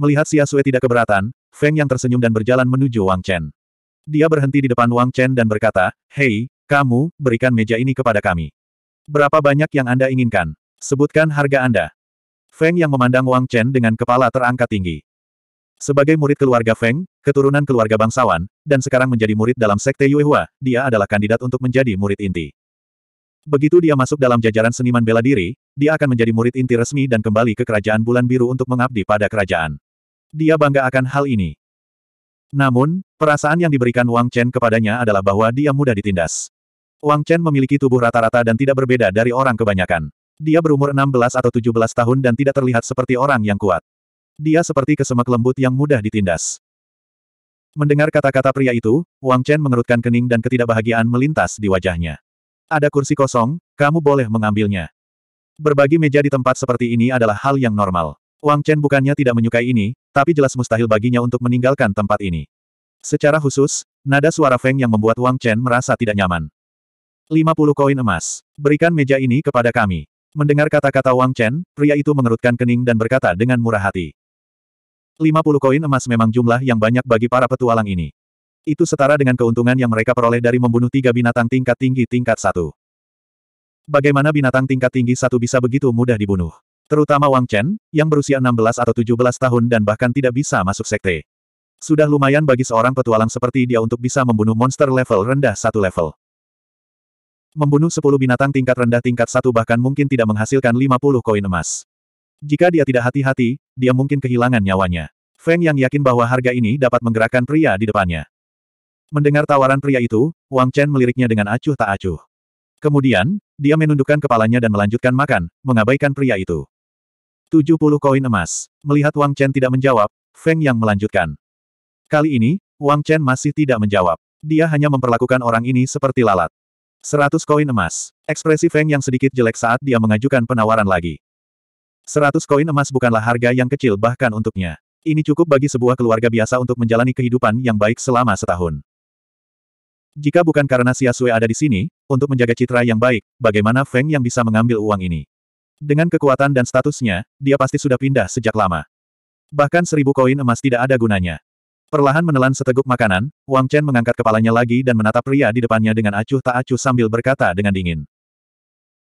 Melihat Xia Sui tidak keberatan, Feng yang tersenyum dan berjalan menuju Wang Chen. Dia berhenti di depan Wang Chen dan berkata, Hei, kamu, berikan meja ini kepada kami. Berapa banyak yang Anda inginkan? Sebutkan harga Anda. Feng yang memandang Wang Chen dengan kepala terangkat tinggi. Sebagai murid keluarga Feng, keturunan keluarga bangsawan, dan sekarang menjadi murid dalam sekte Yuehua, dia adalah kandidat untuk menjadi murid inti. Begitu dia masuk dalam jajaran seniman bela diri, dia akan menjadi murid inti resmi dan kembali ke Kerajaan Bulan Biru untuk mengabdi pada kerajaan. Dia bangga akan hal ini. Namun, perasaan yang diberikan Wang Chen kepadanya adalah bahwa dia mudah ditindas. Wang Chen memiliki tubuh rata-rata dan tidak berbeda dari orang kebanyakan. Dia berumur 16 atau 17 tahun dan tidak terlihat seperti orang yang kuat. Dia seperti kesemek lembut yang mudah ditindas. Mendengar kata-kata pria itu, Wang Chen mengerutkan kening dan ketidakbahagiaan melintas di wajahnya. Ada kursi kosong, kamu boleh mengambilnya. Berbagi meja di tempat seperti ini adalah hal yang normal. Wang Chen bukannya tidak menyukai ini, tapi jelas mustahil baginya untuk meninggalkan tempat ini. Secara khusus, nada suara Feng yang membuat Wang Chen merasa tidak nyaman. 50 koin emas. Berikan meja ini kepada kami. Mendengar kata-kata Wang Chen, pria itu mengerutkan kening dan berkata dengan murah hati. 50 koin emas memang jumlah yang banyak bagi para petualang ini. Itu setara dengan keuntungan yang mereka peroleh dari membunuh tiga binatang tingkat tinggi tingkat satu. Bagaimana binatang tingkat tinggi satu bisa begitu mudah dibunuh? Terutama Wang Chen, yang berusia 16 atau 17 tahun dan bahkan tidak bisa masuk sekte. Sudah lumayan bagi seorang petualang seperti dia untuk bisa membunuh monster level rendah satu level. Membunuh 10 binatang tingkat rendah tingkat satu bahkan mungkin tidak menghasilkan 50 koin emas. Jika dia tidak hati-hati, dia mungkin kehilangan nyawanya. Feng yang yakin bahwa harga ini dapat menggerakkan pria di depannya. Mendengar tawaran pria itu, Wang Chen meliriknya dengan acuh tak acuh. Kemudian, dia menundukkan kepalanya dan melanjutkan makan, mengabaikan pria itu. 70 koin emas. Melihat Wang Chen tidak menjawab, Feng Yang melanjutkan. Kali ini, Wang Chen masih tidak menjawab. Dia hanya memperlakukan orang ini seperti lalat. 100 koin emas. Ekspresi Feng yang sedikit jelek saat dia mengajukan penawaran lagi. 100 koin emas bukanlah harga yang kecil bahkan untuknya. Ini cukup bagi sebuah keluarga biasa untuk menjalani kehidupan yang baik selama setahun. Jika bukan karena Sia Sui ada di sini, untuk menjaga citra yang baik, bagaimana Feng yang bisa mengambil uang ini? Dengan kekuatan dan statusnya, dia pasti sudah pindah sejak lama. Bahkan seribu koin emas tidak ada gunanya. Perlahan menelan seteguk makanan, Wang Chen mengangkat kepalanya lagi dan menatap pria di depannya dengan acuh tak acuh sambil berkata dengan dingin.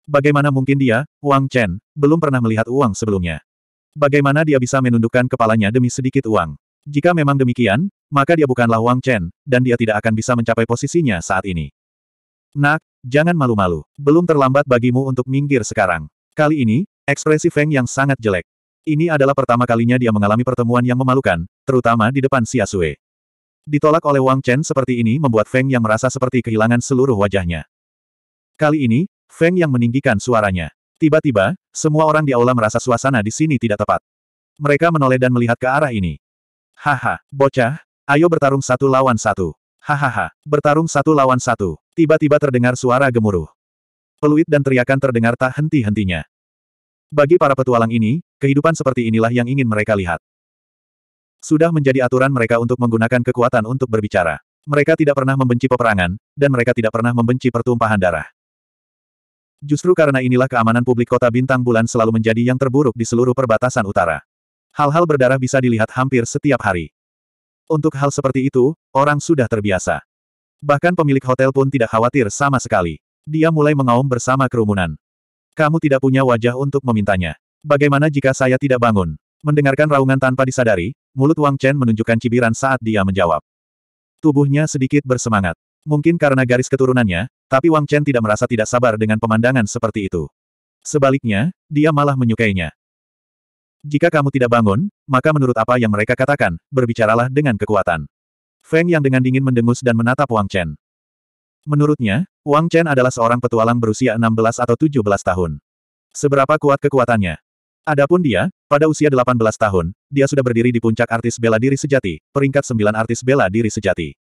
Bagaimana mungkin dia, Wang Chen, belum pernah melihat uang sebelumnya. Bagaimana dia bisa menundukkan kepalanya demi sedikit uang? Jika memang demikian, maka dia bukanlah Wang Chen, dan dia tidak akan bisa mencapai posisinya saat ini. Nak, jangan malu-malu. Belum terlambat bagimu untuk minggir sekarang. Kali ini, ekspresi Feng yang sangat jelek. Ini adalah pertama kalinya dia mengalami pertemuan yang memalukan, terutama di depan Xia Sui. Ditolak oleh Wang Chen seperti ini membuat Feng yang merasa seperti kehilangan seluruh wajahnya. Kali ini, Feng yang meninggikan suaranya. Tiba-tiba, semua orang di aula merasa suasana di sini tidak tepat. Mereka menoleh dan melihat ke arah ini. Haha, bocah, ayo bertarung satu lawan satu. Hahaha, bertarung satu lawan satu. Tiba-tiba terdengar suara gemuruh peluit dan teriakan terdengar tak henti-hentinya. Bagi para petualang ini, kehidupan seperti inilah yang ingin mereka lihat. Sudah menjadi aturan mereka untuk menggunakan kekuatan untuk berbicara. Mereka tidak pernah membenci peperangan, dan mereka tidak pernah membenci pertumpahan darah. Justru karena inilah keamanan publik kota bintang bulan selalu menjadi yang terburuk di seluruh perbatasan utara. Hal-hal berdarah bisa dilihat hampir setiap hari. Untuk hal seperti itu, orang sudah terbiasa. Bahkan pemilik hotel pun tidak khawatir sama sekali. Dia mulai mengaum bersama kerumunan. Kamu tidak punya wajah untuk memintanya. Bagaimana jika saya tidak bangun? Mendengarkan raungan tanpa disadari, mulut Wang Chen menunjukkan cibiran saat dia menjawab. Tubuhnya sedikit bersemangat. Mungkin karena garis keturunannya, tapi Wang Chen tidak merasa tidak sabar dengan pemandangan seperti itu. Sebaliknya, dia malah menyukainya. Jika kamu tidak bangun, maka menurut apa yang mereka katakan, berbicaralah dengan kekuatan. Feng yang dengan dingin mendengus dan menatap Wang Chen. Menurutnya, Wang Chen adalah seorang petualang berusia 16 atau 17 tahun. Seberapa kuat kekuatannya? Adapun dia, pada usia 18 tahun, dia sudah berdiri di puncak artis bela diri sejati, peringkat 9 artis bela diri sejati.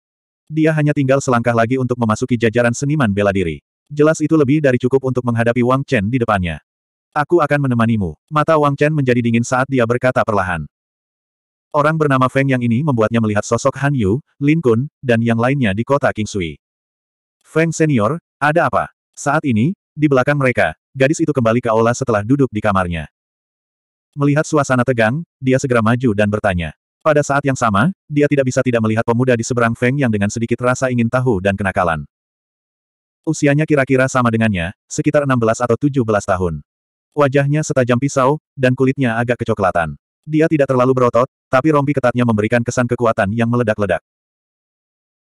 Dia hanya tinggal selangkah lagi untuk memasuki jajaran seniman bela diri. Jelas itu lebih dari cukup untuk menghadapi Wang Chen di depannya. Aku akan menemanimu. Mata Wang Chen menjadi dingin saat dia berkata perlahan. Orang bernama Feng yang ini membuatnya melihat sosok Han Yu, Lin Kun, dan yang lainnya di kota Kingsui. Feng senior, ada apa? Saat ini, di belakang mereka, gadis itu kembali ke aula setelah duduk di kamarnya. Melihat suasana tegang, dia segera maju dan bertanya. Pada saat yang sama, dia tidak bisa tidak melihat pemuda di seberang Feng yang dengan sedikit rasa ingin tahu dan kenakalan. Usianya kira-kira sama dengannya, sekitar 16 atau 17 tahun. Wajahnya setajam pisau, dan kulitnya agak kecoklatan. Dia tidak terlalu berotot, tapi rompi ketatnya memberikan kesan kekuatan yang meledak-ledak.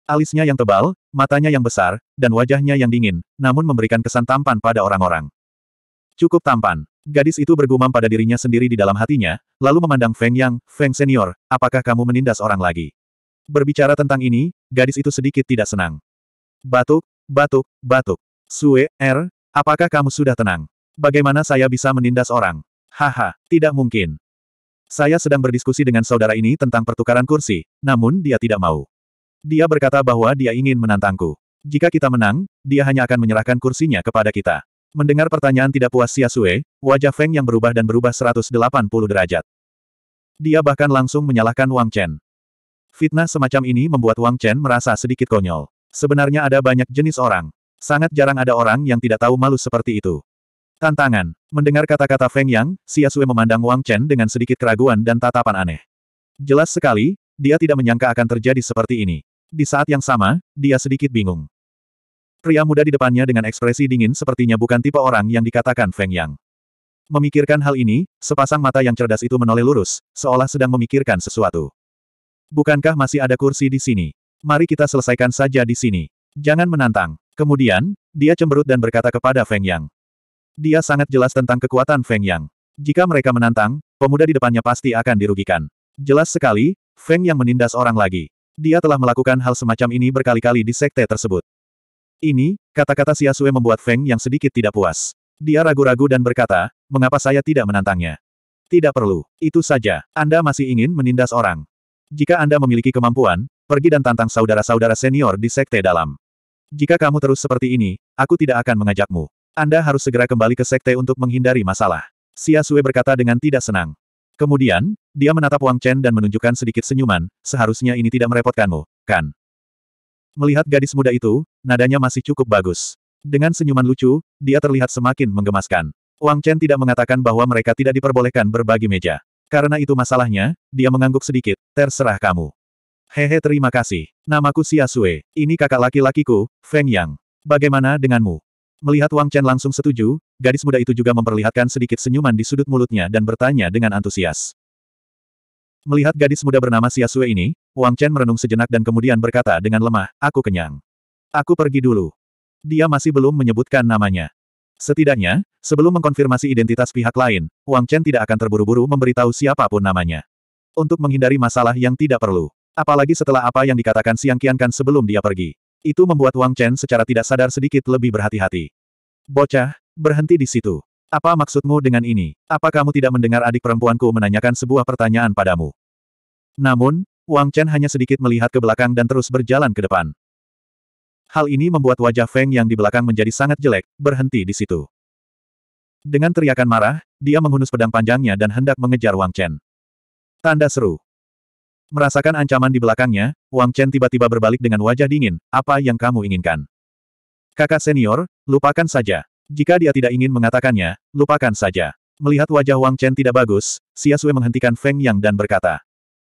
Alisnya yang tebal, matanya yang besar, dan wajahnya yang dingin, namun memberikan kesan tampan pada orang-orang. Cukup tampan. Gadis itu bergumam pada dirinya sendiri di dalam hatinya, lalu memandang Feng Yang, Feng Senior, apakah kamu menindas orang lagi? Berbicara tentang ini, gadis itu sedikit tidak senang. Batuk, batuk, batuk. Sue, Er, apakah kamu sudah tenang? Bagaimana saya bisa menindas orang? Haha, tidak mungkin. Saya sedang berdiskusi dengan saudara ini tentang pertukaran kursi, namun dia tidak mau. Dia berkata bahwa dia ingin menantangku. Jika kita menang, dia hanya akan menyerahkan kursinya kepada kita. Mendengar pertanyaan tidak puas Xia Sue, wajah Feng yang berubah dan berubah 180 derajat. Dia bahkan langsung menyalahkan Wang Chen. Fitnah semacam ini membuat Wang Chen merasa sedikit konyol. Sebenarnya ada banyak jenis orang. Sangat jarang ada orang yang tidak tahu malu seperti itu. Tantangan. Mendengar kata-kata Feng Yang, Xia Sue memandang Wang Chen dengan sedikit keraguan dan tatapan aneh. Jelas sekali, dia tidak menyangka akan terjadi seperti ini. Di saat yang sama, dia sedikit bingung. Pria muda di depannya dengan ekspresi dingin sepertinya bukan tipe orang yang dikatakan Feng Yang. Memikirkan hal ini, sepasang mata yang cerdas itu menoleh lurus, seolah sedang memikirkan sesuatu. Bukankah masih ada kursi di sini? Mari kita selesaikan saja di sini. Jangan menantang. Kemudian, dia cemberut dan berkata kepada Feng Yang. Dia sangat jelas tentang kekuatan Feng Yang. Jika mereka menantang, pemuda di depannya pasti akan dirugikan. Jelas sekali, Feng Yang menindas orang lagi. Dia telah melakukan hal semacam ini berkali-kali di sekte tersebut. Ini, kata-kata Sue membuat Feng yang sedikit tidak puas. Dia ragu-ragu dan berkata, mengapa saya tidak menantangnya? Tidak perlu, itu saja, Anda masih ingin menindas orang. Jika Anda memiliki kemampuan, pergi dan tantang saudara-saudara senior di sekte dalam. Jika kamu terus seperti ini, aku tidak akan mengajakmu. Anda harus segera kembali ke sekte untuk menghindari masalah. Sia Sue berkata dengan tidak senang. Kemudian, dia menatap Wang Chen dan menunjukkan sedikit senyuman, seharusnya ini tidak merepotkanmu, kan? Melihat gadis muda itu, nadanya masih cukup bagus. Dengan senyuman lucu, dia terlihat semakin menggemaskan. Wang Chen tidak mengatakan bahwa mereka tidak diperbolehkan berbagi meja. Karena itu masalahnya, dia mengangguk sedikit, terserah kamu. Hehe terima kasih. Namaku Xia Sui. ini kakak laki-lakiku, Feng Yang. Bagaimana denganmu? Melihat Wang Chen langsung setuju, gadis muda itu juga memperlihatkan sedikit senyuman di sudut mulutnya dan bertanya dengan antusias. Melihat gadis muda bernama Sue ini, Wang Chen merenung sejenak dan kemudian berkata dengan lemah, aku kenyang. Aku pergi dulu. Dia masih belum menyebutkan namanya. Setidaknya, sebelum mengkonfirmasi identitas pihak lain, Wang Chen tidak akan terburu-buru memberitahu siapapun namanya. Untuk menghindari masalah yang tidak perlu. Apalagi setelah apa yang dikatakan Siang Kiankan sebelum dia pergi. Itu membuat Wang Chen secara tidak sadar sedikit lebih berhati-hati. Bocah, berhenti di situ. Apa maksudmu dengan ini? Apa kamu tidak mendengar adik perempuanku menanyakan sebuah pertanyaan padamu? Namun, Wang Chen hanya sedikit melihat ke belakang dan terus berjalan ke depan. Hal ini membuat wajah Feng yang di belakang menjadi sangat jelek, berhenti di situ. Dengan teriakan marah, dia menghunus pedang panjangnya dan hendak mengejar Wang Chen. Tanda seru. Merasakan ancaman di belakangnya, Wang Chen tiba-tiba berbalik dengan wajah dingin, apa yang kamu inginkan? Kakak senior, lupakan saja. Jika dia tidak ingin mengatakannya, lupakan saja. Melihat wajah Wang Chen tidak bagus, Xia Sui menghentikan Feng Yang dan berkata.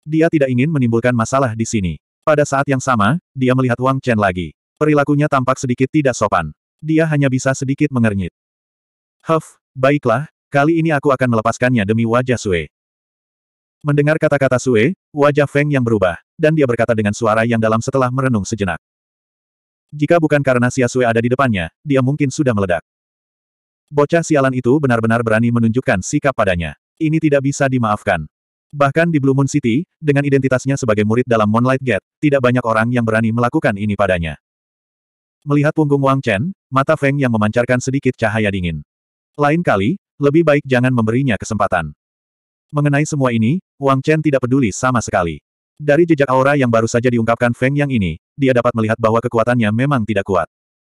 Dia tidak ingin menimbulkan masalah di sini. Pada saat yang sama, dia melihat Wang Chen lagi. Perilakunya tampak sedikit tidak sopan. Dia hanya bisa sedikit mengernyit. Huff, baiklah, kali ini aku akan melepaskannya demi wajah Sui. Mendengar kata-kata Sui, wajah Feng yang berubah, dan dia berkata dengan suara yang dalam setelah merenung sejenak. Jika bukan karena Xia Sui ada di depannya, dia mungkin sudah meledak. Bocah sialan itu benar-benar berani menunjukkan sikap padanya. Ini tidak bisa dimaafkan. Bahkan di Blue Moon City, dengan identitasnya sebagai murid dalam Moonlight Gate, tidak banyak orang yang berani melakukan ini padanya. Melihat punggung Wang Chen, mata Feng yang memancarkan sedikit cahaya dingin. Lain kali, lebih baik jangan memberinya kesempatan. Mengenai semua ini, Wang Chen tidak peduli sama sekali. Dari jejak aura yang baru saja diungkapkan Feng Yang ini, dia dapat melihat bahwa kekuatannya memang tidak kuat.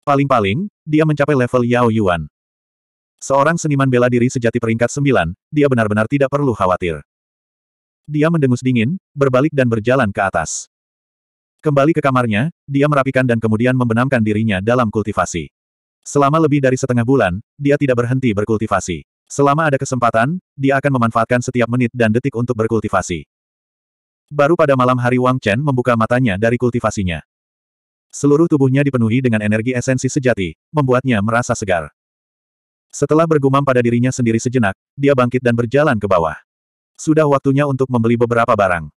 Paling-paling, dia mencapai level Yao Yuan. Seorang seniman bela diri sejati peringkat sembilan, dia benar-benar tidak perlu khawatir. Dia mendengus dingin, berbalik dan berjalan ke atas. Kembali ke kamarnya, dia merapikan dan kemudian membenamkan dirinya dalam kultivasi. Selama lebih dari setengah bulan, dia tidak berhenti berkultivasi. Selama ada kesempatan, dia akan memanfaatkan setiap menit dan detik untuk berkultivasi. Baru pada malam hari Wang Chen membuka matanya dari kultivasinya. Seluruh tubuhnya dipenuhi dengan energi esensi sejati, membuatnya merasa segar. Setelah bergumam pada dirinya sendiri sejenak, dia bangkit dan berjalan ke bawah. Sudah waktunya untuk membeli beberapa barang.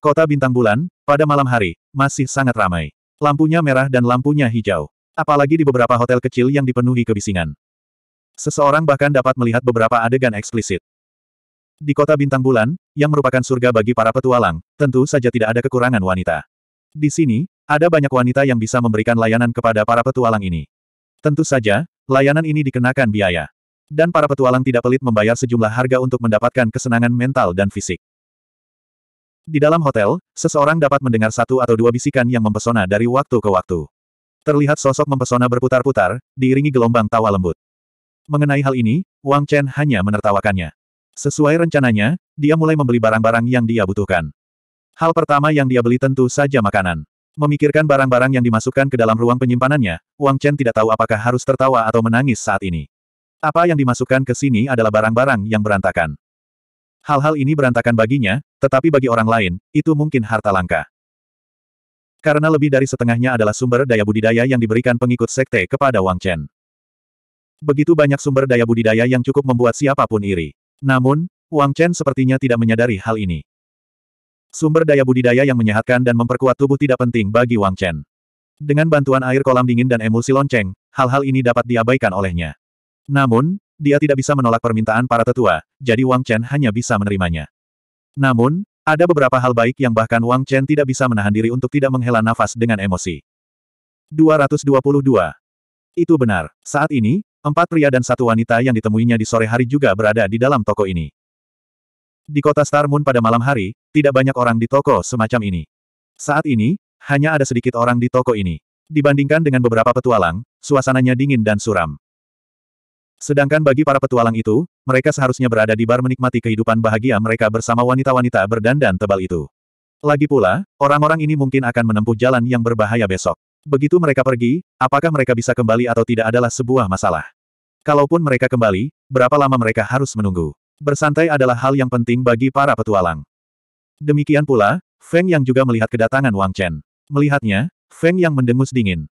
Kota Bintang Bulan, pada malam hari, masih sangat ramai. Lampunya merah dan lampunya hijau. Apalagi di beberapa hotel kecil yang dipenuhi kebisingan. Seseorang bahkan dapat melihat beberapa adegan eksplisit. Di kota Bintang Bulan, yang merupakan surga bagi para petualang, tentu saja tidak ada kekurangan wanita. Di sini, ada banyak wanita yang bisa memberikan layanan kepada para petualang ini. Tentu saja, Layanan ini dikenakan biaya. Dan para petualang tidak pelit membayar sejumlah harga untuk mendapatkan kesenangan mental dan fisik. Di dalam hotel, seseorang dapat mendengar satu atau dua bisikan yang mempesona dari waktu ke waktu. Terlihat sosok mempesona berputar-putar, diiringi gelombang tawa lembut. Mengenai hal ini, Wang Chen hanya menertawakannya. Sesuai rencananya, dia mulai membeli barang-barang yang dia butuhkan. Hal pertama yang dia beli tentu saja makanan. Memikirkan barang-barang yang dimasukkan ke dalam ruang penyimpanannya, Wang Chen tidak tahu apakah harus tertawa atau menangis saat ini. Apa yang dimasukkan ke sini adalah barang-barang yang berantakan. Hal-hal ini berantakan baginya, tetapi bagi orang lain, itu mungkin harta langka. Karena lebih dari setengahnya adalah sumber daya budidaya yang diberikan pengikut sekte kepada Wang Chen. Begitu banyak sumber daya budidaya yang cukup membuat siapapun iri. Namun, Wang Chen sepertinya tidak menyadari hal ini. Sumber daya budidaya yang menyehatkan dan memperkuat tubuh tidak penting bagi Wang Chen. Dengan bantuan air kolam dingin dan emulsi lonceng, hal-hal ini dapat diabaikan olehnya. Namun, dia tidak bisa menolak permintaan para tetua, jadi Wang Chen hanya bisa menerimanya. Namun, ada beberapa hal baik yang bahkan Wang Chen tidak bisa menahan diri untuk tidak menghela nafas dengan emosi. 222. Itu benar. Saat ini, empat pria dan satu wanita yang ditemuinya di sore hari juga berada di dalam toko ini. Di kota Star Moon pada malam hari, tidak banyak orang di toko semacam ini. Saat ini, hanya ada sedikit orang di toko ini. Dibandingkan dengan beberapa petualang, suasananya dingin dan suram. Sedangkan bagi para petualang itu, mereka seharusnya berada di bar menikmati kehidupan bahagia mereka bersama wanita-wanita berdandan tebal itu. Lagi pula, orang-orang ini mungkin akan menempuh jalan yang berbahaya besok. Begitu mereka pergi, apakah mereka bisa kembali atau tidak adalah sebuah masalah. Kalaupun mereka kembali, berapa lama mereka harus menunggu? Bersantai adalah hal yang penting bagi para petualang. Demikian pula, Feng yang juga melihat kedatangan Wang Chen. Melihatnya, Feng yang mendengus dingin.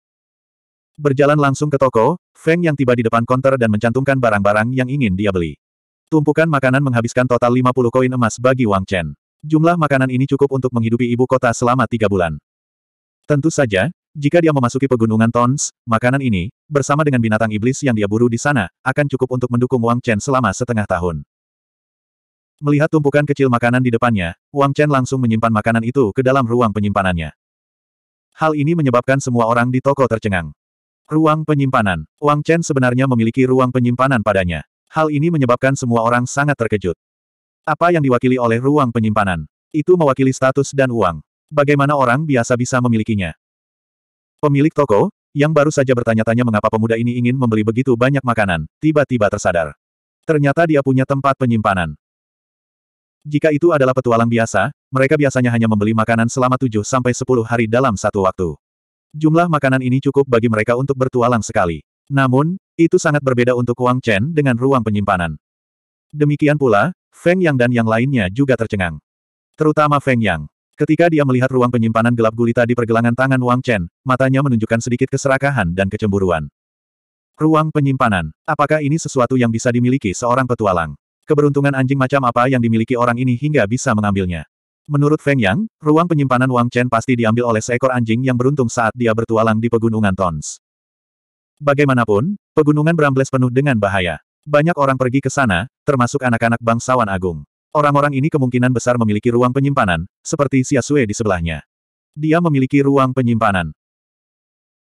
Berjalan langsung ke toko, Feng yang tiba di depan konter dan mencantumkan barang-barang yang ingin dia beli. Tumpukan makanan menghabiskan total 50 koin emas bagi Wang Chen. Jumlah makanan ini cukup untuk menghidupi ibu kota selama tiga bulan. Tentu saja, jika dia memasuki pegunungan Tons, makanan ini, bersama dengan binatang iblis yang dia buru di sana, akan cukup untuk mendukung Wang Chen selama setengah tahun. Melihat tumpukan kecil makanan di depannya, Wang Chen langsung menyimpan makanan itu ke dalam ruang penyimpanannya. Hal ini menyebabkan semua orang di toko tercengang. Ruang penyimpanan. Wang Chen sebenarnya memiliki ruang penyimpanan padanya. Hal ini menyebabkan semua orang sangat terkejut. Apa yang diwakili oleh ruang penyimpanan? Itu mewakili status dan uang. Bagaimana orang biasa bisa memilikinya? Pemilik toko, yang baru saja bertanya-tanya mengapa pemuda ini ingin membeli begitu banyak makanan, tiba-tiba tersadar. Ternyata dia punya tempat penyimpanan. Jika itu adalah petualang biasa, mereka biasanya hanya membeli makanan selama 7 sampai 10 hari dalam satu waktu. Jumlah makanan ini cukup bagi mereka untuk bertualang sekali. Namun, itu sangat berbeda untuk Wang Chen dengan ruang penyimpanan. Demikian pula, Feng Yang dan yang lainnya juga tercengang. Terutama Feng Yang. Ketika dia melihat ruang penyimpanan gelap gulita di pergelangan tangan Wang Chen, matanya menunjukkan sedikit keserakahan dan kecemburuan. Ruang penyimpanan. Apakah ini sesuatu yang bisa dimiliki seorang petualang? Keberuntungan anjing macam apa yang dimiliki orang ini hingga bisa mengambilnya. Menurut Feng Yang, ruang penyimpanan Wang Chen pasti diambil oleh seekor anjing yang beruntung saat dia bertualang di pegunungan Tons. Bagaimanapun, pegunungan Brambles penuh dengan bahaya. Banyak orang pergi ke sana, termasuk anak-anak bangsawan agung. Orang-orang ini kemungkinan besar memiliki ruang penyimpanan, seperti Xiasue di sebelahnya. Dia memiliki ruang penyimpanan.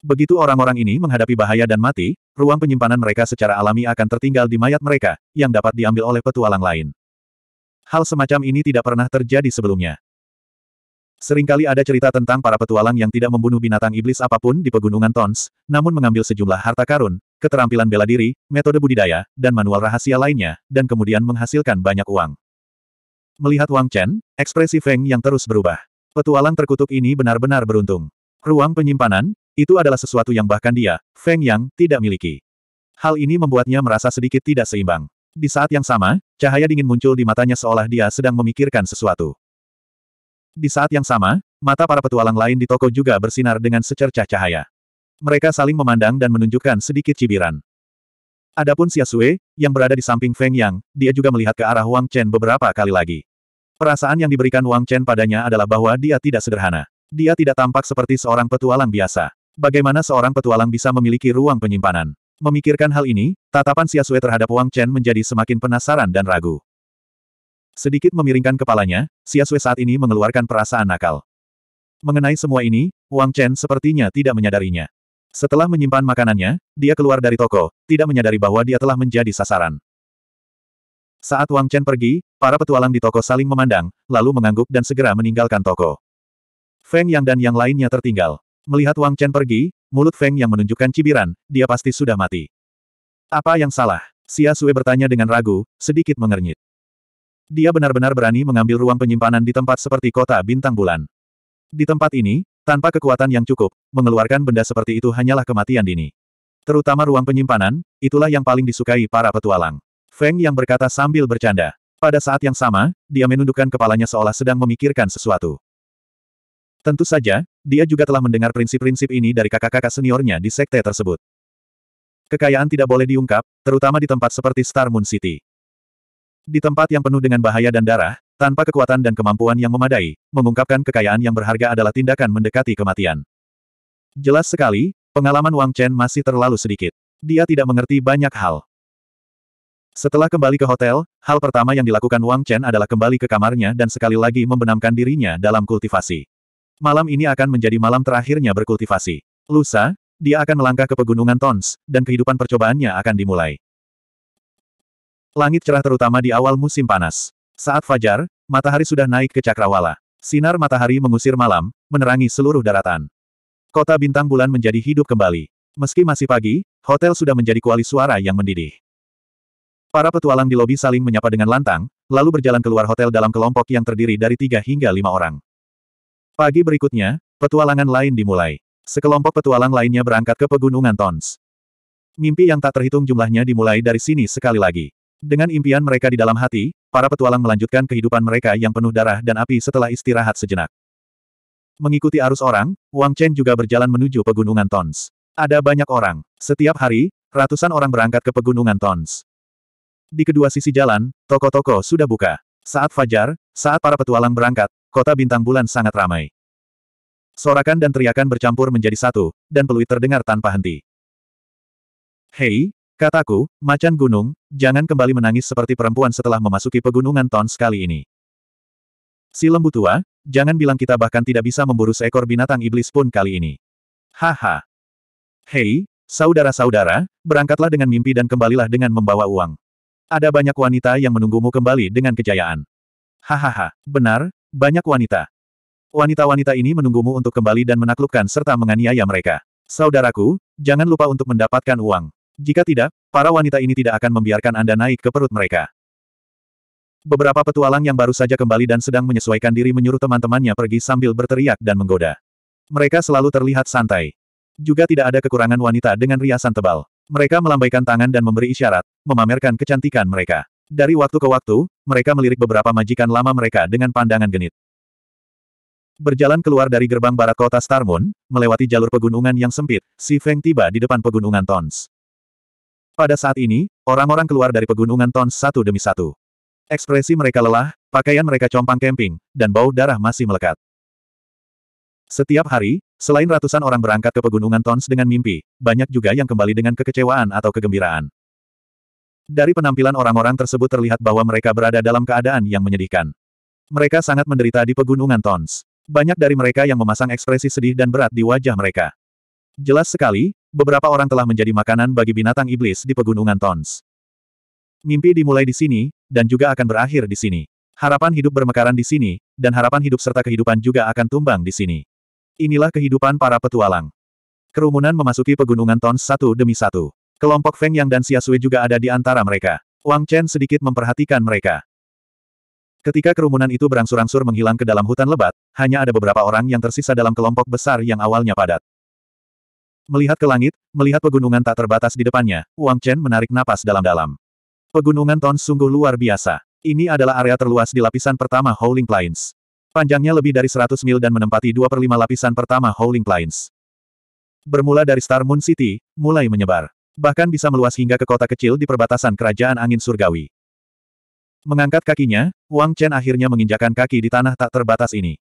Begitu orang-orang ini menghadapi bahaya dan mati, ruang penyimpanan mereka secara alami akan tertinggal di mayat mereka, yang dapat diambil oleh petualang lain. Hal semacam ini tidak pernah terjadi sebelumnya. Seringkali ada cerita tentang para petualang yang tidak membunuh binatang iblis apapun di pegunungan Tons, namun mengambil sejumlah harta karun, keterampilan bela diri, metode budidaya, dan manual rahasia lainnya, dan kemudian menghasilkan banyak uang. Melihat Wang Chen, ekspresi Feng yang terus berubah. Petualang terkutuk ini benar-benar beruntung. Ruang penyimpanan, itu adalah sesuatu yang bahkan dia, Feng Yang, tidak miliki. Hal ini membuatnya merasa sedikit tidak seimbang. Di saat yang sama, cahaya dingin muncul di matanya seolah dia sedang memikirkan sesuatu. Di saat yang sama, mata para petualang lain di toko juga bersinar dengan secercah cahaya. Mereka saling memandang dan menunjukkan sedikit cibiran. Adapun Xia Sue, yang berada di samping Feng Yang, dia juga melihat ke arah Wang Chen beberapa kali lagi. Perasaan yang diberikan Wang Chen padanya adalah bahwa dia tidak sederhana. Dia tidak tampak seperti seorang petualang biasa. Bagaimana seorang petualang bisa memiliki ruang penyimpanan? Memikirkan hal ini, tatapan Siasue terhadap Wang Chen menjadi semakin penasaran dan ragu. Sedikit memiringkan kepalanya, Siasue saat ini mengeluarkan perasaan nakal. Mengenai semua ini, Wang Chen sepertinya tidak menyadarinya. Setelah menyimpan makanannya, dia keluar dari toko, tidak menyadari bahwa dia telah menjadi sasaran. Saat Wang Chen pergi, para petualang di toko saling memandang, lalu mengangguk dan segera meninggalkan toko. Feng Yang dan yang lainnya tertinggal. Melihat Wang Chen pergi, mulut Feng yang menunjukkan cibiran, dia pasti sudah mati. Apa yang salah? Xia Sue bertanya dengan ragu, sedikit mengernyit. Dia benar-benar berani mengambil ruang penyimpanan di tempat seperti kota bintang bulan. Di tempat ini, tanpa kekuatan yang cukup, mengeluarkan benda seperti itu hanyalah kematian dini. Terutama ruang penyimpanan, itulah yang paling disukai para petualang. Feng yang berkata sambil bercanda. Pada saat yang sama, dia menundukkan kepalanya seolah sedang memikirkan sesuatu. Tentu saja, dia juga telah mendengar prinsip-prinsip ini dari kakak-kakak seniornya di sekte tersebut. Kekayaan tidak boleh diungkap, terutama di tempat seperti Star Moon City. Di tempat yang penuh dengan bahaya dan darah, tanpa kekuatan dan kemampuan yang memadai, mengungkapkan kekayaan yang berharga adalah tindakan mendekati kematian. Jelas sekali, pengalaman Wang Chen masih terlalu sedikit. Dia tidak mengerti banyak hal. Setelah kembali ke hotel, hal pertama yang dilakukan Wang Chen adalah kembali ke kamarnya dan sekali lagi membenamkan dirinya dalam kultivasi. Malam ini akan menjadi malam terakhirnya berkultivasi. Lusa, dia akan melangkah ke pegunungan Tons, dan kehidupan percobaannya akan dimulai. Langit cerah terutama di awal musim panas. Saat fajar, matahari sudah naik ke cakrawala. Sinar matahari mengusir malam, menerangi seluruh daratan. Kota bintang bulan menjadi hidup kembali. Meski masih pagi, hotel sudah menjadi kuali suara yang mendidih. Para petualang di lobi saling menyapa dengan lantang, lalu berjalan keluar hotel dalam kelompok yang terdiri dari tiga hingga lima orang. Pagi berikutnya, petualangan lain dimulai. Sekelompok petualang lainnya berangkat ke pegunungan Tons. Mimpi yang tak terhitung jumlahnya dimulai dari sini sekali lagi. Dengan impian mereka di dalam hati, para petualang melanjutkan kehidupan mereka yang penuh darah dan api setelah istirahat sejenak. Mengikuti arus orang, Wang Chen juga berjalan menuju pegunungan Tons. Ada banyak orang. Setiap hari, ratusan orang berangkat ke pegunungan Tons. Di kedua sisi jalan, toko-toko sudah buka. Saat fajar, saat para petualang berangkat, kota bintang bulan sangat ramai. Sorakan dan teriakan bercampur menjadi satu, dan peluit terdengar tanpa henti. Hei, kataku, macan gunung, jangan kembali menangis seperti perempuan setelah memasuki pegunungan ton sekali ini. Si lembu tua, jangan bilang kita bahkan tidak bisa memburu seekor binatang iblis pun kali ini. Haha. Hei, saudara-saudara, berangkatlah dengan mimpi dan kembalilah dengan membawa uang. Ada banyak wanita yang menunggumu kembali dengan kejayaan. Hahaha, benar, banyak wanita. Wanita-wanita ini menunggumu untuk kembali dan menaklukkan serta menganiaya mereka. Saudaraku, jangan lupa untuk mendapatkan uang. Jika tidak, para wanita ini tidak akan membiarkan Anda naik ke perut mereka. Beberapa petualang yang baru saja kembali dan sedang menyesuaikan diri menyuruh teman-temannya pergi sambil berteriak dan menggoda. Mereka selalu terlihat santai. Juga tidak ada kekurangan wanita dengan riasan tebal. Mereka melambaikan tangan dan memberi isyarat, memamerkan kecantikan mereka. Dari waktu ke waktu, mereka melirik beberapa majikan lama mereka dengan pandangan genit. Berjalan keluar dari gerbang barat kota Starmoon, melewati jalur pegunungan yang sempit, Si Feng tiba di depan pegunungan Tons. Pada saat ini, orang-orang keluar dari pegunungan Tons satu demi satu. Ekspresi mereka lelah, pakaian mereka compang camping, dan bau darah masih melekat. Setiap hari, selain ratusan orang berangkat ke pegunungan Tons dengan mimpi, banyak juga yang kembali dengan kekecewaan atau kegembiraan. Dari penampilan orang-orang tersebut terlihat bahwa mereka berada dalam keadaan yang menyedihkan. Mereka sangat menderita di pegunungan Tons. Banyak dari mereka yang memasang ekspresi sedih dan berat di wajah mereka. Jelas sekali, beberapa orang telah menjadi makanan bagi binatang iblis di pegunungan Tons. Mimpi dimulai di sini, dan juga akan berakhir di sini. Harapan hidup bermekaran di sini, dan harapan hidup serta kehidupan juga akan tumbang di sini. Inilah kehidupan para petualang. Kerumunan memasuki pegunungan Tons satu demi satu. Kelompok Feng Yang dan Sui juga ada di antara mereka. Wang Chen sedikit memperhatikan mereka. Ketika kerumunan itu berangsur-angsur menghilang ke dalam hutan lebat, hanya ada beberapa orang yang tersisa dalam kelompok besar yang awalnya padat. Melihat ke langit, melihat pegunungan tak terbatas di depannya, Wang Chen menarik napas dalam-dalam. Pegunungan Tons sungguh luar biasa. Ini adalah area terluas di lapisan pertama Howling Plains. Panjangnya lebih dari 100 mil dan menempati 2 per 5 lapisan pertama Howling Plains. Bermula dari Star Moon City, mulai menyebar bahkan bisa meluas hingga ke kota kecil di perbatasan kerajaan angin surgawi. Mengangkat kakinya, Wang Chen akhirnya menginjakan kaki di tanah tak terbatas ini.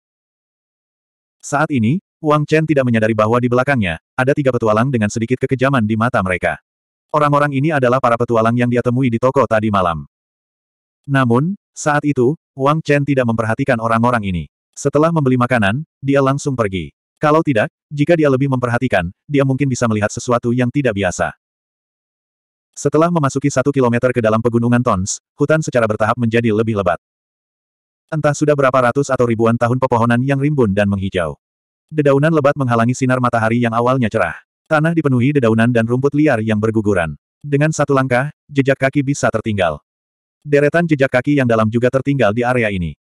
Saat ini, Wang Chen tidak menyadari bahwa di belakangnya, ada tiga petualang dengan sedikit kekejaman di mata mereka. Orang-orang ini adalah para petualang yang dia temui di toko tadi malam. Namun, saat itu, Wang Chen tidak memperhatikan orang-orang ini. Setelah membeli makanan, dia langsung pergi. Kalau tidak, jika dia lebih memperhatikan, dia mungkin bisa melihat sesuatu yang tidak biasa. Setelah memasuki satu kilometer ke dalam pegunungan Tons, hutan secara bertahap menjadi lebih lebat. Entah sudah berapa ratus atau ribuan tahun pepohonan yang rimbun dan menghijau. Dedaunan lebat menghalangi sinar matahari yang awalnya cerah. Tanah dipenuhi dedaunan dan rumput liar yang berguguran. Dengan satu langkah, jejak kaki bisa tertinggal. Deretan jejak kaki yang dalam juga tertinggal di area ini.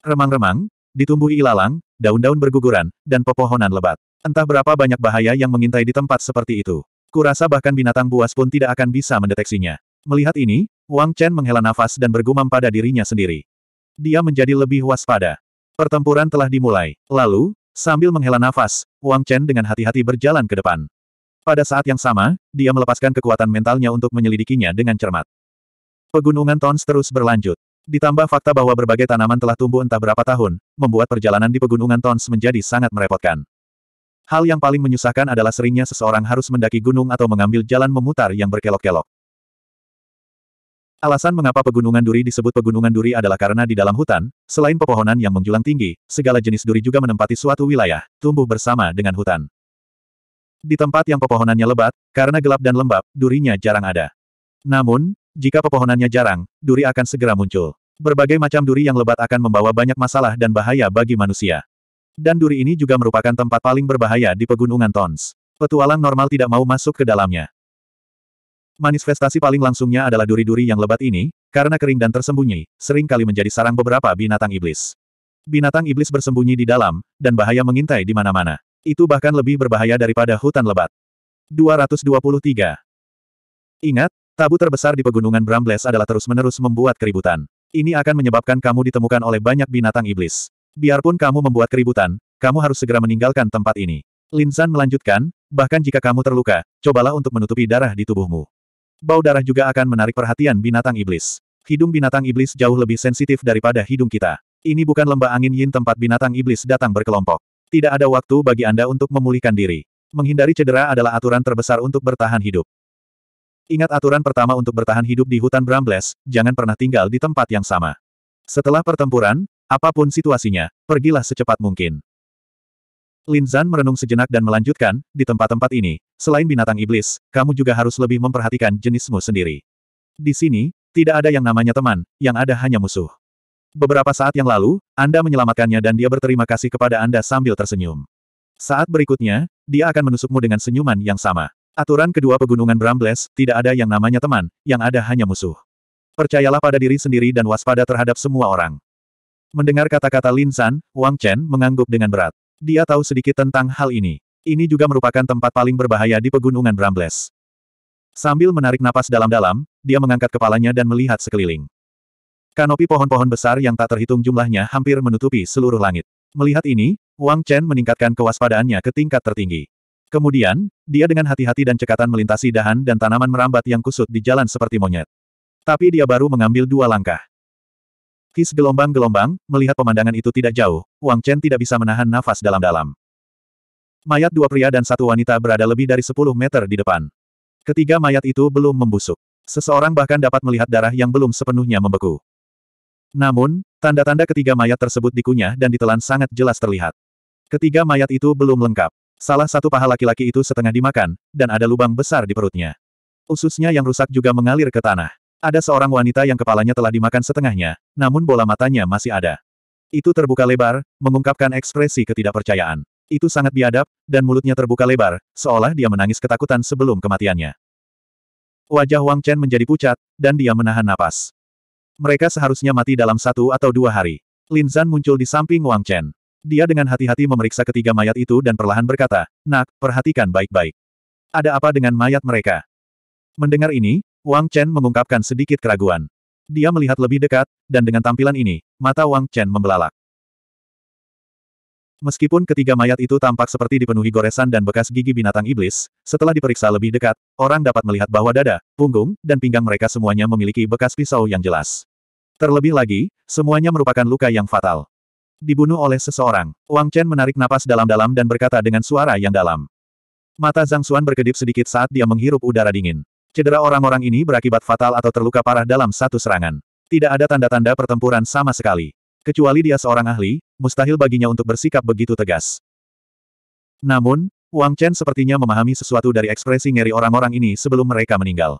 Remang-remang, ditumbuhi ilalang, daun-daun berguguran, dan pepohonan lebat. Entah berapa banyak bahaya yang mengintai di tempat seperti itu. Kurasa bahkan binatang buas pun tidak akan bisa mendeteksinya. Melihat ini, Wang Chen menghela nafas dan bergumam pada dirinya sendiri. Dia menjadi lebih waspada. Pertempuran telah dimulai. Lalu, sambil menghela nafas, Wang Chen dengan hati-hati berjalan ke depan. Pada saat yang sama, dia melepaskan kekuatan mentalnya untuk menyelidikinya dengan cermat. Pegunungan tons terus berlanjut. Ditambah fakta bahwa berbagai tanaman telah tumbuh entah berapa tahun, membuat perjalanan di pegunungan tons menjadi sangat merepotkan. Hal yang paling menyusahkan adalah seringnya seseorang harus mendaki gunung atau mengambil jalan memutar yang berkelok-kelok. Alasan mengapa pegunungan duri disebut pegunungan duri adalah karena di dalam hutan, selain pepohonan yang menjulang tinggi, segala jenis duri juga menempati suatu wilayah, tumbuh bersama dengan hutan. Di tempat yang pepohonannya lebat, karena gelap dan lembab, durinya jarang ada. Namun, jika pepohonannya jarang, duri akan segera muncul. Berbagai macam duri yang lebat akan membawa banyak masalah dan bahaya bagi manusia. Dan duri ini juga merupakan tempat paling berbahaya di pegunungan Tons. Petualang normal tidak mau masuk ke dalamnya. Manifestasi paling langsungnya adalah duri-duri yang lebat ini, karena kering dan tersembunyi, seringkali menjadi sarang beberapa binatang iblis. Binatang iblis bersembunyi di dalam, dan bahaya mengintai di mana-mana. Itu bahkan lebih berbahaya daripada hutan lebat. 223. Ingat, tabu terbesar di pegunungan Brambles adalah terus-menerus membuat keributan. Ini akan menyebabkan kamu ditemukan oleh banyak binatang iblis. Biarpun kamu membuat keributan, kamu harus segera meninggalkan tempat ini. Linsan melanjutkan, bahkan jika kamu terluka, cobalah untuk menutupi darah di tubuhmu. Bau darah juga akan menarik perhatian binatang iblis. Hidung binatang iblis jauh lebih sensitif daripada hidung kita. Ini bukan lembah angin yin tempat binatang iblis datang berkelompok. Tidak ada waktu bagi Anda untuk memulihkan diri. Menghindari cedera adalah aturan terbesar untuk bertahan hidup. Ingat aturan pertama untuk bertahan hidup di hutan Brambles, jangan pernah tinggal di tempat yang sama. Setelah pertempuran, Apapun situasinya, pergilah secepat mungkin. Lin Zan merenung sejenak dan melanjutkan, di tempat-tempat ini, selain binatang iblis, kamu juga harus lebih memperhatikan jenismu sendiri. Di sini, tidak ada yang namanya teman, yang ada hanya musuh. Beberapa saat yang lalu, Anda menyelamatkannya dan dia berterima kasih kepada Anda sambil tersenyum. Saat berikutnya, dia akan menusukmu dengan senyuman yang sama. Aturan kedua pegunungan Brambles, tidak ada yang namanya teman, yang ada hanya musuh. Percayalah pada diri sendiri dan waspada terhadap semua orang. Mendengar kata-kata Lin San, Wang Chen mengangguk dengan berat. Dia tahu sedikit tentang hal ini. Ini juga merupakan tempat paling berbahaya di pegunungan Brambles. Sambil menarik napas dalam-dalam, dia mengangkat kepalanya dan melihat sekeliling. Kanopi pohon-pohon besar yang tak terhitung jumlahnya hampir menutupi seluruh langit. Melihat ini, Wang Chen meningkatkan kewaspadaannya ke tingkat tertinggi. Kemudian, dia dengan hati-hati dan cekatan melintasi dahan dan tanaman merambat yang kusut di jalan seperti monyet. Tapi dia baru mengambil dua langkah. Kis gelombang-gelombang, melihat pemandangan itu tidak jauh, Wang Chen tidak bisa menahan nafas dalam-dalam. Mayat dua pria dan satu wanita berada lebih dari 10 meter di depan. Ketiga mayat itu belum membusuk. Seseorang bahkan dapat melihat darah yang belum sepenuhnya membeku. Namun, tanda-tanda ketiga mayat tersebut dikunyah dan ditelan sangat jelas terlihat. Ketiga mayat itu belum lengkap. Salah satu paha laki-laki itu setengah dimakan, dan ada lubang besar di perutnya. Ususnya yang rusak juga mengalir ke tanah. Ada seorang wanita yang kepalanya telah dimakan setengahnya, namun bola matanya masih ada. Itu terbuka lebar, mengungkapkan ekspresi ketidakpercayaan. Itu sangat biadab, dan mulutnya terbuka lebar, seolah dia menangis ketakutan sebelum kematiannya. Wajah Wang Chen menjadi pucat, dan dia menahan napas. Mereka seharusnya mati dalam satu atau dua hari. Lin Zan muncul di samping Wang Chen. Dia dengan hati-hati memeriksa ketiga mayat itu dan perlahan berkata, Nak, perhatikan baik-baik. Ada apa dengan mayat mereka? Mendengar ini, Wang Chen mengungkapkan sedikit keraguan. Dia melihat lebih dekat, dan dengan tampilan ini, mata Wang Chen membelalak. Meskipun ketiga mayat itu tampak seperti dipenuhi goresan dan bekas gigi binatang iblis, setelah diperiksa lebih dekat, orang dapat melihat bahwa dada, punggung, dan pinggang mereka semuanya memiliki bekas pisau yang jelas. Terlebih lagi, semuanya merupakan luka yang fatal. Dibunuh oleh seseorang, Wang Chen menarik napas dalam-dalam dan berkata dengan suara yang dalam. Mata Zhang Xuan berkedip sedikit saat dia menghirup udara dingin. Cedera orang-orang ini berakibat fatal atau terluka parah dalam satu serangan. Tidak ada tanda-tanda pertempuran sama sekali. Kecuali dia seorang ahli, mustahil baginya untuk bersikap begitu tegas. Namun, Wang Chen sepertinya memahami sesuatu dari ekspresi ngeri orang-orang ini sebelum mereka meninggal.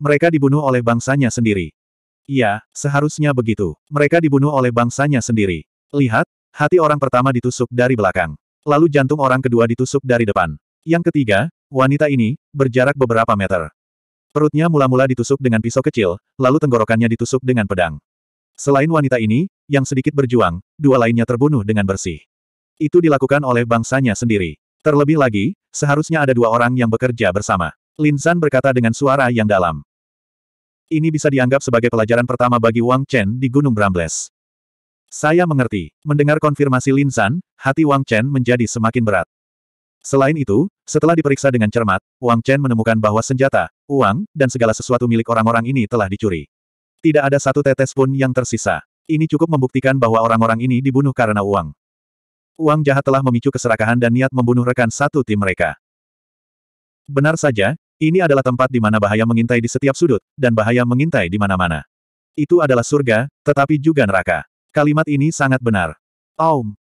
Mereka dibunuh oleh bangsanya sendiri. Iya, seharusnya begitu. Mereka dibunuh oleh bangsanya sendiri. Lihat, hati orang pertama ditusuk dari belakang. Lalu jantung orang kedua ditusuk dari depan. Yang ketiga, wanita ini, berjarak beberapa meter. Perutnya mula-mula ditusuk dengan pisau kecil, lalu tenggorokannya ditusuk dengan pedang. Selain wanita ini, yang sedikit berjuang, dua lainnya terbunuh dengan bersih. Itu dilakukan oleh bangsanya sendiri. Terlebih lagi, seharusnya ada dua orang yang bekerja bersama. Lin Linsan berkata dengan suara yang dalam. Ini bisa dianggap sebagai pelajaran pertama bagi Wang Chen di Gunung Brambles. Saya mengerti. Mendengar konfirmasi Lin Linsan, hati Wang Chen menjadi semakin berat. Selain itu, setelah diperiksa dengan cermat, Wang Chen menemukan bahwa senjata, uang, dan segala sesuatu milik orang-orang ini telah dicuri. Tidak ada satu tetes pun yang tersisa. Ini cukup membuktikan bahwa orang-orang ini dibunuh karena uang. Uang jahat telah memicu keserakahan dan niat membunuh rekan satu tim mereka. Benar saja, ini adalah tempat di mana bahaya mengintai di setiap sudut, dan bahaya mengintai di mana-mana. Itu adalah surga, tetapi juga neraka. Kalimat ini sangat benar. Aum.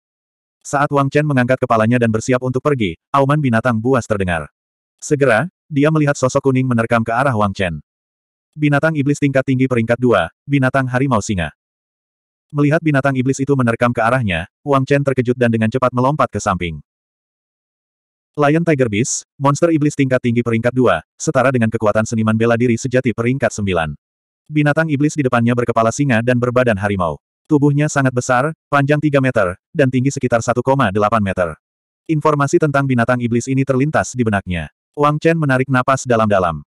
Saat Wang Chen mengangkat kepalanya dan bersiap untuk pergi, auman binatang buas terdengar. Segera, dia melihat sosok kuning menerkam ke arah Wang Chen. Binatang iblis tingkat tinggi peringkat dua, binatang harimau singa. Melihat binatang iblis itu menerkam ke arahnya, Wang Chen terkejut dan dengan cepat melompat ke samping. Lion Tiger Beast, monster iblis tingkat tinggi peringkat dua, setara dengan kekuatan seniman bela diri sejati peringkat sembilan. Binatang iblis di depannya berkepala singa dan berbadan harimau. Tubuhnya sangat besar, panjang 3 meter, dan tinggi sekitar 1,8 meter. Informasi tentang binatang iblis ini terlintas di benaknya. Wang Chen menarik napas dalam-dalam.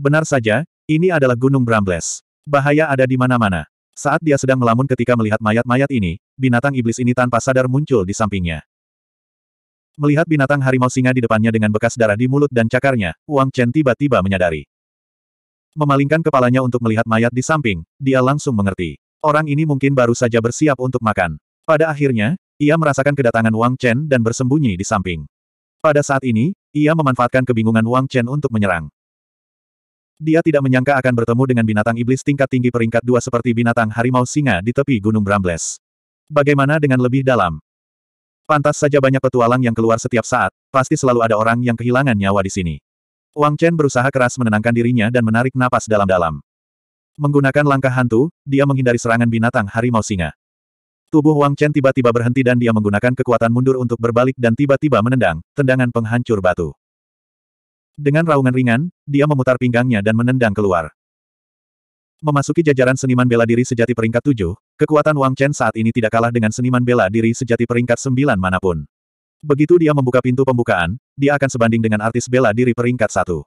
Benar saja, ini adalah Gunung Brambles. Bahaya ada di mana-mana. Saat dia sedang melamun ketika melihat mayat-mayat ini, binatang iblis ini tanpa sadar muncul di sampingnya. Melihat binatang harimau singa di depannya dengan bekas darah di mulut dan cakarnya, Wang Chen tiba-tiba menyadari. Memalingkan kepalanya untuk melihat mayat di samping, dia langsung mengerti. Orang ini mungkin baru saja bersiap untuk makan. Pada akhirnya, ia merasakan kedatangan Wang Chen dan bersembunyi di samping. Pada saat ini, ia memanfaatkan kebingungan Wang Chen untuk menyerang. Dia tidak menyangka akan bertemu dengan binatang iblis tingkat tinggi peringkat dua seperti binatang harimau singa di tepi Gunung Brambles. Bagaimana dengan lebih dalam? Pantas saja banyak petualang yang keluar setiap saat, pasti selalu ada orang yang kehilangan nyawa di sini. Wang Chen berusaha keras menenangkan dirinya dan menarik napas dalam-dalam. Menggunakan langkah hantu, dia menghindari serangan binatang harimau singa. Tubuh Wang Chen tiba-tiba berhenti dan dia menggunakan kekuatan mundur untuk berbalik dan tiba-tiba menendang, tendangan penghancur batu. Dengan raungan ringan, dia memutar pinggangnya dan menendang keluar. Memasuki jajaran seniman bela diri sejati peringkat 7, kekuatan Wang Chen saat ini tidak kalah dengan seniman bela diri sejati peringkat 9 manapun. Begitu dia membuka pintu pembukaan, dia akan sebanding dengan artis bela diri peringkat 1.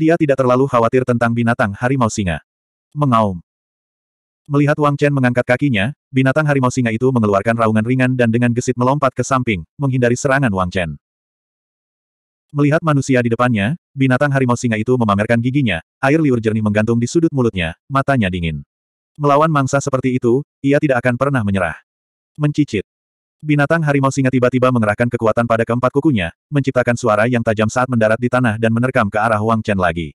Dia tidak terlalu khawatir tentang binatang harimau singa. Mengaum. Melihat Wang Chen mengangkat kakinya, binatang harimau singa itu mengeluarkan raungan ringan dan dengan gesit melompat ke samping, menghindari serangan Wang Chen. Melihat manusia di depannya, binatang harimau singa itu memamerkan giginya, air liur jernih menggantung di sudut mulutnya, matanya dingin. Melawan mangsa seperti itu, ia tidak akan pernah menyerah. Mencicit. Binatang harimau singa tiba-tiba mengerahkan kekuatan pada keempat kukunya, menciptakan suara yang tajam saat mendarat di tanah dan menerkam ke arah Wang Chen lagi.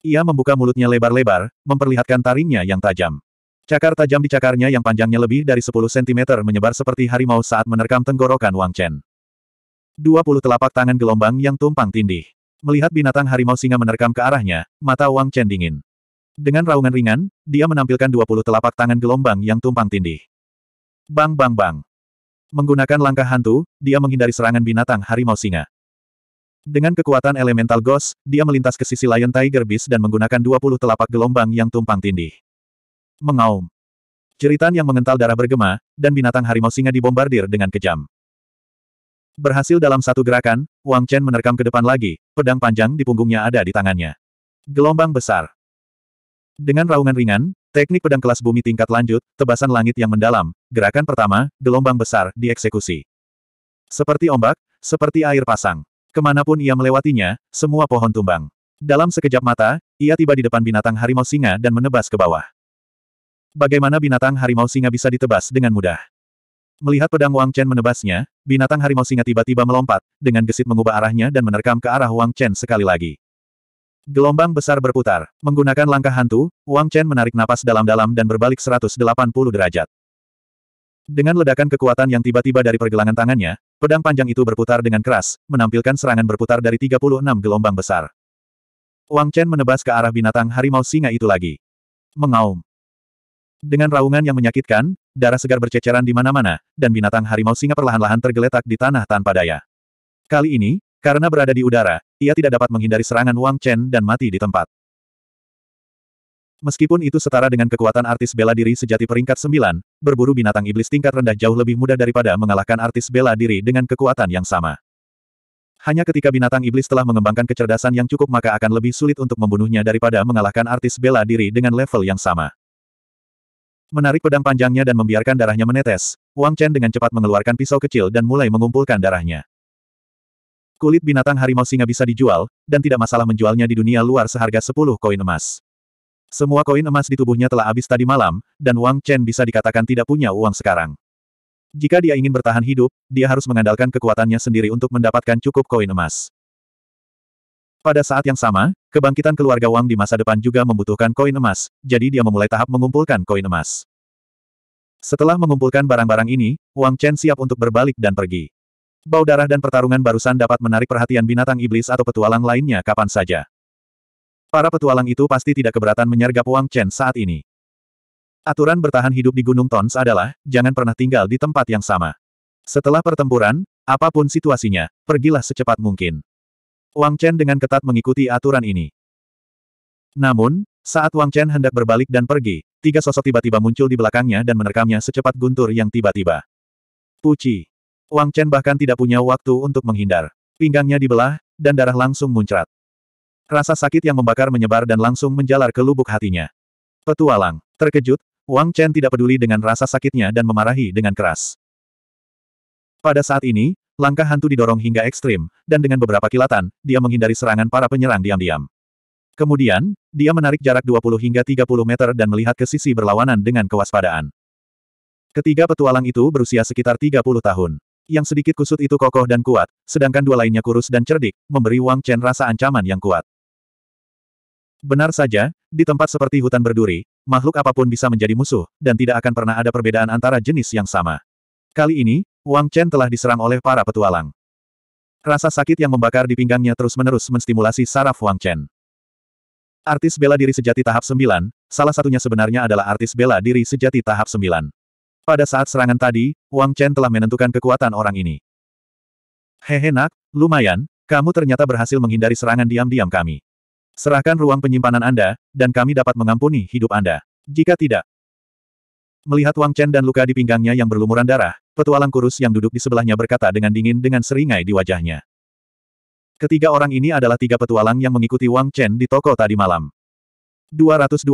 Ia membuka mulutnya lebar-lebar, memperlihatkan taringnya yang tajam. Cakar tajam di cakarnya yang panjangnya lebih dari 10 cm menyebar seperti harimau saat menerkam tenggorokan Wang Chen. 20 telapak tangan gelombang yang tumpang tindih. Melihat binatang harimau singa menerkam ke arahnya, mata Wang Chen dingin. Dengan raungan ringan, dia menampilkan 20 telapak tangan gelombang yang tumpang tindih. Bang bang bang. Menggunakan langkah hantu, dia menghindari serangan binatang harimau singa. Dengan kekuatan elemental ghost, dia melintas ke sisi Lion Tiger Beast dan menggunakan 20 telapak gelombang yang tumpang tindih. Mengaum. Jeritan yang mengental darah bergema, dan binatang harimau singa dibombardir dengan kejam. Berhasil dalam satu gerakan, Wang Chen menerkam ke depan lagi, pedang panjang di punggungnya ada di tangannya. Gelombang besar. Dengan raungan ringan, teknik pedang kelas bumi tingkat lanjut, tebasan langit yang mendalam, gerakan pertama, gelombang besar, dieksekusi. Seperti ombak, seperti air pasang. Kemanapun ia melewatinya, semua pohon tumbang. Dalam sekejap mata, ia tiba di depan binatang harimau singa dan menebas ke bawah. Bagaimana binatang harimau singa bisa ditebas dengan mudah? Melihat pedang Wang Chen menebasnya, binatang harimau singa tiba-tiba melompat, dengan gesit mengubah arahnya dan menerkam ke arah Wang Chen sekali lagi. Gelombang besar berputar. Menggunakan langkah hantu, Wang Chen menarik napas dalam-dalam dan berbalik 180 derajat. Dengan ledakan kekuatan yang tiba-tiba dari pergelangan tangannya, pedang panjang itu berputar dengan keras, menampilkan serangan berputar dari 36 gelombang besar. Wang Chen menebas ke arah binatang harimau singa itu lagi. Mengaum. Dengan raungan yang menyakitkan, darah segar berceceran di mana-mana, dan binatang harimau singa perlahan-lahan tergeletak di tanah tanpa daya. Kali ini, karena berada di udara, ia tidak dapat menghindari serangan Wang Chen dan mati di tempat. Meskipun itu setara dengan kekuatan artis bela diri sejati peringkat 9, berburu binatang iblis tingkat rendah jauh lebih mudah daripada mengalahkan artis bela diri dengan kekuatan yang sama. Hanya ketika binatang iblis telah mengembangkan kecerdasan yang cukup maka akan lebih sulit untuk membunuhnya daripada mengalahkan artis bela diri dengan level yang sama. Menarik pedang panjangnya dan membiarkan darahnya menetes, Wang Chen dengan cepat mengeluarkan pisau kecil dan mulai mengumpulkan darahnya. Kulit binatang harimau singa bisa dijual, dan tidak masalah menjualnya di dunia luar seharga 10 koin emas. Semua koin emas di tubuhnya telah habis tadi malam, dan Wang Chen bisa dikatakan tidak punya uang sekarang. Jika dia ingin bertahan hidup, dia harus mengandalkan kekuatannya sendiri untuk mendapatkan cukup koin emas. Pada saat yang sama, kebangkitan keluarga Wang di masa depan juga membutuhkan koin emas, jadi dia memulai tahap mengumpulkan koin emas. Setelah mengumpulkan barang-barang ini, Wang Chen siap untuk berbalik dan pergi. Bau darah dan pertarungan barusan dapat menarik perhatian binatang iblis atau petualang lainnya kapan saja. Para petualang itu pasti tidak keberatan menyergap Wang Chen saat ini. Aturan bertahan hidup di Gunung Tons adalah, jangan pernah tinggal di tempat yang sama. Setelah pertempuran, apapun situasinya, pergilah secepat mungkin. Wang Chen dengan ketat mengikuti aturan ini. Namun, saat Wang Chen hendak berbalik dan pergi, tiga sosok tiba-tiba muncul di belakangnya dan menerkamnya secepat guntur yang tiba-tiba. Puci. Wang Chen bahkan tidak punya waktu untuk menghindar. Pinggangnya dibelah, dan darah langsung muncrat. Rasa sakit yang membakar menyebar dan langsung menjalar ke lubuk hatinya. Petualang. Terkejut, Wang Chen tidak peduli dengan rasa sakitnya dan memarahi dengan keras. Pada saat ini, langkah hantu didorong hingga ekstrim, dan dengan beberapa kilatan, dia menghindari serangan para penyerang diam-diam. Kemudian, dia menarik jarak 20 hingga 30 meter dan melihat ke sisi berlawanan dengan kewaspadaan. Ketiga petualang itu berusia sekitar 30 tahun. Yang sedikit kusut itu kokoh dan kuat, sedangkan dua lainnya kurus dan cerdik, memberi Wang Chen rasa ancaman yang kuat. Benar saja, di tempat seperti hutan berduri, makhluk apapun bisa menjadi musuh, dan tidak akan pernah ada perbedaan antara jenis yang sama. Kali ini, Wang Chen telah diserang oleh para petualang. Rasa sakit yang membakar di pinggangnya terus-menerus menstimulasi saraf Wang Chen. Artis bela diri sejati tahap 9, salah satunya sebenarnya adalah artis bela diri sejati tahap 9. Pada saat serangan tadi, Wang Chen telah menentukan kekuatan orang ini. Hehe nak, lumayan, kamu ternyata berhasil menghindari serangan diam-diam kami. Serahkan ruang penyimpanan Anda, dan kami dapat mengampuni hidup Anda. Jika tidak. Melihat Wang Chen dan luka di pinggangnya yang berlumuran darah, petualang kurus yang duduk di sebelahnya berkata dengan dingin dengan seringai di wajahnya. Ketiga orang ini adalah tiga petualang yang mengikuti Wang Chen di toko tadi malam. 224.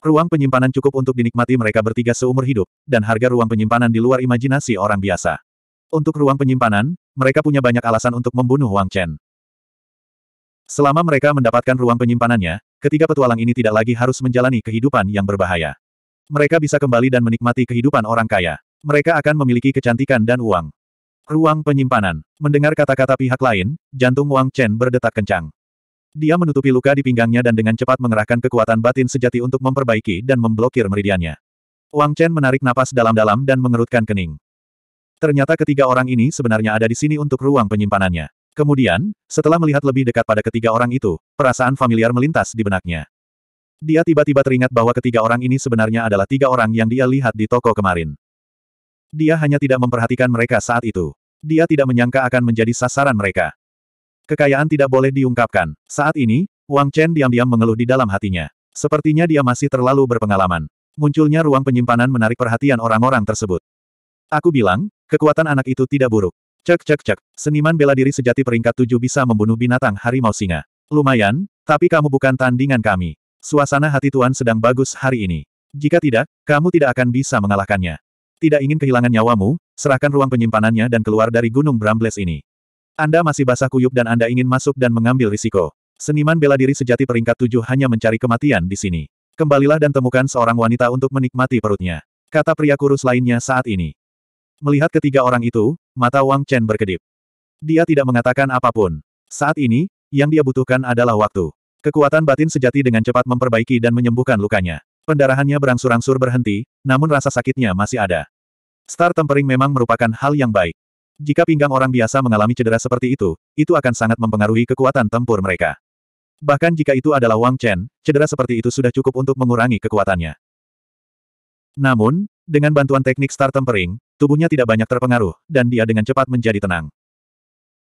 Ruang penyimpanan cukup untuk dinikmati mereka bertiga seumur hidup, dan harga ruang penyimpanan di luar imajinasi orang biasa. Untuk ruang penyimpanan, mereka punya banyak alasan untuk membunuh Wang Chen. Selama mereka mendapatkan ruang penyimpanannya, ketiga petualang ini tidak lagi harus menjalani kehidupan yang berbahaya. Mereka bisa kembali dan menikmati kehidupan orang kaya. Mereka akan memiliki kecantikan dan uang. Ruang penyimpanan. Mendengar kata-kata pihak lain, jantung Wang Chen berdetak kencang. Dia menutupi luka di pinggangnya dan dengan cepat mengerahkan kekuatan batin sejati untuk memperbaiki dan memblokir meridiannya. Wang Chen menarik napas dalam-dalam dan mengerutkan kening. Ternyata ketiga orang ini sebenarnya ada di sini untuk ruang penyimpanannya. Kemudian, setelah melihat lebih dekat pada ketiga orang itu, perasaan familiar melintas di benaknya. Dia tiba-tiba teringat bahwa ketiga orang ini sebenarnya adalah tiga orang yang dia lihat di toko kemarin. Dia hanya tidak memperhatikan mereka saat itu. Dia tidak menyangka akan menjadi sasaran mereka. Kekayaan tidak boleh diungkapkan. Saat ini, Wang Chen diam-diam mengeluh di dalam hatinya. Sepertinya dia masih terlalu berpengalaman. Munculnya ruang penyimpanan menarik perhatian orang-orang tersebut. Aku bilang, kekuatan anak itu tidak buruk. Cek cek cek, seniman bela diri sejati peringkat tujuh bisa membunuh binatang harimau singa. Lumayan, tapi kamu bukan tandingan kami. Suasana hati Tuan sedang bagus hari ini. Jika tidak, kamu tidak akan bisa mengalahkannya. Tidak ingin kehilangan nyawamu, serahkan ruang penyimpanannya dan keluar dari Gunung Brambles ini. Anda masih basah kuyup dan Anda ingin masuk dan mengambil risiko. Seniman bela diri sejati peringkat tujuh hanya mencari kematian di sini. Kembalilah dan temukan seorang wanita untuk menikmati perutnya. Kata pria kurus lainnya saat ini. Melihat ketiga orang itu, mata Wang Chen berkedip. Dia tidak mengatakan apapun. Saat ini, yang dia butuhkan adalah waktu. Kekuatan batin sejati dengan cepat memperbaiki dan menyembuhkan lukanya. Pendarahannya berangsur-angsur berhenti, namun rasa sakitnya masih ada. Star tempering memang merupakan hal yang baik. Jika pinggang orang biasa mengalami cedera seperti itu, itu akan sangat mempengaruhi kekuatan tempur mereka. Bahkan jika itu adalah Wang Chen, cedera seperti itu sudah cukup untuk mengurangi kekuatannya. Namun, dengan bantuan teknik star tempering, tubuhnya tidak banyak terpengaruh, dan dia dengan cepat menjadi tenang.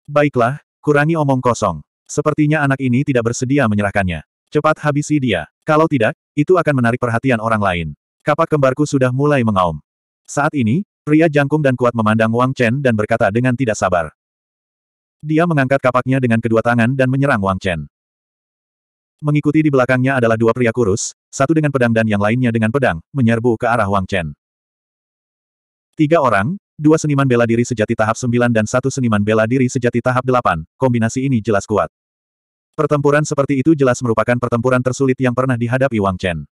Baiklah, kurangi omong kosong. Sepertinya anak ini tidak bersedia menyerahkannya. Cepat habisi dia. Kalau tidak, itu akan menarik perhatian orang lain. Kapak kembarku sudah mulai mengaum. Saat ini, pria jangkung dan kuat memandang Wang Chen dan berkata dengan tidak sabar. Dia mengangkat kapaknya dengan kedua tangan dan menyerang Wang Chen. Mengikuti di belakangnya adalah dua pria kurus, satu dengan pedang dan yang lainnya dengan pedang, menyerbu ke arah Wang Chen. Tiga orang, dua seniman bela diri sejati tahap sembilan dan satu seniman bela diri sejati tahap delapan. kombinasi ini jelas kuat. Pertempuran seperti itu jelas merupakan pertempuran tersulit yang pernah dihadapi Wang Chen.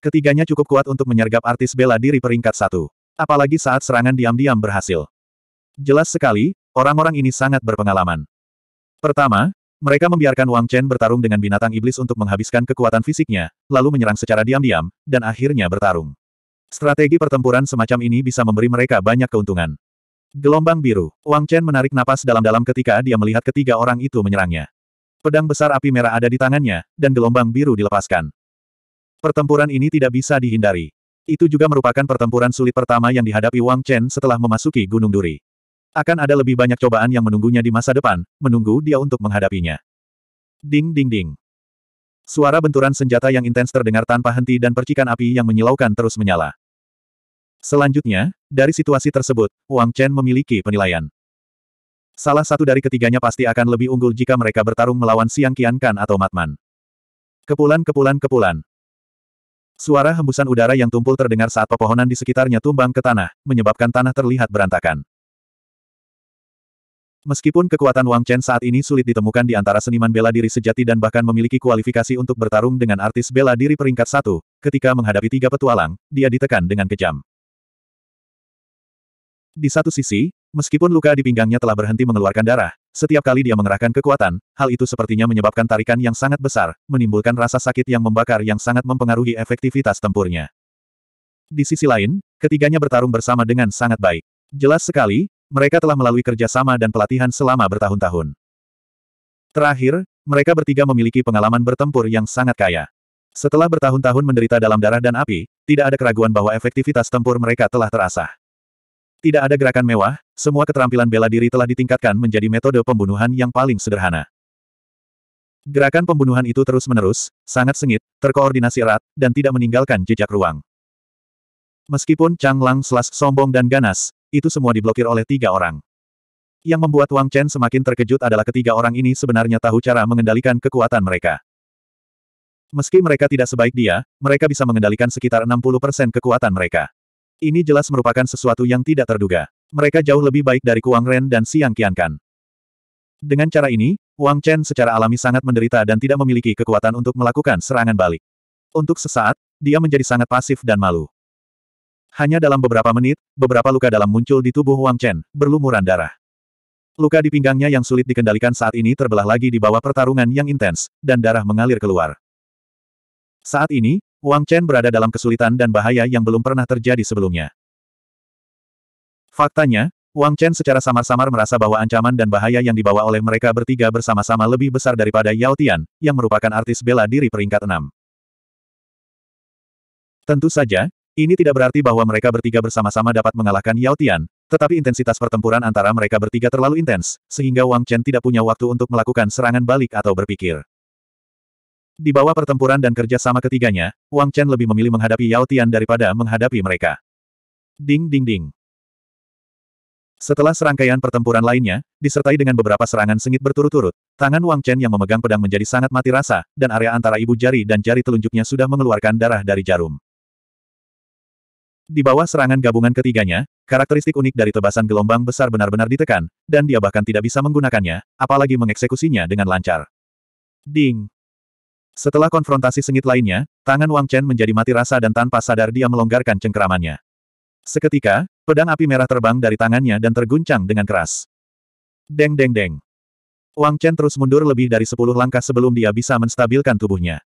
Ketiganya cukup kuat untuk menyergap artis bela diri peringkat satu. Apalagi saat serangan diam-diam berhasil. Jelas sekali, orang-orang ini sangat berpengalaman. Pertama, mereka membiarkan Wang Chen bertarung dengan binatang iblis untuk menghabiskan kekuatan fisiknya, lalu menyerang secara diam-diam, dan akhirnya bertarung. Strategi pertempuran semacam ini bisa memberi mereka banyak keuntungan. Gelombang biru. Wang Chen menarik napas dalam-dalam ketika dia melihat ketiga orang itu menyerangnya. Pedang besar api merah ada di tangannya, dan gelombang biru dilepaskan. Pertempuran ini tidak bisa dihindari. Itu juga merupakan pertempuran sulit pertama yang dihadapi Wang Chen setelah memasuki Gunung Duri. Akan ada lebih banyak cobaan yang menunggunya di masa depan, menunggu dia untuk menghadapinya. Ding ding ding. Suara benturan senjata yang intens terdengar tanpa henti dan percikan api yang menyilaukan terus menyala. Selanjutnya, dari situasi tersebut, Wang Chen memiliki penilaian. Salah satu dari ketiganya pasti akan lebih unggul jika mereka bertarung melawan Siang Qian Kan atau Matman. Kepulan kepulan kepulan. Suara hembusan udara yang tumpul terdengar saat pepohonan di sekitarnya tumbang ke tanah, menyebabkan tanah terlihat berantakan. Meskipun kekuatan Wang Chen saat ini sulit ditemukan di antara seniman bela diri sejati dan bahkan memiliki kualifikasi untuk bertarung dengan artis bela diri peringkat satu, ketika menghadapi tiga petualang, dia ditekan dengan kejam. Di satu sisi, meskipun luka di pinggangnya telah berhenti mengeluarkan darah, setiap kali dia mengerahkan kekuatan, hal itu sepertinya menyebabkan tarikan yang sangat besar, menimbulkan rasa sakit yang membakar yang sangat mempengaruhi efektivitas tempurnya. Di sisi lain, ketiganya bertarung bersama dengan sangat baik. Jelas sekali, mereka telah melalui kerjasama dan pelatihan selama bertahun-tahun. Terakhir, mereka bertiga memiliki pengalaman bertempur yang sangat kaya. Setelah bertahun-tahun menderita dalam darah dan api, tidak ada keraguan bahwa efektivitas tempur mereka telah terasah. Tidak ada gerakan mewah, semua keterampilan bela diri telah ditingkatkan menjadi metode pembunuhan yang paling sederhana. Gerakan pembunuhan itu terus-menerus, sangat sengit, terkoordinasi erat, dan tidak meninggalkan jejak ruang. Meskipun Chang Lang selas sombong dan ganas, itu semua diblokir oleh tiga orang. Yang membuat Wang Chen semakin terkejut adalah ketiga orang ini sebenarnya tahu cara mengendalikan kekuatan mereka. Meski mereka tidak sebaik dia, mereka bisa mengendalikan sekitar 60% kekuatan mereka. Ini jelas merupakan sesuatu yang tidak terduga. Mereka jauh lebih baik dari Kuang Ren dan Siang Qiankan. Dengan cara ini, Wang Chen secara alami sangat menderita dan tidak memiliki kekuatan untuk melakukan serangan balik. Untuk sesaat, dia menjadi sangat pasif dan malu. Hanya dalam beberapa menit, beberapa luka dalam muncul di tubuh Wang Chen, berlumuran darah. Luka di pinggangnya yang sulit dikendalikan saat ini terbelah lagi di bawah pertarungan yang intens, dan darah mengalir keluar. Saat ini, Wang Chen berada dalam kesulitan dan bahaya yang belum pernah terjadi sebelumnya. Faktanya, Wang Chen secara samar-samar merasa bahwa ancaman dan bahaya yang dibawa oleh mereka bertiga bersama-sama lebih besar daripada Yao Tian, yang merupakan artis bela diri peringkat enam. Tentu saja, ini tidak berarti bahwa mereka bertiga bersama-sama dapat mengalahkan Yao Tian, tetapi intensitas pertempuran antara mereka bertiga terlalu intens, sehingga Wang Chen tidak punya waktu untuk melakukan serangan balik atau berpikir. Di bawah pertempuran dan kerja sama ketiganya, Wang Chen lebih memilih menghadapi Yao Tian daripada menghadapi mereka. Ding ding ding. Setelah serangkaian pertempuran lainnya, disertai dengan beberapa serangan sengit berturut-turut, tangan Wang Chen yang memegang pedang menjadi sangat mati rasa, dan area antara ibu jari dan jari telunjuknya sudah mengeluarkan darah dari jarum. Di bawah serangan gabungan ketiganya, karakteristik unik dari tebasan gelombang besar benar-benar ditekan, dan dia bahkan tidak bisa menggunakannya, apalagi mengeksekusinya dengan lancar. Ding! Setelah konfrontasi sengit lainnya, tangan Wang Chen menjadi mati rasa dan tanpa sadar dia melonggarkan cengkeramannya. Seketika, pedang api merah terbang dari tangannya dan terguncang dengan keras. Deng deng deng! Wang Chen terus mundur lebih dari sepuluh langkah sebelum dia bisa menstabilkan tubuhnya.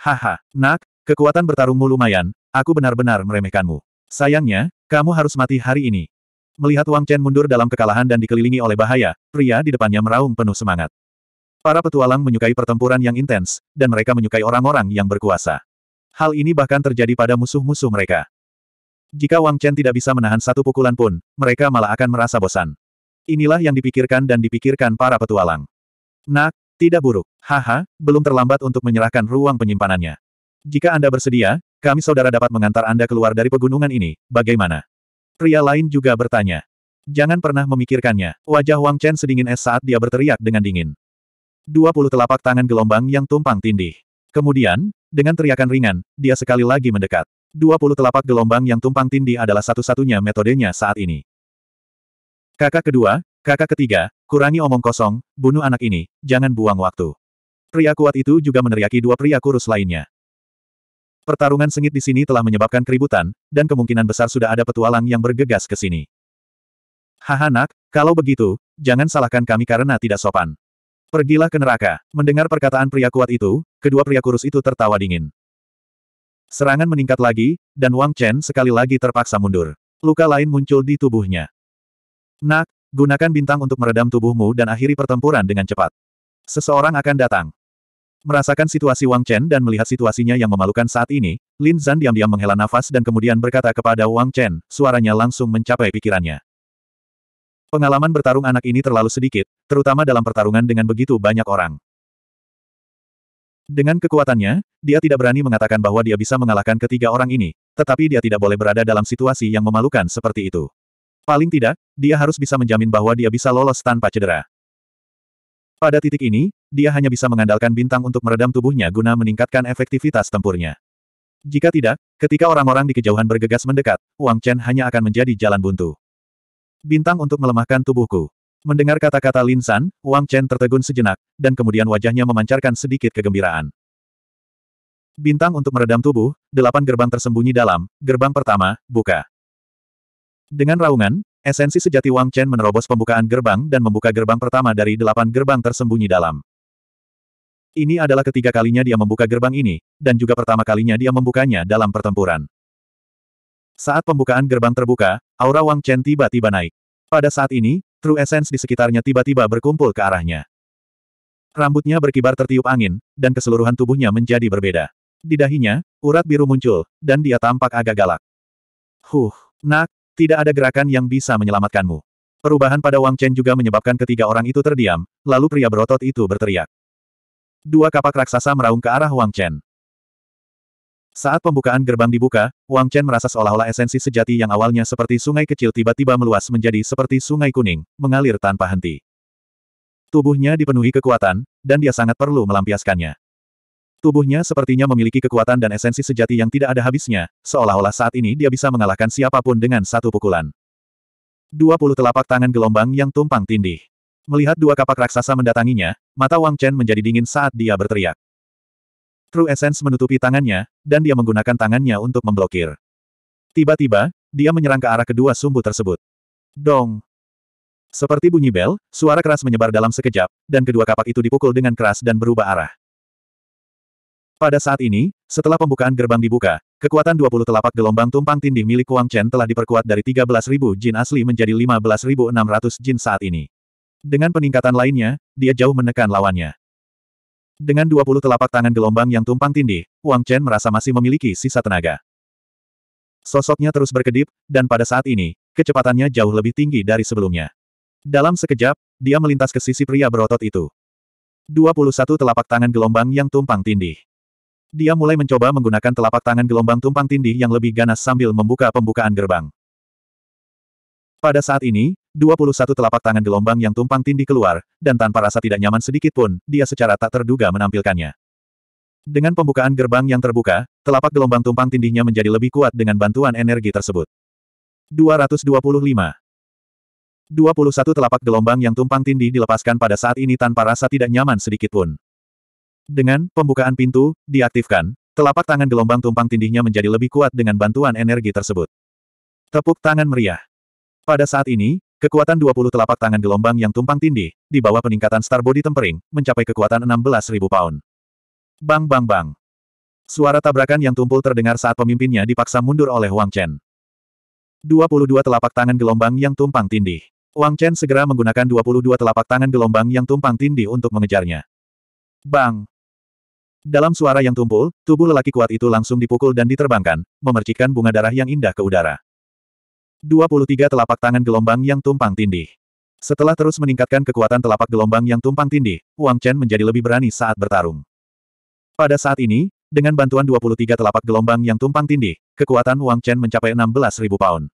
Haha, nak, kekuatan bertarungmu lumayan, Aku benar-benar meremehkanmu. Sayangnya, kamu harus mati hari ini. Melihat Wang Chen mundur dalam kekalahan dan dikelilingi oleh bahaya, pria di depannya meraung penuh semangat. Para petualang menyukai pertempuran yang intens, dan mereka menyukai orang-orang yang berkuasa. Hal ini bahkan terjadi pada musuh-musuh mereka. Jika Wang Chen tidak bisa menahan satu pukulan pun, mereka malah akan merasa bosan. Inilah yang dipikirkan dan dipikirkan para petualang. Nak, tidak buruk. Haha, belum terlambat untuk menyerahkan ruang penyimpanannya. Jika Anda bersedia, kami saudara dapat mengantar Anda keluar dari pegunungan ini, bagaimana? Pria lain juga bertanya. Jangan pernah memikirkannya. Wajah Wang Chen sedingin es saat dia berteriak dengan dingin. Dua telapak tangan gelombang yang tumpang tindih. Kemudian, dengan teriakan ringan, dia sekali lagi mendekat. Dua telapak gelombang yang tumpang tindih adalah satu-satunya metodenya saat ini. Kakak kedua, kakak ketiga, kurangi omong kosong, bunuh anak ini, jangan buang waktu. Pria kuat itu juga meneriaki dua pria kurus lainnya. Pertarungan sengit di sini telah menyebabkan keributan, dan kemungkinan besar sudah ada petualang yang bergegas ke sini. Haha nak, kalau begitu, jangan salahkan kami karena tidak sopan. Pergilah ke neraka. Mendengar perkataan pria kuat itu, kedua pria kurus itu tertawa dingin. Serangan meningkat lagi, dan Wang Chen sekali lagi terpaksa mundur. Luka lain muncul di tubuhnya. Nak, gunakan bintang untuk meredam tubuhmu dan akhiri pertempuran dengan cepat. Seseorang akan datang. Merasakan situasi Wang Chen dan melihat situasinya yang memalukan saat ini, Lin Zan diam-diam menghela nafas dan kemudian berkata kepada Wang Chen, suaranya langsung mencapai pikirannya. Pengalaman bertarung anak ini terlalu sedikit, terutama dalam pertarungan dengan begitu banyak orang. Dengan kekuatannya, dia tidak berani mengatakan bahwa dia bisa mengalahkan ketiga orang ini, tetapi dia tidak boleh berada dalam situasi yang memalukan seperti itu. Paling tidak, dia harus bisa menjamin bahwa dia bisa lolos tanpa cedera. Pada titik ini, dia hanya bisa mengandalkan bintang untuk meredam tubuhnya guna meningkatkan efektivitas tempurnya. Jika tidak, ketika orang-orang di kejauhan bergegas mendekat, Wang Chen hanya akan menjadi jalan buntu. Bintang untuk melemahkan tubuhku. Mendengar kata-kata Lin San, Wang Chen tertegun sejenak, dan kemudian wajahnya memancarkan sedikit kegembiraan. Bintang untuk meredam tubuh, delapan gerbang tersembunyi dalam, gerbang pertama, buka. Dengan raungan, Esensi sejati Wang Chen menerobos pembukaan gerbang dan membuka gerbang pertama dari delapan gerbang tersembunyi dalam. Ini adalah ketiga kalinya dia membuka gerbang ini, dan juga pertama kalinya dia membukanya dalam pertempuran. Saat pembukaan gerbang terbuka, aura Wang Chen tiba-tiba naik. Pada saat ini, True Essence di sekitarnya tiba-tiba berkumpul ke arahnya. Rambutnya berkibar tertiup angin, dan keseluruhan tubuhnya menjadi berbeda. Di dahinya, urat biru muncul, dan dia tampak agak galak. Huh, nak, tidak ada gerakan yang bisa menyelamatkanmu. Perubahan pada Wang Chen juga menyebabkan ketiga orang itu terdiam, lalu pria berotot itu berteriak. Dua kapak raksasa meraung ke arah Wang Chen. Saat pembukaan gerbang dibuka, Wang Chen merasa seolah-olah esensi sejati yang awalnya seperti sungai kecil tiba-tiba meluas menjadi seperti sungai kuning, mengalir tanpa henti. Tubuhnya dipenuhi kekuatan, dan dia sangat perlu melampiaskannya. Tubuhnya sepertinya memiliki kekuatan dan esensi sejati yang tidak ada habisnya, seolah-olah saat ini dia bisa mengalahkan siapapun dengan satu pukulan. Dua telapak tangan gelombang yang tumpang tindih. Melihat dua kapak raksasa mendatanginya, mata Wang Chen menjadi dingin saat dia berteriak. True Essence menutupi tangannya, dan dia menggunakan tangannya untuk memblokir. Tiba-tiba, dia menyerang ke arah kedua sumbu tersebut. Dong! Seperti bunyi bel, suara keras menyebar dalam sekejap, dan kedua kapak itu dipukul dengan keras dan berubah arah. Pada saat ini, setelah pembukaan gerbang dibuka, kekuatan 20 telapak gelombang tumpang tindih milik Wang Chen telah diperkuat dari 13.000 jin asli menjadi 15.600 jin saat ini. Dengan peningkatan lainnya, dia jauh menekan lawannya. Dengan 20 telapak tangan gelombang yang tumpang tindih, Wang Chen merasa masih memiliki sisa tenaga. Sosoknya terus berkedip, dan pada saat ini, kecepatannya jauh lebih tinggi dari sebelumnya. Dalam sekejap, dia melintas ke sisi pria berotot itu. 21 telapak tangan gelombang yang tumpang tindih. Dia mulai mencoba menggunakan telapak tangan gelombang tumpang tindih yang lebih ganas sambil membuka pembukaan gerbang. Pada saat ini, 21 telapak tangan gelombang yang tumpang tindih keluar, dan tanpa rasa tidak nyaman sedikit pun, dia secara tak terduga menampilkannya. Dengan pembukaan gerbang yang terbuka, telapak gelombang tumpang tindihnya menjadi lebih kuat dengan bantuan energi tersebut. 225. 21 telapak gelombang yang tumpang tindih dilepaskan pada saat ini tanpa rasa tidak nyaman sedikit pun. Dengan pembukaan pintu, diaktifkan, telapak tangan gelombang tumpang tindihnya menjadi lebih kuat dengan bantuan energi tersebut. Tepuk tangan meriah. Pada saat ini, kekuatan 20 telapak tangan gelombang yang tumpang tindih, di bawah peningkatan Star Body Tempering, mencapai kekuatan 16.000 pound. Bang bang bang. Suara tabrakan yang tumpul terdengar saat pemimpinnya dipaksa mundur oleh Wang Chen. 22 telapak tangan gelombang yang tumpang tindih. Wang Chen segera menggunakan 22 telapak tangan gelombang yang tumpang tindih untuk mengejarnya. Bang! Dalam suara yang tumpul, tubuh lelaki kuat itu langsung dipukul dan diterbangkan, memercikan bunga darah yang indah ke udara. 23 telapak tangan gelombang yang tumpang tindih. Setelah terus meningkatkan kekuatan telapak gelombang yang tumpang tindih, Wang Chen menjadi lebih berani saat bertarung. Pada saat ini, dengan bantuan 23 telapak gelombang yang tumpang tindih, kekuatan Wang Chen mencapai 16.000 pound.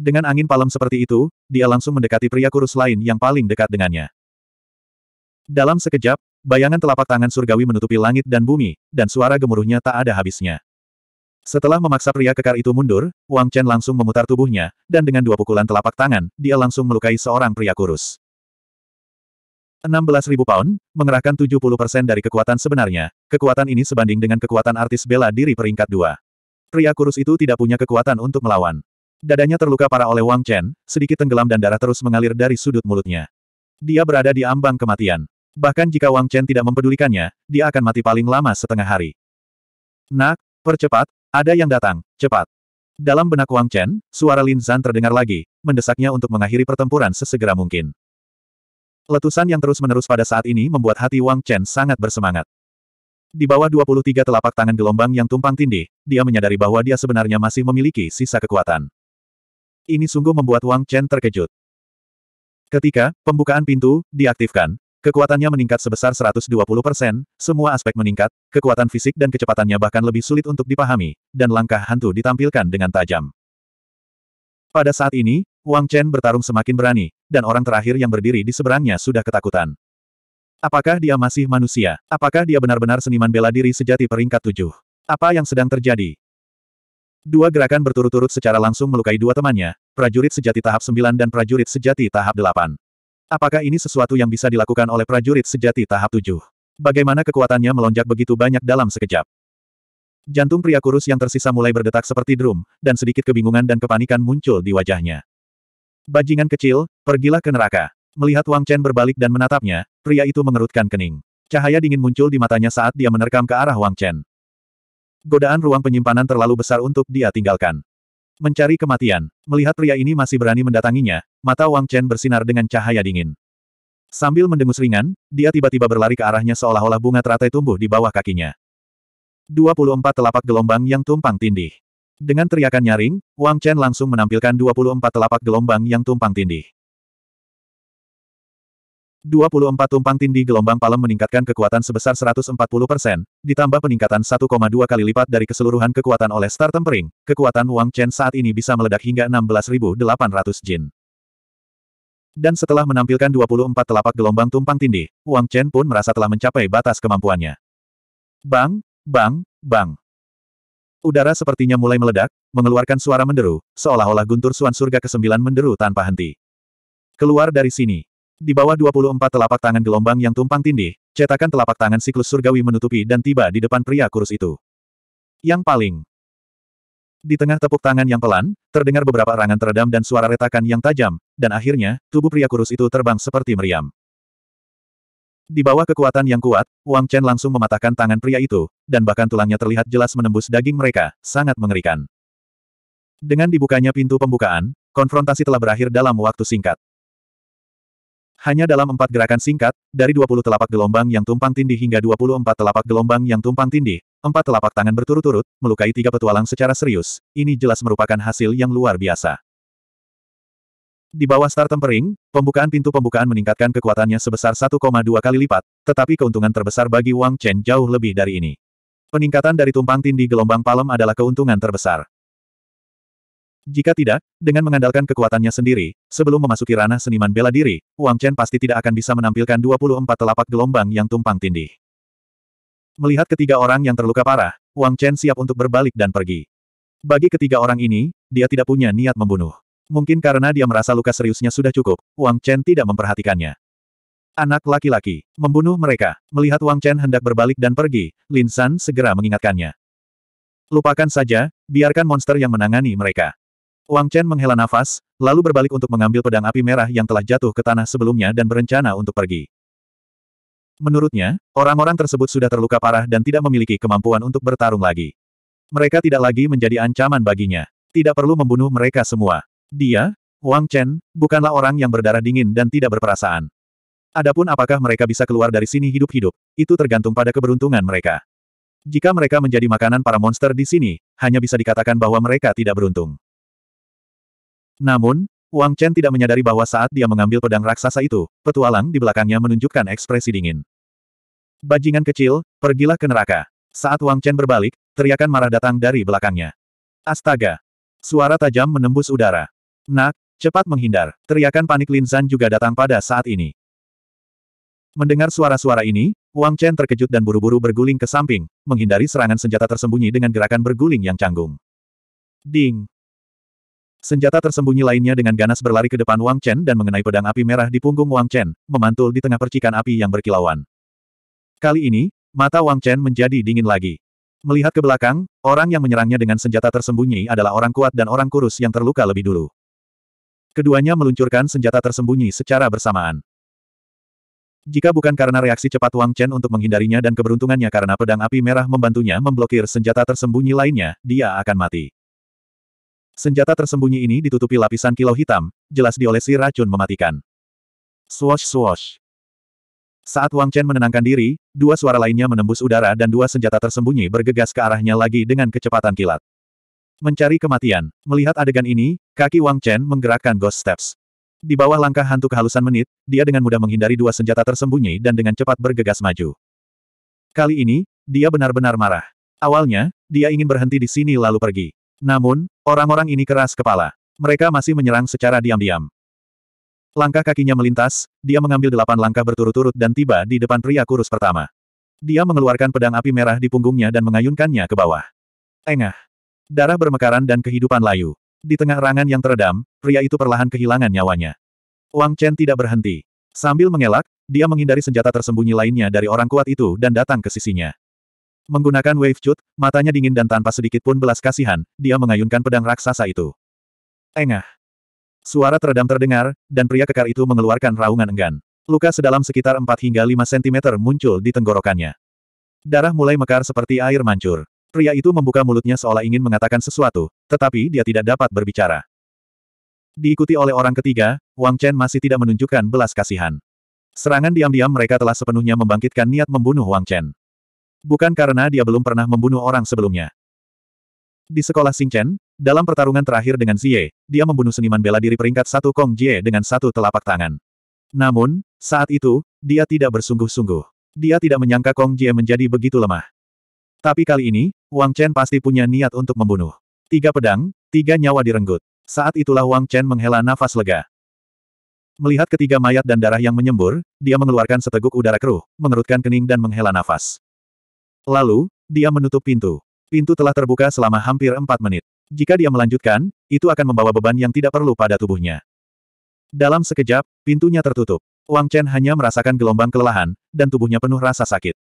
Dengan angin palem seperti itu, dia langsung mendekati pria kurus lain yang paling dekat dengannya. Dalam sekejap, Bayangan telapak tangan surgawi menutupi langit dan bumi, dan suara gemuruhnya tak ada habisnya. Setelah memaksa pria kekar itu mundur, Wang Chen langsung memutar tubuhnya, dan dengan dua pukulan telapak tangan, dia langsung melukai seorang pria kurus. 16.000 pound, mengerahkan 70% dari kekuatan sebenarnya, kekuatan ini sebanding dengan kekuatan artis bela diri peringkat dua. Pria kurus itu tidak punya kekuatan untuk melawan. Dadanya terluka parah oleh Wang Chen, sedikit tenggelam dan darah terus mengalir dari sudut mulutnya. Dia berada di ambang kematian. Bahkan jika Wang Chen tidak mempedulikannya, dia akan mati paling lama setengah hari. Nak, percepat, ada yang datang, cepat. Dalam benak Wang Chen, suara Lin Zan terdengar lagi, mendesaknya untuk mengakhiri pertempuran sesegera mungkin. Letusan yang terus-menerus pada saat ini membuat hati Wang Chen sangat bersemangat. Di bawah 23 telapak tangan gelombang yang tumpang tindih, dia menyadari bahwa dia sebenarnya masih memiliki sisa kekuatan. Ini sungguh membuat Wang Chen terkejut. Ketika pembukaan pintu diaktifkan, Kekuatannya meningkat sebesar 120 persen, semua aspek meningkat, kekuatan fisik dan kecepatannya bahkan lebih sulit untuk dipahami, dan langkah hantu ditampilkan dengan tajam. Pada saat ini, Wang Chen bertarung semakin berani, dan orang terakhir yang berdiri di seberangnya sudah ketakutan. Apakah dia masih manusia? Apakah dia benar-benar seniman bela diri sejati peringkat tujuh? Apa yang sedang terjadi? Dua gerakan berturut-turut secara langsung melukai dua temannya, prajurit sejati tahap sembilan dan prajurit sejati tahap delapan. Apakah ini sesuatu yang bisa dilakukan oleh prajurit sejati tahap tujuh? Bagaimana kekuatannya melonjak begitu banyak dalam sekejap? Jantung pria kurus yang tersisa mulai berdetak seperti drum, dan sedikit kebingungan dan kepanikan muncul di wajahnya. Bajingan kecil, pergilah ke neraka. Melihat Wang Chen berbalik dan menatapnya, pria itu mengerutkan kening. Cahaya dingin muncul di matanya saat dia menerkam ke arah Wang Chen. Godaan ruang penyimpanan terlalu besar untuk dia tinggalkan. Mencari kematian, melihat pria ini masih berani mendatanginya, mata Wang Chen bersinar dengan cahaya dingin. Sambil mendengus ringan, dia tiba-tiba berlari ke arahnya seolah-olah bunga teratai tumbuh di bawah kakinya. 24 telapak gelombang yang tumpang tindih. Dengan teriakan nyaring, Wang Chen langsung menampilkan 24 telapak gelombang yang tumpang tindih. 24 tumpang tindih gelombang palem meningkatkan kekuatan sebesar 140 persen, ditambah peningkatan 1,2 kali lipat dari keseluruhan kekuatan oleh Star Tempering, kekuatan Wang Chen saat ini bisa meledak hingga 16.800 jin. Dan setelah menampilkan 24 telapak gelombang tumpang tindih, Wang Chen pun merasa telah mencapai batas kemampuannya. Bang, bang, bang. Udara sepertinya mulai meledak, mengeluarkan suara menderu, seolah-olah guntur suan surga ke-9 menderu tanpa henti. Keluar dari sini. Di bawah 24 telapak tangan gelombang yang tumpang tindih, cetakan telapak tangan siklus surgawi menutupi dan tiba di depan pria kurus itu. Yang paling di tengah tepuk tangan yang pelan, terdengar beberapa rangan teredam dan suara retakan yang tajam, dan akhirnya, tubuh pria kurus itu terbang seperti meriam. Di bawah kekuatan yang kuat, Wang Chen langsung mematahkan tangan pria itu, dan bahkan tulangnya terlihat jelas menembus daging mereka, sangat mengerikan. Dengan dibukanya pintu pembukaan, konfrontasi telah berakhir dalam waktu singkat. Hanya dalam empat gerakan singkat, dari 20 telapak gelombang yang tumpang tindih hingga 24 telapak gelombang yang tumpang tindih, empat telapak tangan berturut-turut, melukai tiga petualang secara serius, ini jelas merupakan hasil yang luar biasa. Di bawah star tempering, pembukaan pintu pembukaan meningkatkan kekuatannya sebesar 1,2 kali lipat, tetapi keuntungan terbesar bagi Wang Chen jauh lebih dari ini. Peningkatan dari tumpang tindih gelombang palem adalah keuntungan terbesar. Jika tidak, dengan mengandalkan kekuatannya sendiri, sebelum memasuki ranah seniman bela diri, Wang Chen pasti tidak akan bisa menampilkan 24 telapak gelombang yang tumpang tindih. Melihat ketiga orang yang terluka parah, Wang Chen siap untuk berbalik dan pergi. Bagi ketiga orang ini, dia tidak punya niat membunuh. Mungkin karena dia merasa luka seriusnya sudah cukup, Wang Chen tidak memperhatikannya. Anak laki-laki, membunuh mereka. Melihat Wang Chen hendak berbalik dan pergi, Lin San segera mengingatkannya. Lupakan saja, biarkan monster yang menangani mereka. Wang Chen menghela nafas, lalu berbalik untuk mengambil pedang api merah yang telah jatuh ke tanah sebelumnya dan berencana untuk pergi. Menurutnya, orang-orang tersebut sudah terluka parah dan tidak memiliki kemampuan untuk bertarung lagi. Mereka tidak lagi menjadi ancaman baginya. Tidak perlu membunuh mereka semua. Dia, Wang Chen, bukanlah orang yang berdarah dingin dan tidak berperasaan. Adapun apakah mereka bisa keluar dari sini hidup-hidup, itu tergantung pada keberuntungan mereka. Jika mereka menjadi makanan para monster di sini, hanya bisa dikatakan bahwa mereka tidak beruntung. Namun, Wang Chen tidak menyadari bahwa saat dia mengambil pedang raksasa itu, petualang di belakangnya menunjukkan ekspresi dingin. Bajingan kecil, pergilah ke neraka. Saat Wang Chen berbalik, teriakan marah datang dari belakangnya. Astaga! Suara tajam menembus udara. Nak, cepat menghindar. Teriakan panik Lin Zan juga datang pada saat ini. Mendengar suara-suara ini, Wang Chen terkejut dan buru-buru berguling ke samping, menghindari serangan senjata tersembunyi dengan gerakan berguling yang canggung. Ding! Senjata tersembunyi lainnya dengan ganas berlari ke depan Wang Chen dan mengenai pedang api merah di punggung Wang Chen, memantul di tengah percikan api yang berkilauan. Kali ini, mata Wang Chen menjadi dingin lagi. Melihat ke belakang, orang yang menyerangnya dengan senjata tersembunyi adalah orang kuat dan orang kurus yang terluka lebih dulu. Keduanya meluncurkan senjata tersembunyi secara bersamaan. Jika bukan karena reaksi cepat Wang Chen untuk menghindarinya dan keberuntungannya karena pedang api merah membantunya memblokir senjata tersembunyi lainnya, dia akan mati. Senjata tersembunyi ini ditutupi lapisan kilau hitam, jelas diolesi racun mematikan. Swash swash. Saat Wang Chen menenangkan diri, dua suara lainnya menembus udara dan dua senjata tersembunyi bergegas ke arahnya lagi dengan kecepatan kilat. Mencari kematian, melihat adegan ini, kaki Wang Chen menggerakkan ghost steps. Di bawah langkah hantu kehalusan menit, dia dengan mudah menghindari dua senjata tersembunyi dan dengan cepat bergegas maju. Kali ini, dia benar-benar marah. Awalnya, dia ingin berhenti di sini lalu pergi. Namun, orang-orang ini keras kepala. Mereka masih menyerang secara diam-diam. Langkah kakinya melintas, dia mengambil delapan langkah berturut-turut dan tiba di depan pria kurus pertama. Dia mengeluarkan pedang api merah di punggungnya dan mengayunkannya ke bawah. Engah. Darah bermekaran dan kehidupan layu. Di tengah rangan yang teredam, pria itu perlahan kehilangan nyawanya. Wang Chen tidak berhenti. Sambil mengelak, dia menghindari senjata tersembunyi lainnya dari orang kuat itu dan datang ke sisinya. Menggunakan wave cut, matanya dingin dan tanpa sedikit pun belas kasihan, dia mengayunkan pedang raksasa itu. Engah. Suara teredam terdengar, dan pria kekar itu mengeluarkan raungan enggan. Luka sedalam sekitar 4 hingga 5 cm muncul di tenggorokannya. Darah mulai mekar seperti air mancur. Pria itu membuka mulutnya seolah ingin mengatakan sesuatu, tetapi dia tidak dapat berbicara. Diikuti oleh orang ketiga, Wang Chen masih tidak menunjukkan belas kasihan. Serangan diam-diam mereka telah sepenuhnya membangkitkan niat membunuh Wang Chen bukan karena dia belum pernah membunuh orang sebelumnya. Di sekolah Chen, dalam pertarungan terakhir dengan Xie, dia membunuh seniman bela diri peringkat satu Kong Jie dengan satu telapak tangan. Namun, saat itu, dia tidak bersungguh-sungguh. Dia tidak menyangka Kong Jie menjadi begitu lemah. Tapi kali ini, Wang Chen pasti punya niat untuk membunuh. Tiga pedang, tiga nyawa direnggut. Saat itulah Wang Chen menghela nafas lega. Melihat ketiga mayat dan darah yang menyembur, dia mengeluarkan seteguk udara keruh, mengerutkan kening dan menghela nafas. Lalu, dia menutup pintu. Pintu telah terbuka selama hampir empat menit. Jika dia melanjutkan, itu akan membawa beban yang tidak perlu pada tubuhnya. Dalam sekejap, pintunya tertutup. Wang Chen hanya merasakan gelombang kelelahan, dan tubuhnya penuh rasa sakit.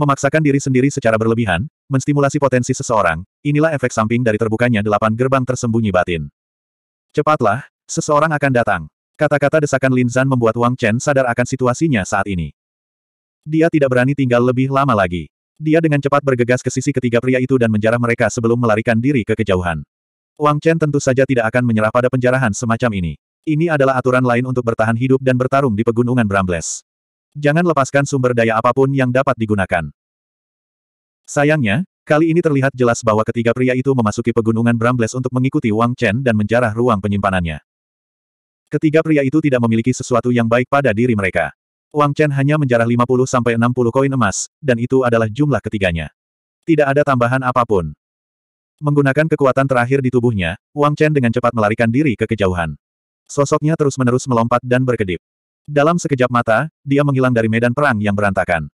Memaksakan diri sendiri secara berlebihan, menstimulasi potensi seseorang, inilah efek samping dari terbukanya delapan gerbang tersembunyi batin. Cepatlah, seseorang akan datang. Kata-kata desakan Lin Zan membuat Wang Chen sadar akan situasinya saat ini. Dia tidak berani tinggal lebih lama lagi. Dia dengan cepat bergegas ke sisi ketiga pria itu dan menjarah mereka sebelum melarikan diri ke kejauhan. Wang Chen tentu saja tidak akan menyerah pada penjarahan semacam ini. Ini adalah aturan lain untuk bertahan hidup dan bertarung di pegunungan Brambles. Jangan lepaskan sumber daya apapun yang dapat digunakan. Sayangnya, kali ini terlihat jelas bahwa ketiga pria itu memasuki pegunungan Brambles untuk mengikuti Wang Chen dan menjarah ruang penyimpanannya. Ketiga pria itu tidak memiliki sesuatu yang baik pada diri mereka. Wang Chen hanya menjarah 50-60 koin emas, dan itu adalah jumlah ketiganya. Tidak ada tambahan apapun. Menggunakan kekuatan terakhir di tubuhnya, Wang Chen dengan cepat melarikan diri ke kejauhan. Sosoknya terus-menerus melompat dan berkedip. Dalam sekejap mata, dia menghilang dari medan perang yang berantakan.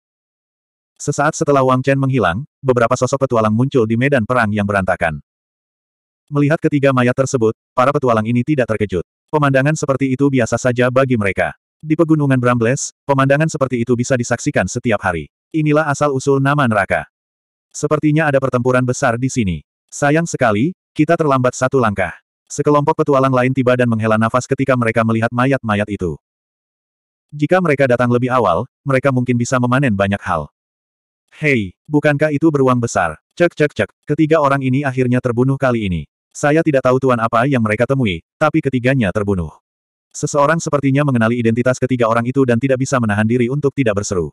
Sesaat setelah Wang Chen menghilang, beberapa sosok petualang muncul di medan perang yang berantakan. Melihat ketiga mayat tersebut, para petualang ini tidak terkejut. Pemandangan seperti itu biasa saja bagi mereka. Di pegunungan Brambles, pemandangan seperti itu bisa disaksikan setiap hari. Inilah asal-usul nama neraka. Sepertinya ada pertempuran besar di sini. Sayang sekali, kita terlambat satu langkah. Sekelompok petualang lain tiba dan menghela nafas ketika mereka melihat mayat-mayat itu. Jika mereka datang lebih awal, mereka mungkin bisa memanen banyak hal. Hei, bukankah itu beruang besar? Cek cek cek, ketiga orang ini akhirnya terbunuh kali ini. Saya tidak tahu tuan apa yang mereka temui, tapi ketiganya terbunuh. Seseorang sepertinya mengenali identitas ketiga orang itu dan tidak bisa menahan diri untuk tidak berseru.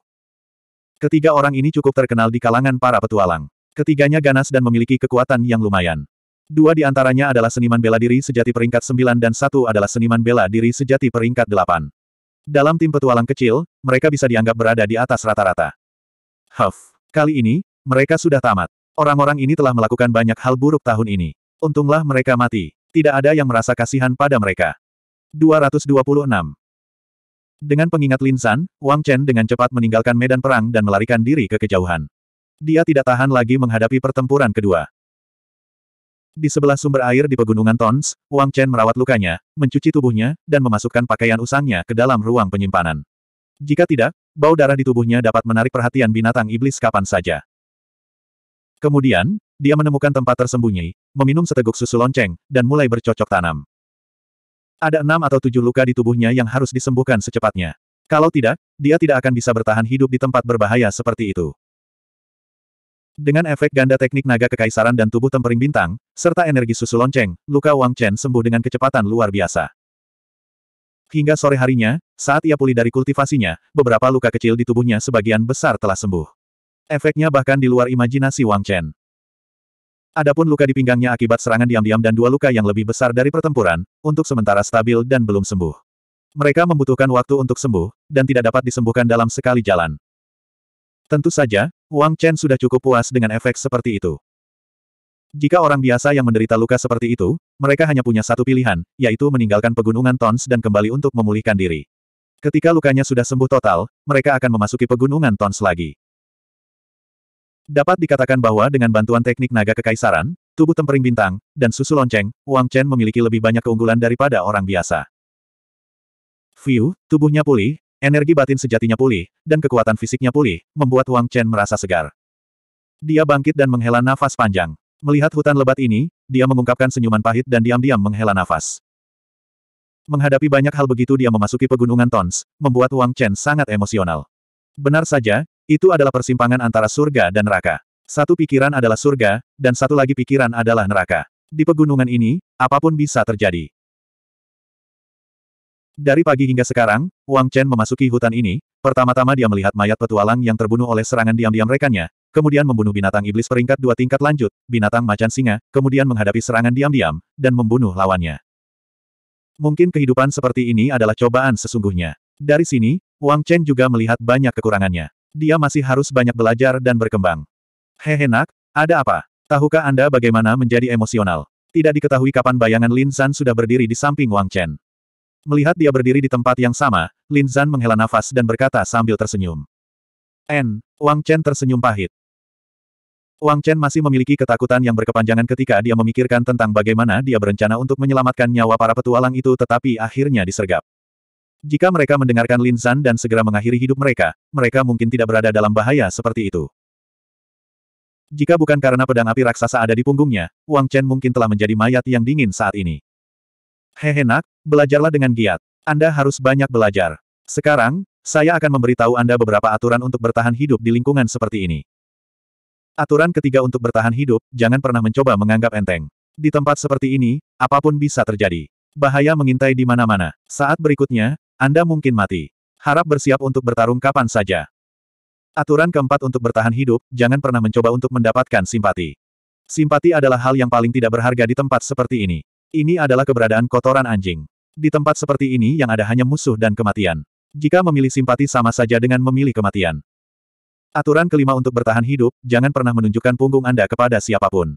Ketiga orang ini cukup terkenal di kalangan para petualang. Ketiganya ganas dan memiliki kekuatan yang lumayan. Dua di antaranya adalah seniman bela diri sejati peringkat sembilan dan satu adalah seniman bela diri sejati peringkat delapan. Dalam tim petualang kecil, mereka bisa dianggap berada di atas rata-rata. Huff. Kali ini, mereka sudah tamat. Orang-orang ini telah melakukan banyak hal buruk tahun ini. Untunglah mereka mati. Tidak ada yang merasa kasihan pada mereka. 226. Dengan pengingat Linsan, Wang Chen dengan cepat meninggalkan medan perang dan melarikan diri ke kejauhan. Dia tidak tahan lagi menghadapi pertempuran kedua. Di sebelah sumber air di pegunungan Tons, Wang Chen merawat lukanya, mencuci tubuhnya, dan memasukkan pakaian usangnya ke dalam ruang penyimpanan. Jika tidak, bau darah di tubuhnya dapat menarik perhatian binatang iblis kapan saja. Kemudian, dia menemukan tempat tersembunyi, meminum seteguk susu lonceng, dan mulai bercocok tanam. Ada enam atau tujuh luka di tubuhnya yang harus disembuhkan secepatnya. Kalau tidak, dia tidak akan bisa bertahan hidup di tempat berbahaya seperti itu. Dengan efek ganda teknik naga kekaisaran dan tubuh tempering bintang, serta energi susu lonceng, luka Wang Chen sembuh dengan kecepatan luar biasa. Hingga sore harinya, saat ia pulih dari kultivasinya, beberapa luka kecil di tubuhnya sebagian besar telah sembuh. Efeknya bahkan di luar imajinasi Wang Chen. Adapun luka di pinggangnya akibat serangan diam-diam dan dua luka yang lebih besar dari pertempuran, untuk sementara stabil dan belum sembuh. Mereka membutuhkan waktu untuk sembuh, dan tidak dapat disembuhkan dalam sekali jalan. Tentu saja, Wang Chen sudah cukup puas dengan efek seperti itu. Jika orang biasa yang menderita luka seperti itu, mereka hanya punya satu pilihan, yaitu meninggalkan pegunungan Tons dan kembali untuk memulihkan diri. Ketika lukanya sudah sembuh total, mereka akan memasuki pegunungan Tons lagi. Dapat dikatakan bahwa dengan bantuan teknik naga kekaisaran, tubuh tempering bintang, dan susu lonceng, Wang Chen memiliki lebih banyak keunggulan daripada orang biasa. View, tubuhnya pulih, energi batin sejatinya pulih, dan kekuatan fisiknya pulih, membuat Wang Chen merasa segar. Dia bangkit dan menghela nafas panjang. Melihat hutan lebat ini, dia mengungkapkan senyuman pahit dan diam-diam menghela nafas. Menghadapi banyak hal begitu dia memasuki pegunungan Tons, membuat Wang Chen sangat emosional. Benar saja, itu adalah persimpangan antara surga dan neraka. Satu pikiran adalah surga, dan satu lagi pikiran adalah neraka. Di pegunungan ini, apapun bisa terjadi. Dari pagi hingga sekarang, Wang Chen memasuki hutan ini, pertama-tama dia melihat mayat petualang yang terbunuh oleh serangan diam-diam rekannya, kemudian membunuh binatang iblis peringkat dua tingkat lanjut, binatang macan singa, kemudian menghadapi serangan diam-diam, dan membunuh lawannya. Mungkin kehidupan seperti ini adalah cobaan sesungguhnya. Dari sini, Wang Chen juga melihat banyak kekurangannya dia masih harus banyak belajar dan berkembang. Hehe nak, ada apa? Tahukah Anda bagaimana menjadi emosional? Tidak diketahui kapan bayangan Lin Zan sudah berdiri di samping Wang Chen. Melihat dia berdiri di tempat yang sama, Lin Zan menghela nafas dan berkata sambil tersenyum. N. Wang Chen tersenyum pahit. Wang Chen masih memiliki ketakutan yang berkepanjangan ketika dia memikirkan tentang bagaimana dia berencana untuk menyelamatkan nyawa para petualang itu tetapi akhirnya disergap. Jika mereka mendengarkan Lin Zan dan segera mengakhiri hidup mereka, mereka mungkin tidak berada dalam bahaya seperti itu. Jika bukan karena pedang api raksasa ada di punggungnya, Wang Chen mungkin telah menjadi mayat yang dingin saat ini. nak, belajarlah dengan giat. Anda harus banyak belajar. Sekarang, saya akan memberitahu Anda beberapa aturan untuk bertahan hidup di lingkungan seperti ini. Aturan ketiga untuk bertahan hidup, jangan pernah mencoba menganggap enteng. Di tempat seperti ini, apapun bisa terjadi. Bahaya mengintai di mana-mana. Saat berikutnya, anda mungkin mati. Harap bersiap untuk bertarung kapan saja. Aturan keempat untuk bertahan hidup, jangan pernah mencoba untuk mendapatkan simpati. Simpati adalah hal yang paling tidak berharga di tempat seperti ini. Ini adalah keberadaan kotoran anjing. Di tempat seperti ini yang ada hanya musuh dan kematian. Jika memilih simpati sama saja dengan memilih kematian. Aturan kelima untuk bertahan hidup, jangan pernah menunjukkan punggung Anda kepada siapapun.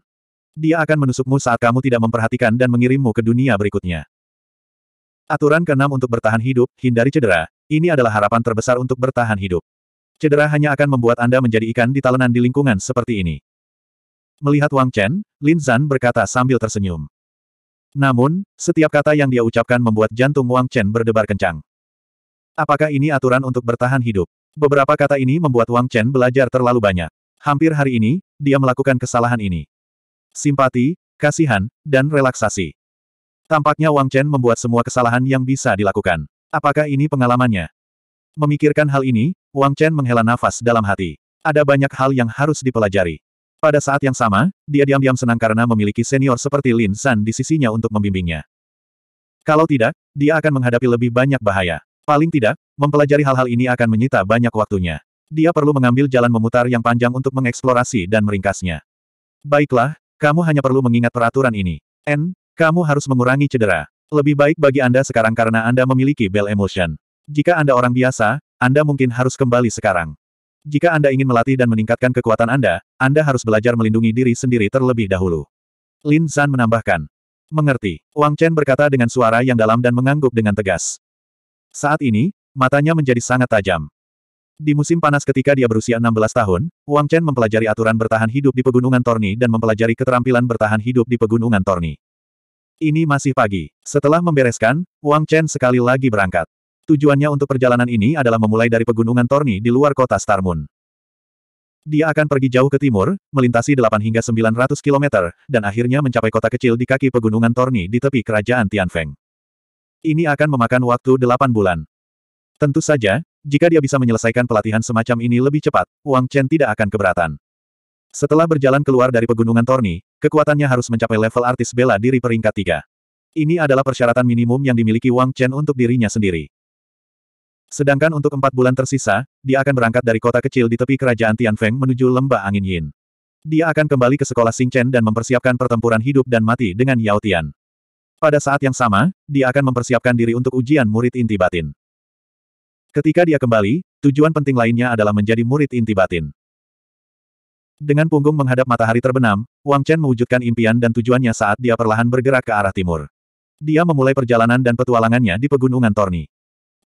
Dia akan menusukmu saat kamu tidak memperhatikan dan mengirimmu ke dunia berikutnya. Aturan keenam untuk bertahan hidup, hindari cedera. Ini adalah harapan terbesar untuk bertahan hidup. Cedera hanya akan membuat Anda menjadi ikan di talenan di lingkungan seperti ini. Melihat Wang Chen, Lin Zan berkata sambil tersenyum. Namun, setiap kata yang dia ucapkan membuat jantung Wang Chen berdebar kencang. Apakah ini aturan untuk bertahan hidup? Beberapa kata ini membuat Wang Chen belajar terlalu banyak. Hampir hari ini, dia melakukan kesalahan ini. Simpati, kasihan, dan relaksasi. Tampaknya Wang Chen membuat semua kesalahan yang bisa dilakukan. Apakah ini pengalamannya? Memikirkan hal ini, Wang Chen menghela nafas dalam hati. Ada banyak hal yang harus dipelajari. Pada saat yang sama, dia diam-diam senang karena memiliki senior seperti Lin San di sisinya untuk membimbingnya. Kalau tidak, dia akan menghadapi lebih banyak bahaya. Paling tidak, mempelajari hal-hal ini akan menyita banyak waktunya. Dia perlu mengambil jalan memutar yang panjang untuk mengeksplorasi dan meringkasnya. Baiklah, kamu hanya perlu mengingat peraturan ini. N, kamu harus mengurangi cedera. Lebih baik bagi Anda sekarang karena Anda memiliki Bell Emotion. Jika Anda orang biasa, Anda mungkin harus kembali sekarang. Jika Anda ingin melatih dan meningkatkan kekuatan Anda, Anda harus belajar melindungi diri sendiri terlebih dahulu. Lin San menambahkan. Mengerti. Wang Chen berkata dengan suara yang dalam dan mengangguk dengan tegas. Saat ini, matanya menjadi sangat tajam. Di musim panas ketika dia berusia 16 tahun, Wang Chen mempelajari aturan bertahan hidup di Pegunungan Torni dan mempelajari keterampilan bertahan hidup di Pegunungan Torni. Ini masih pagi. Setelah membereskan, Wang Chen sekali lagi berangkat. Tujuannya untuk perjalanan ini adalah memulai dari pegunungan Torni di luar kota Star Moon. Dia akan pergi jauh ke timur, melintasi 8 hingga 900 km, dan akhirnya mencapai kota kecil di kaki pegunungan Torni di tepi kerajaan Tianfeng. Ini akan memakan waktu 8 bulan. Tentu saja, jika dia bisa menyelesaikan pelatihan semacam ini lebih cepat, Wang Chen tidak akan keberatan. Setelah berjalan keluar dari pegunungan Torni, Kekuatannya harus mencapai level artis bela diri peringkat tiga. Ini adalah persyaratan minimum yang dimiliki Wang Chen untuk dirinya sendiri. Sedangkan untuk empat bulan tersisa, dia akan berangkat dari kota kecil di tepi kerajaan Tianfeng menuju lembah angin Yin. Dia akan kembali ke sekolah Chen dan mempersiapkan pertempuran hidup dan mati dengan Yao Tian. Pada saat yang sama, dia akan mempersiapkan diri untuk ujian murid inti batin. Ketika dia kembali, tujuan penting lainnya adalah menjadi murid inti batin. Dengan punggung menghadap matahari terbenam, Wang Chen mewujudkan impian dan tujuannya saat dia perlahan bergerak ke arah timur. Dia memulai perjalanan dan petualangannya di pegunungan Torni.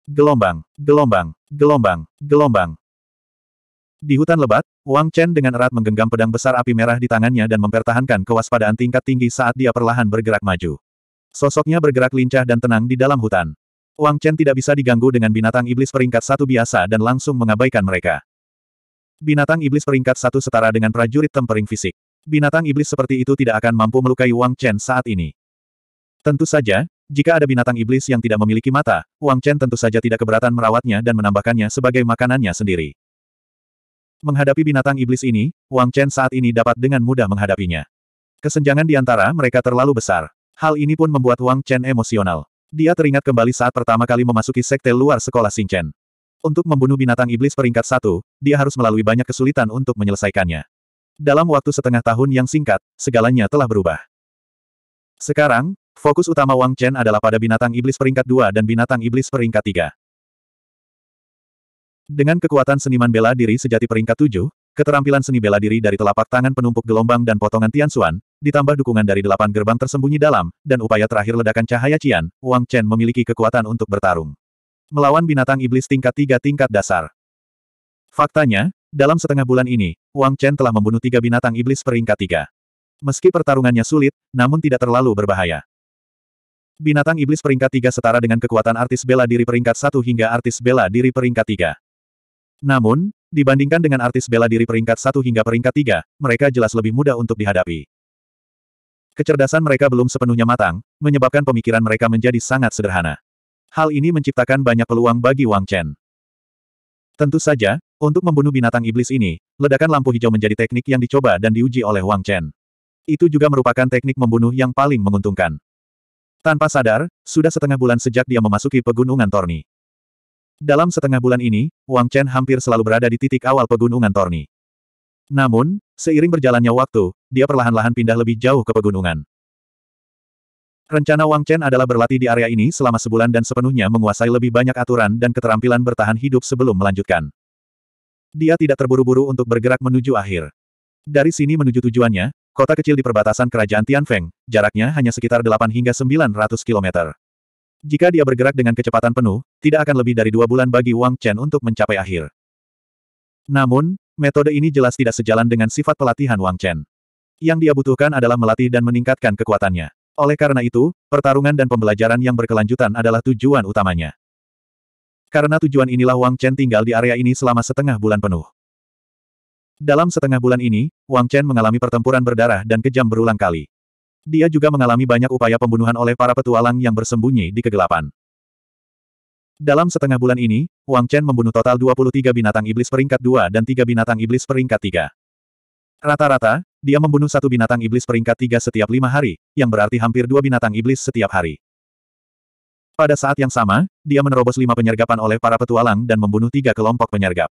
Gelombang, gelombang, gelombang, gelombang. Di hutan lebat, Wang Chen dengan erat menggenggam pedang besar api merah di tangannya dan mempertahankan kewaspadaan tingkat tinggi saat dia perlahan bergerak maju. Sosoknya bergerak lincah dan tenang di dalam hutan. Wang Chen tidak bisa diganggu dengan binatang iblis peringkat satu biasa dan langsung mengabaikan mereka. Binatang iblis peringkat satu setara dengan prajurit tempering fisik. Binatang iblis seperti itu tidak akan mampu melukai Wang Chen saat ini. Tentu saja, jika ada binatang iblis yang tidak memiliki mata, Wang Chen tentu saja tidak keberatan merawatnya dan menambahkannya sebagai makanannya sendiri. Menghadapi binatang iblis ini, Wang Chen saat ini dapat dengan mudah menghadapinya. Kesenjangan di antara mereka terlalu besar. Hal ini pun membuat Wang Chen emosional. Dia teringat kembali saat pertama kali memasuki sekte luar sekolah Chen. Untuk membunuh binatang iblis peringkat satu, dia harus melalui banyak kesulitan untuk menyelesaikannya. Dalam waktu setengah tahun yang singkat, segalanya telah berubah. Sekarang, fokus utama Wang Chen adalah pada binatang iblis peringkat dua dan binatang iblis peringkat tiga. Dengan kekuatan seniman bela diri sejati peringkat tujuh, keterampilan seni bela diri dari telapak tangan penumpuk gelombang dan potongan Tianxuan, ditambah dukungan dari delapan gerbang tersembunyi dalam, dan upaya terakhir ledakan cahaya Cian, Wang Chen memiliki kekuatan untuk bertarung. Melawan binatang iblis tingkat tiga tingkat dasar. Faktanya, dalam setengah bulan ini, Wang Chen telah membunuh tiga binatang iblis peringkat tiga. Meski pertarungannya sulit, namun tidak terlalu berbahaya. Binatang iblis peringkat tiga setara dengan kekuatan artis bela diri peringkat satu hingga artis bela diri peringkat tiga. Namun, dibandingkan dengan artis bela diri peringkat satu hingga peringkat tiga, mereka jelas lebih mudah untuk dihadapi. Kecerdasan mereka belum sepenuhnya matang, menyebabkan pemikiran mereka menjadi sangat sederhana. Hal ini menciptakan banyak peluang bagi Wang Chen. Tentu saja, untuk membunuh binatang iblis ini, ledakan lampu hijau menjadi teknik yang dicoba dan diuji oleh Wang Chen. Itu juga merupakan teknik membunuh yang paling menguntungkan. Tanpa sadar, sudah setengah bulan sejak dia memasuki pegunungan Torni. Dalam setengah bulan ini, Wang Chen hampir selalu berada di titik awal pegunungan Torni. Namun, seiring berjalannya waktu, dia perlahan-lahan pindah lebih jauh ke pegunungan. Rencana Wang Chen adalah berlatih di area ini selama sebulan dan sepenuhnya menguasai lebih banyak aturan dan keterampilan bertahan hidup sebelum melanjutkan. Dia tidak terburu-buru untuk bergerak menuju akhir. Dari sini menuju tujuannya, kota kecil di perbatasan kerajaan Tianfeng, jaraknya hanya sekitar 8 hingga 900 km. Jika dia bergerak dengan kecepatan penuh, tidak akan lebih dari dua bulan bagi Wang Chen untuk mencapai akhir. Namun, metode ini jelas tidak sejalan dengan sifat pelatihan Wang Chen. Yang dia butuhkan adalah melatih dan meningkatkan kekuatannya. Oleh karena itu, pertarungan dan pembelajaran yang berkelanjutan adalah tujuan utamanya. Karena tujuan inilah Wang Chen tinggal di area ini selama setengah bulan penuh. Dalam setengah bulan ini, Wang Chen mengalami pertempuran berdarah dan kejam berulang kali. Dia juga mengalami banyak upaya pembunuhan oleh para petualang yang bersembunyi di kegelapan. Dalam setengah bulan ini, Wang Chen membunuh total 23 binatang iblis peringkat 2 dan 3 binatang iblis peringkat 3. Rata-rata, dia membunuh satu binatang iblis peringkat tiga setiap lima hari, yang berarti hampir dua binatang iblis setiap hari. Pada saat yang sama, dia menerobos lima penyergapan oleh para petualang dan membunuh tiga kelompok penyergap.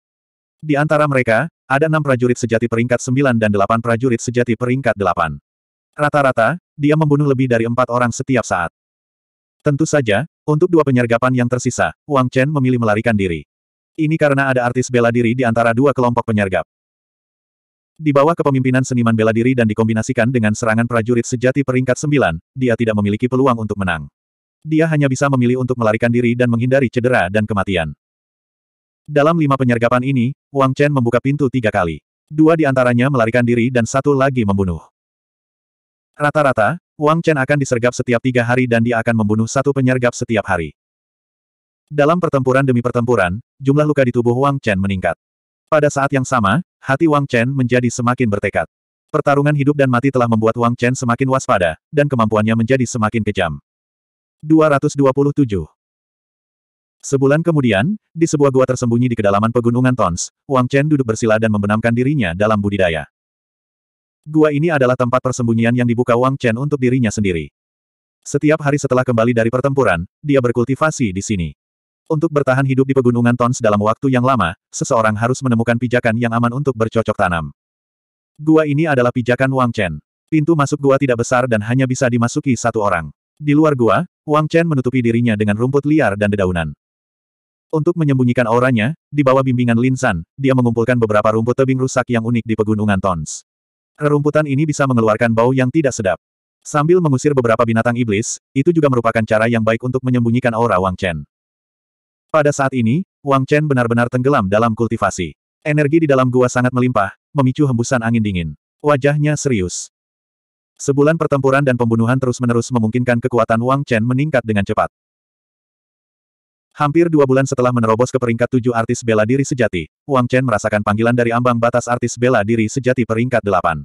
Di antara mereka, ada enam prajurit sejati peringkat sembilan dan delapan prajurit sejati peringkat delapan. Rata-rata, dia membunuh lebih dari empat orang setiap saat. Tentu saja, untuk dua penyergapan yang tersisa, Wang Chen memilih melarikan diri. Ini karena ada artis bela diri di antara dua kelompok penyergap. Di bawah kepemimpinan seniman bela diri dan dikombinasikan dengan serangan prajurit sejati peringkat sembilan, dia tidak memiliki peluang untuk menang. Dia hanya bisa memilih untuk melarikan diri dan menghindari cedera dan kematian. Dalam lima penyergapan ini, Wang Chen membuka pintu tiga kali. Dua di antaranya melarikan diri dan satu lagi membunuh. Rata-rata, Wang Chen akan disergap setiap tiga hari dan dia akan membunuh satu penyergap setiap hari. Dalam pertempuran demi pertempuran, jumlah luka di tubuh Wang Chen meningkat. Pada saat yang sama, hati Wang Chen menjadi semakin bertekad. Pertarungan hidup dan mati telah membuat Wang Chen semakin waspada, dan kemampuannya menjadi semakin kejam. 227. Sebulan kemudian, di sebuah gua tersembunyi di kedalaman pegunungan Tons, Wang Chen duduk bersila dan membenamkan dirinya dalam budidaya. Gua ini adalah tempat persembunyian yang dibuka Wang Chen untuk dirinya sendiri. Setiap hari setelah kembali dari pertempuran, dia berkultivasi di sini. Untuk bertahan hidup di pegunungan Tons dalam waktu yang lama, seseorang harus menemukan pijakan yang aman untuk bercocok tanam. Gua ini adalah pijakan Wang Chen. Pintu masuk gua tidak besar dan hanya bisa dimasuki satu orang. Di luar gua, Wang Chen menutupi dirinya dengan rumput liar dan dedaunan. Untuk menyembunyikan auranya, di bawah bimbingan Lin San, dia mengumpulkan beberapa rumput tebing rusak yang unik di pegunungan Tons. Rerumputan ini bisa mengeluarkan bau yang tidak sedap. Sambil mengusir beberapa binatang iblis, itu juga merupakan cara yang baik untuk menyembunyikan aura Wang Chen. Pada saat ini, Wang Chen benar-benar tenggelam dalam kultivasi. Energi di dalam gua sangat melimpah, memicu hembusan angin dingin. Wajahnya serius. Sebulan pertempuran dan pembunuhan terus-menerus memungkinkan kekuatan Wang Chen meningkat dengan cepat. Hampir dua bulan setelah menerobos ke peringkat tujuh artis bela diri sejati, Wang Chen merasakan panggilan dari ambang batas artis bela diri sejati peringkat delapan.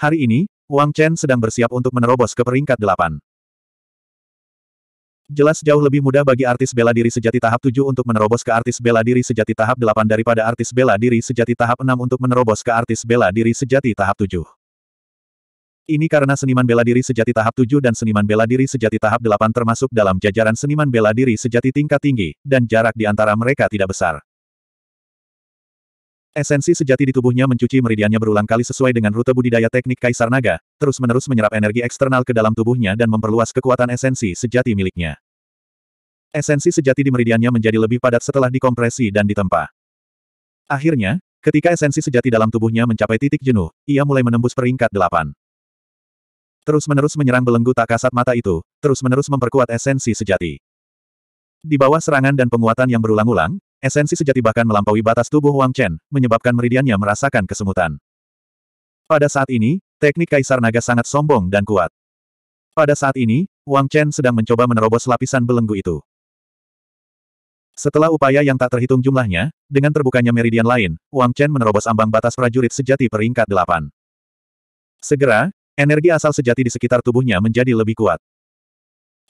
Hari ini, Wang Chen sedang bersiap untuk menerobos ke peringkat delapan. Jelas jauh lebih mudah bagi artis bela diri sejati tahap 7 untuk menerobos ke artis bela diri sejati tahap 8 daripada artis bela diri sejati tahap 6 untuk menerobos ke artis bela diri sejati tahap 7. Ini karena seniman bela diri sejati tahap 7 dan seniman bela diri sejati tahap 8 termasuk dalam jajaran seniman bela diri sejati tingkat tinggi, dan jarak di antara mereka tidak besar. Esensi sejati di tubuhnya mencuci meridiannya berulang kali sesuai dengan rute budidaya teknik Kaisar Naga, terus-menerus menyerap energi eksternal ke dalam tubuhnya dan memperluas kekuatan esensi sejati miliknya. Esensi sejati di meridiannya menjadi lebih padat setelah dikompresi dan ditempa. Akhirnya, ketika esensi sejati dalam tubuhnya mencapai titik jenuh, ia mulai menembus peringkat delapan. Terus-menerus menyerang belenggu tak kasat mata itu, terus-menerus memperkuat esensi sejati. Di bawah serangan dan penguatan yang berulang-ulang, Esensi sejati bahkan melampaui batas tubuh Wang Chen, menyebabkan meridiannya merasakan kesemutan. Pada saat ini, teknik Kaisar Naga sangat sombong dan kuat. Pada saat ini, Wang Chen sedang mencoba menerobos lapisan belenggu itu. Setelah upaya yang tak terhitung jumlahnya, dengan terbukanya meridian lain, Wang Chen menerobos ambang batas prajurit sejati peringkat delapan. Segera, energi asal sejati di sekitar tubuhnya menjadi lebih kuat.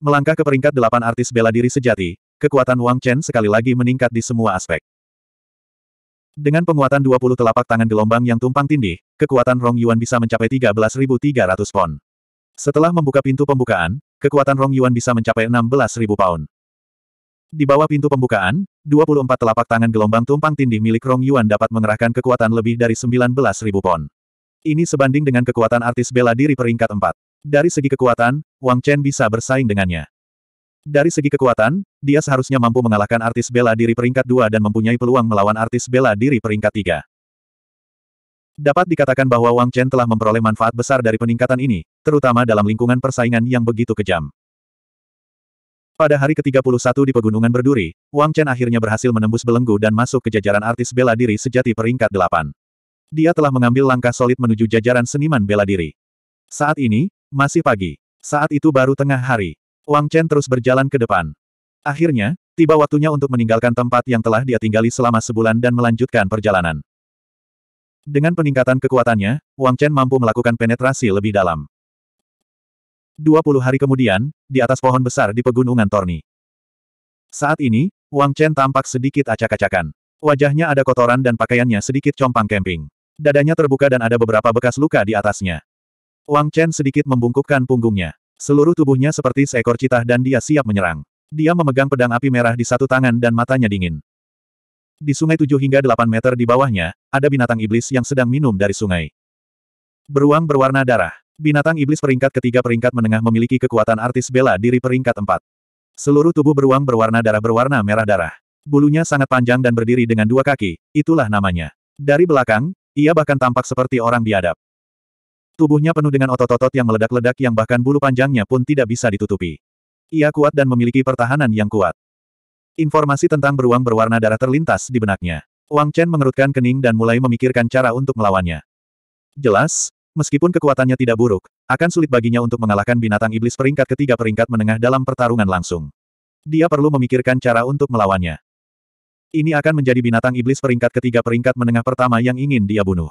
Melangkah ke peringkat delapan artis bela diri sejati, Kekuatan Wang Chen sekali lagi meningkat di semua aspek. Dengan penguatan 20 telapak tangan gelombang yang tumpang tindih, kekuatan Rong Yuan bisa mencapai 13.300 pon. Setelah membuka pintu pembukaan, kekuatan Rong Yuan bisa mencapai 16.000 pound. Di bawah pintu pembukaan, 24 telapak tangan gelombang tumpang tindih milik Rong Yuan dapat mengerahkan kekuatan lebih dari 19.000 pon. Ini sebanding dengan kekuatan artis bela diri peringkat 4. Dari segi kekuatan, Wang Chen bisa bersaing dengannya. Dari segi kekuatan, dia seharusnya mampu mengalahkan artis bela diri peringkat 2 dan mempunyai peluang melawan artis bela diri peringkat 3. Dapat dikatakan bahwa Wang Chen telah memperoleh manfaat besar dari peningkatan ini, terutama dalam lingkungan persaingan yang begitu kejam. Pada hari ke-31 di Pegunungan Berduri, Wang Chen akhirnya berhasil menembus belenggu dan masuk ke jajaran artis bela diri sejati peringkat 8. Dia telah mengambil langkah solid menuju jajaran seniman bela diri. Saat ini, masih pagi. Saat itu baru tengah hari. Wang Chen terus berjalan ke depan. Akhirnya, tiba waktunya untuk meninggalkan tempat yang telah dia tinggali selama sebulan dan melanjutkan perjalanan. Dengan peningkatan kekuatannya, Wang Chen mampu melakukan penetrasi lebih dalam. 20 hari kemudian, di atas pohon besar di pegunungan Torni. Saat ini, Wang Chen tampak sedikit acak-acakan. Wajahnya ada kotoran dan pakaiannya sedikit compang kemping. Dadanya terbuka dan ada beberapa bekas luka di atasnya. Wang Chen sedikit membungkukkan punggungnya. Seluruh tubuhnya seperti seekor citah dan dia siap menyerang. Dia memegang pedang api merah di satu tangan dan matanya dingin. Di sungai 7 hingga 8 meter di bawahnya, ada binatang iblis yang sedang minum dari sungai. Beruang berwarna darah. Binatang iblis peringkat ketiga peringkat menengah memiliki kekuatan artis bela diri peringkat 4. Seluruh tubuh beruang berwarna darah berwarna merah darah. Bulunya sangat panjang dan berdiri dengan dua kaki, itulah namanya. Dari belakang, ia bahkan tampak seperti orang biadab. Tubuhnya penuh dengan otot-otot yang meledak-ledak yang bahkan bulu panjangnya pun tidak bisa ditutupi. Ia kuat dan memiliki pertahanan yang kuat. Informasi tentang beruang berwarna darah terlintas di benaknya. Wang Chen mengerutkan kening dan mulai memikirkan cara untuk melawannya. Jelas, meskipun kekuatannya tidak buruk, akan sulit baginya untuk mengalahkan binatang iblis peringkat ketiga peringkat menengah dalam pertarungan langsung. Dia perlu memikirkan cara untuk melawannya. Ini akan menjadi binatang iblis peringkat ketiga peringkat menengah pertama yang ingin dia bunuh.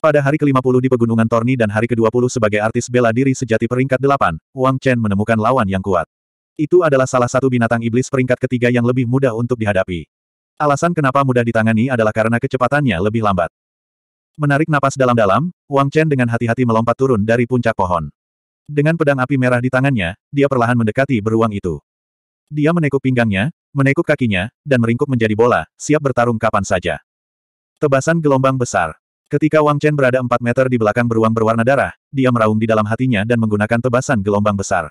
Pada hari ke-50 di Pegunungan Torni dan hari ke-20 sebagai artis bela diri sejati peringkat 8, Wang Chen menemukan lawan yang kuat. Itu adalah salah satu binatang iblis peringkat ketiga yang lebih mudah untuk dihadapi. Alasan kenapa mudah ditangani adalah karena kecepatannya lebih lambat. Menarik napas dalam-dalam, Wang Chen dengan hati-hati melompat turun dari puncak pohon. Dengan pedang api merah di tangannya, dia perlahan mendekati beruang itu. Dia menekuk pinggangnya, menekuk kakinya, dan meringkuk menjadi bola, siap bertarung kapan saja. Tebasan gelombang besar. Ketika Wang Chen berada 4 meter di belakang beruang berwarna darah, dia meraung di dalam hatinya dan menggunakan tebasan gelombang besar.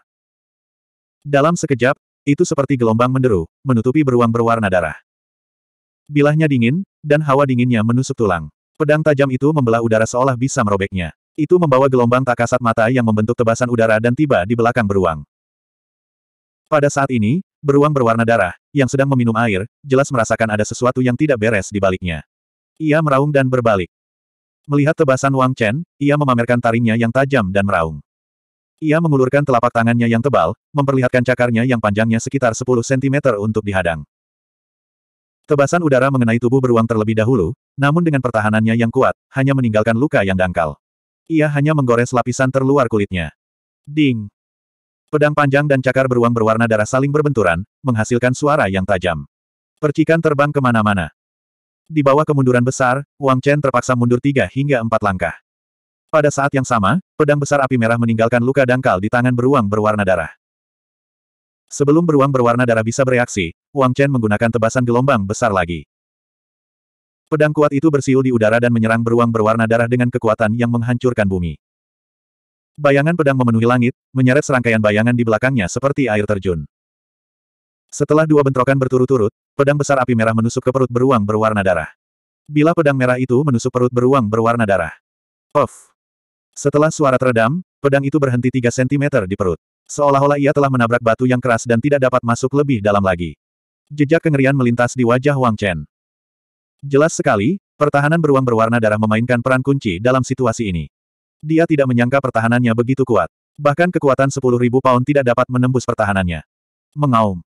Dalam sekejap, itu seperti gelombang menderu, menutupi beruang berwarna darah. Bilahnya dingin, dan hawa dinginnya menusuk tulang. Pedang tajam itu membelah udara seolah bisa merobeknya. Itu membawa gelombang tak kasat mata yang membentuk tebasan udara dan tiba di belakang beruang. Pada saat ini, beruang berwarna darah, yang sedang meminum air, jelas merasakan ada sesuatu yang tidak beres di baliknya. Ia meraung dan berbalik. Melihat tebasan Wang Chen, ia memamerkan taringnya yang tajam dan meraung. Ia mengulurkan telapak tangannya yang tebal, memperlihatkan cakarnya yang panjangnya sekitar 10 cm untuk dihadang. Tebasan udara mengenai tubuh beruang terlebih dahulu, namun dengan pertahanannya yang kuat, hanya meninggalkan luka yang dangkal. Ia hanya menggores lapisan terluar kulitnya. Ding! Pedang panjang dan cakar beruang berwarna darah saling berbenturan, menghasilkan suara yang tajam. Percikan terbang kemana-mana. Di bawah kemunduran besar, Wang Chen terpaksa mundur tiga hingga empat langkah. Pada saat yang sama, pedang besar api merah meninggalkan luka dangkal di tangan beruang berwarna darah. Sebelum beruang berwarna darah bisa bereaksi, Wang Chen menggunakan tebasan gelombang besar lagi. Pedang kuat itu bersiul di udara dan menyerang beruang berwarna darah dengan kekuatan yang menghancurkan bumi. Bayangan pedang memenuhi langit, menyeret serangkaian bayangan di belakangnya seperti air terjun. Setelah dua bentrokan berturut-turut, pedang besar api merah menusuk ke perut beruang berwarna darah. Bila pedang merah itu menusuk perut beruang berwarna darah. Of. Setelah suara teredam, pedang itu berhenti 3 cm di perut. Seolah-olah ia telah menabrak batu yang keras dan tidak dapat masuk lebih dalam lagi. Jejak kengerian melintas di wajah Wang Chen. Jelas sekali, pertahanan beruang berwarna darah memainkan peran kunci dalam situasi ini. Dia tidak menyangka pertahanannya begitu kuat. Bahkan kekuatan 10.000 pound tidak dapat menembus pertahanannya. Mengaum.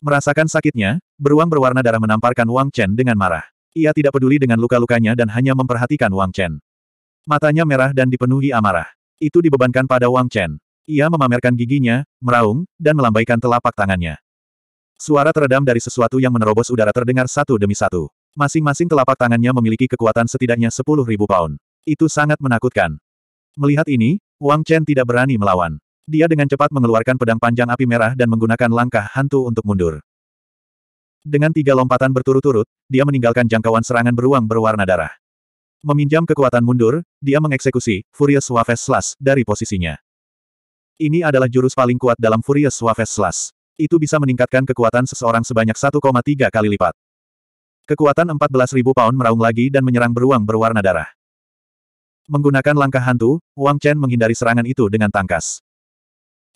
Merasakan sakitnya, beruang berwarna darah menamparkan Wang Chen dengan marah. Ia tidak peduli dengan luka-lukanya dan hanya memperhatikan Wang Chen. Matanya merah dan dipenuhi amarah. Itu dibebankan pada Wang Chen. Ia memamerkan giginya, meraung, dan melambaikan telapak tangannya. Suara teredam dari sesuatu yang menerobos udara terdengar satu demi satu. Masing-masing telapak tangannya memiliki kekuatan setidaknya sepuluh ribu pound. Itu sangat menakutkan. Melihat ini, Wang Chen tidak berani melawan. Dia dengan cepat mengeluarkan pedang panjang api merah dan menggunakan langkah hantu untuk mundur. Dengan tiga lompatan berturut-turut, dia meninggalkan jangkauan serangan beruang berwarna darah. Meminjam kekuatan mundur, dia mengeksekusi Furious Waves Slash dari posisinya. Ini adalah jurus paling kuat dalam Furious Waves Slash. Itu bisa meningkatkan kekuatan seseorang sebanyak 1,3 kali lipat. Kekuatan 14.000 pound meraung lagi dan menyerang beruang berwarna darah. Menggunakan langkah hantu, Wang Chen menghindari serangan itu dengan tangkas.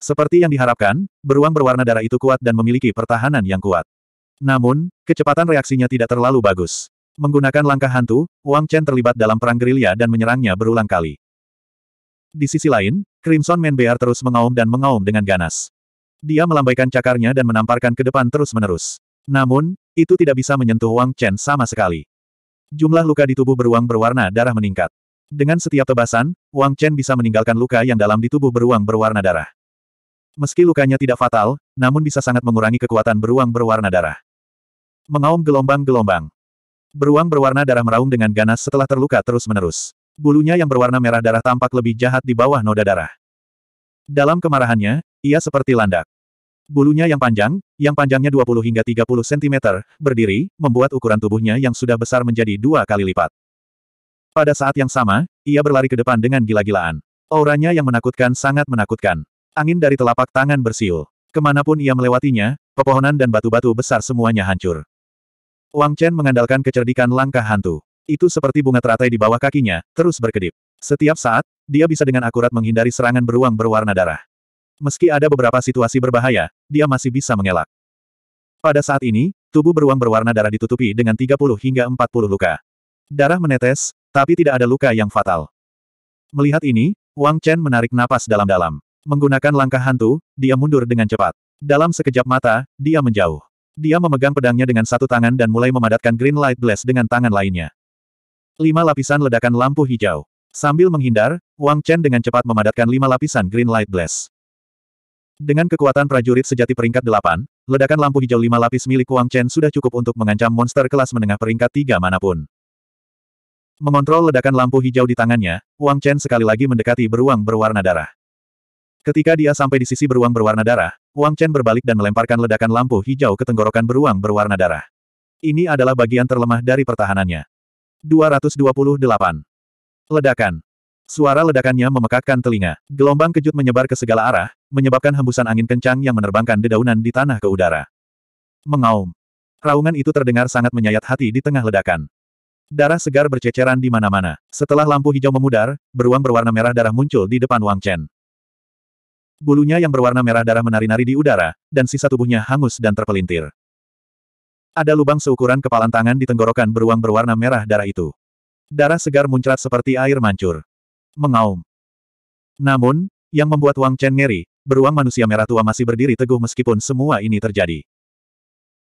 Seperti yang diharapkan, beruang berwarna darah itu kuat dan memiliki pertahanan yang kuat. Namun, kecepatan reaksinya tidak terlalu bagus. Menggunakan langkah hantu, Wang Chen terlibat dalam perang gerilya dan menyerangnya berulang kali. Di sisi lain, Crimson Man Bear terus mengaum dan mengaum dengan ganas. Dia melambaikan cakarnya dan menamparkan ke depan terus-menerus. Namun, itu tidak bisa menyentuh Wang Chen sama sekali. Jumlah luka di tubuh beruang berwarna darah meningkat. Dengan setiap tebasan, Wang Chen bisa meninggalkan luka yang dalam di tubuh beruang berwarna darah. Meski lukanya tidak fatal, namun bisa sangat mengurangi kekuatan beruang berwarna darah. Mengaum gelombang-gelombang. Beruang berwarna darah meraung dengan ganas setelah terluka terus-menerus. Bulunya yang berwarna merah darah tampak lebih jahat di bawah noda darah. Dalam kemarahannya, ia seperti landak. Bulunya yang panjang, yang panjangnya 20 hingga 30 cm, berdiri, membuat ukuran tubuhnya yang sudah besar menjadi dua kali lipat. Pada saat yang sama, ia berlari ke depan dengan gila-gilaan. Auranya yang menakutkan sangat menakutkan. Angin dari telapak tangan bersiul. Kemanapun ia melewatinya, pepohonan dan batu-batu besar semuanya hancur. Wang Chen mengandalkan kecerdikan langkah hantu. Itu seperti bunga teratai di bawah kakinya, terus berkedip. Setiap saat, dia bisa dengan akurat menghindari serangan beruang berwarna darah. Meski ada beberapa situasi berbahaya, dia masih bisa mengelak. Pada saat ini, tubuh beruang berwarna darah ditutupi dengan 30 hingga 40 luka. Darah menetes, tapi tidak ada luka yang fatal. Melihat ini, Wang Chen menarik napas dalam-dalam. Menggunakan langkah hantu, dia mundur dengan cepat. Dalam sekejap mata, dia menjauh. Dia memegang pedangnya dengan satu tangan dan mulai memadatkan green light blast dengan tangan lainnya. Lima lapisan ledakan lampu hijau. Sambil menghindar, Wang Chen dengan cepat memadatkan lima lapisan green light blast. Dengan kekuatan prajurit sejati peringkat delapan, ledakan lampu hijau lima lapis milik Wang Chen sudah cukup untuk mengancam monster kelas menengah peringkat tiga manapun. Mengontrol ledakan lampu hijau di tangannya, Wang Chen sekali lagi mendekati beruang berwarna darah. Ketika dia sampai di sisi beruang berwarna darah, Wang Chen berbalik dan melemparkan ledakan lampu hijau ke tenggorokan beruang berwarna darah. Ini adalah bagian terlemah dari pertahanannya. 228. Ledakan. Suara ledakannya memekakkan telinga. Gelombang kejut menyebar ke segala arah, menyebabkan hembusan angin kencang yang menerbangkan dedaunan di tanah ke udara. Mengaum. Raungan itu terdengar sangat menyayat hati di tengah ledakan. Darah segar berceceran di mana-mana. Setelah lampu hijau memudar, beruang berwarna merah darah muncul di depan Wang Chen. Bulunya yang berwarna merah darah menari-nari di udara, dan sisa tubuhnya hangus dan terpelintir. Ada lubang seukuran kepalan tangan di tenggorokan beruang berwarna merah darah itu. Darah segar muncrat seperti air mancur. Mengaum. Namun, yang membuat Wang Chen ngeri, beruang manusia merah tua masih berdiri teguh meskipun semua ini terjadi.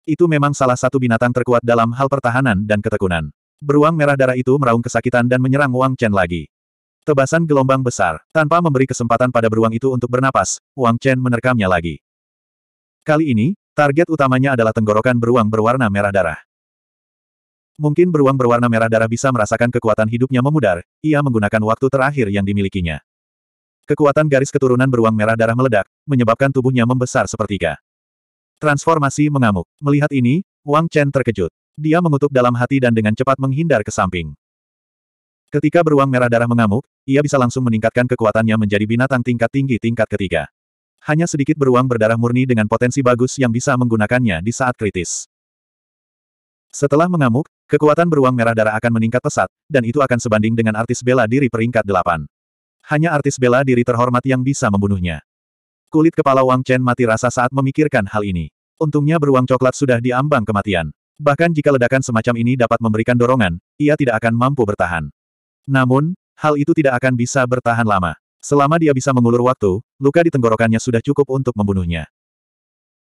Itu memang salah satu binatang terkuat dalam hal pertahanan dan ketekunan. Beruang merah darah itu meraung kesakitan dan menyerang Wang Chen lagi. Tebasan gelombang besar, tanpa memberi kesempatan pada beruang itu untuk bernapas, Wang Chen menerkamnya lagi. Kali ini, target utamanya adalah tenggorokan beruang berwarna merah darah. Mungkin beruang berwarna merah darah bisa merasakan kekuatan hidupnya memudar, ia menggunakan waktu terakhir yang dimilikinya. Kekuatan garis keturunan beruang merah darah meledak, menyebabkan tubuhnya membesar sepertiga. Transformasi mengamuk. Melihat ini, Wang Chen terkejut. Dia mengutuk dalam hati dan dengan cepat menghindar ke samping. Ketika beruang merah darah mengamuk, ia bisa langsung meningkatkan kekuatannya menjadi binatang tingkat tinggi tingkat ketiga. Hanya sedikit beruang berdarah murni dengan potensi bagus yang bisa menggunakannya di saat kritis. Setelah mengamuk, kekuatan beruang merah darah akan meningkat pesat, dan itu akan sebanding dengan artis bela diri peringkat delapan. Hanya artis bela diri terhormat yang bisa membunuhnya. Kulit kepala Wang Chen mati rasa saat memikirkan hal ini. Untungnya beruang coklat sudah diambang kematian. Bahkan jika ledakan semacam ini dapat memberikan dorongan, ia tidak akan mampu bertahan. Namun, hal itu tidak akan bisa bertahan lama. Selama dia bisa mengulur waktu, luka di tenggorokannya sudah cukup untuk membunuhnya.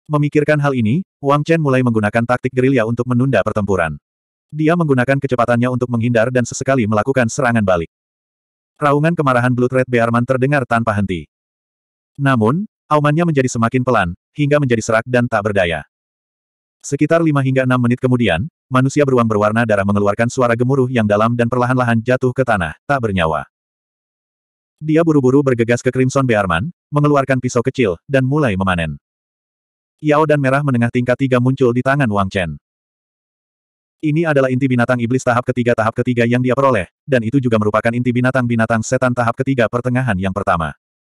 Memikirkan hal ini, Wang Chen mulai menggunakan taktik gerilya untuk menunda pertempuran. Dia menggunakan kecepatannya untuk menghindar dan sesekali melakukan serangan balik. Raungan kemarahan Blood Red Bearman terdengar tanpa henti. Namun, aumannya menjadi semakin pelan, hingga menjadi serak dan tak berdaya. Sekitar 5 hingga enam menit kemudian, manusia beruang berwarna darah mengeluarkan suara gemuruh yang dalam dan perlahan-lahan jatuh ke tanah, tak bernyawa. Dia buru-buru bergegas ke Crimson Bearman, mengeluarkan pisau kecil, dan mulai memanen. Yao dan merah menengah tingkat tiga muncul di tangan Wang Chen. Ini adalah inti binatang iblis tahap ketiga tahap ketiga yang dia peroleh, dan itu juga merupakan inti binatang-binatang setan tahap ketiga pertengahan yang pertama.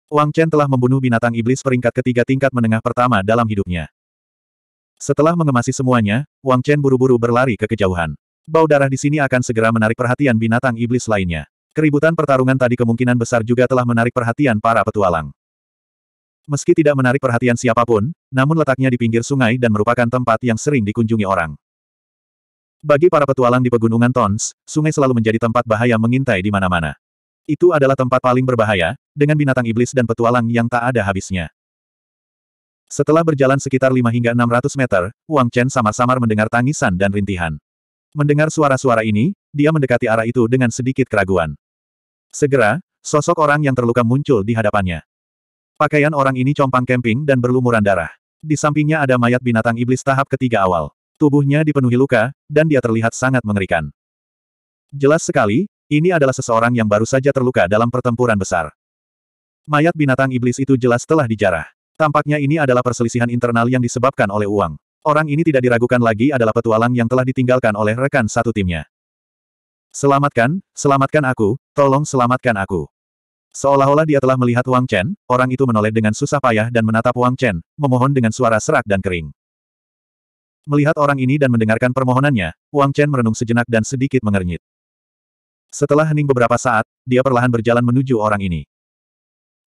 Wang Chen telah membunuh binatang iblis peringkat ketiga tingkat menengah pertama dalam hidupnya. Setelah mengemasi semuanya, Wang Chen buru-buru berlari ke kejauhan. Bau darah di sini akan segera menarik perhatian binatang iblis lainnya. Keributan pertarungan tadi kemungkinan besar juga telah menarik perhatian para petualang. Meski tidak menarik perhatian siapapun, namun letaknya di pinggir sungai dan merupakan tempat yang sering dikunjungi orang. Bagi para petualang di pegunungan Tons, sungai selalu menjadi tempat bahaya mengintai di mana-mana. Itu adalah tempat paling berbahaya, dengan binatang iblis dan petualang yang tak ada habisnya. Setelah berjalan sekitar 5 hingga 600 meter, Wang Chen samar-samar mendengar tangisan dan rintihan. Mendengar suara-suara ini, dia mendekati arah itu dengan sedikit keraguan. Segera, sosok orang yang terluka muncul di hadapannya. Pakaian orang ini compang kemping dan berlumuran darah. Di sampingnya ada mayat binatang iblis tahap ketiga awal. Tubuhnya dipenuhi luka, dan dia terlihat sangat mengerikan. Jelas sekali, ini adalah seseorang yang baru saja terluka dalam pertempuran besar. Mayat binatang iblis itu jelas telah dijarah. Tampaknya ini adalah perselisihan internal yang disebabkan oleh uang. Orang ini tidak diragukan lagi adalah petualang yang telah ditinggalkan oleh rekan satu timnya. Selamatkan, selamatkan aku, tolong selamatkan aku. Seolah-olah dia telah melihat Wang Chen, orang itu menoleh dengan susah payah dan menatap Wang Chen, memohon dengan suara serak dan kering. Melihat orang ini dan mendengarkan permohonannya, Wang Chen merenung sejenak dan sedikit mengernyit. Setelah hening beberapa saat, dia perlahan berjalan menuju orang ini.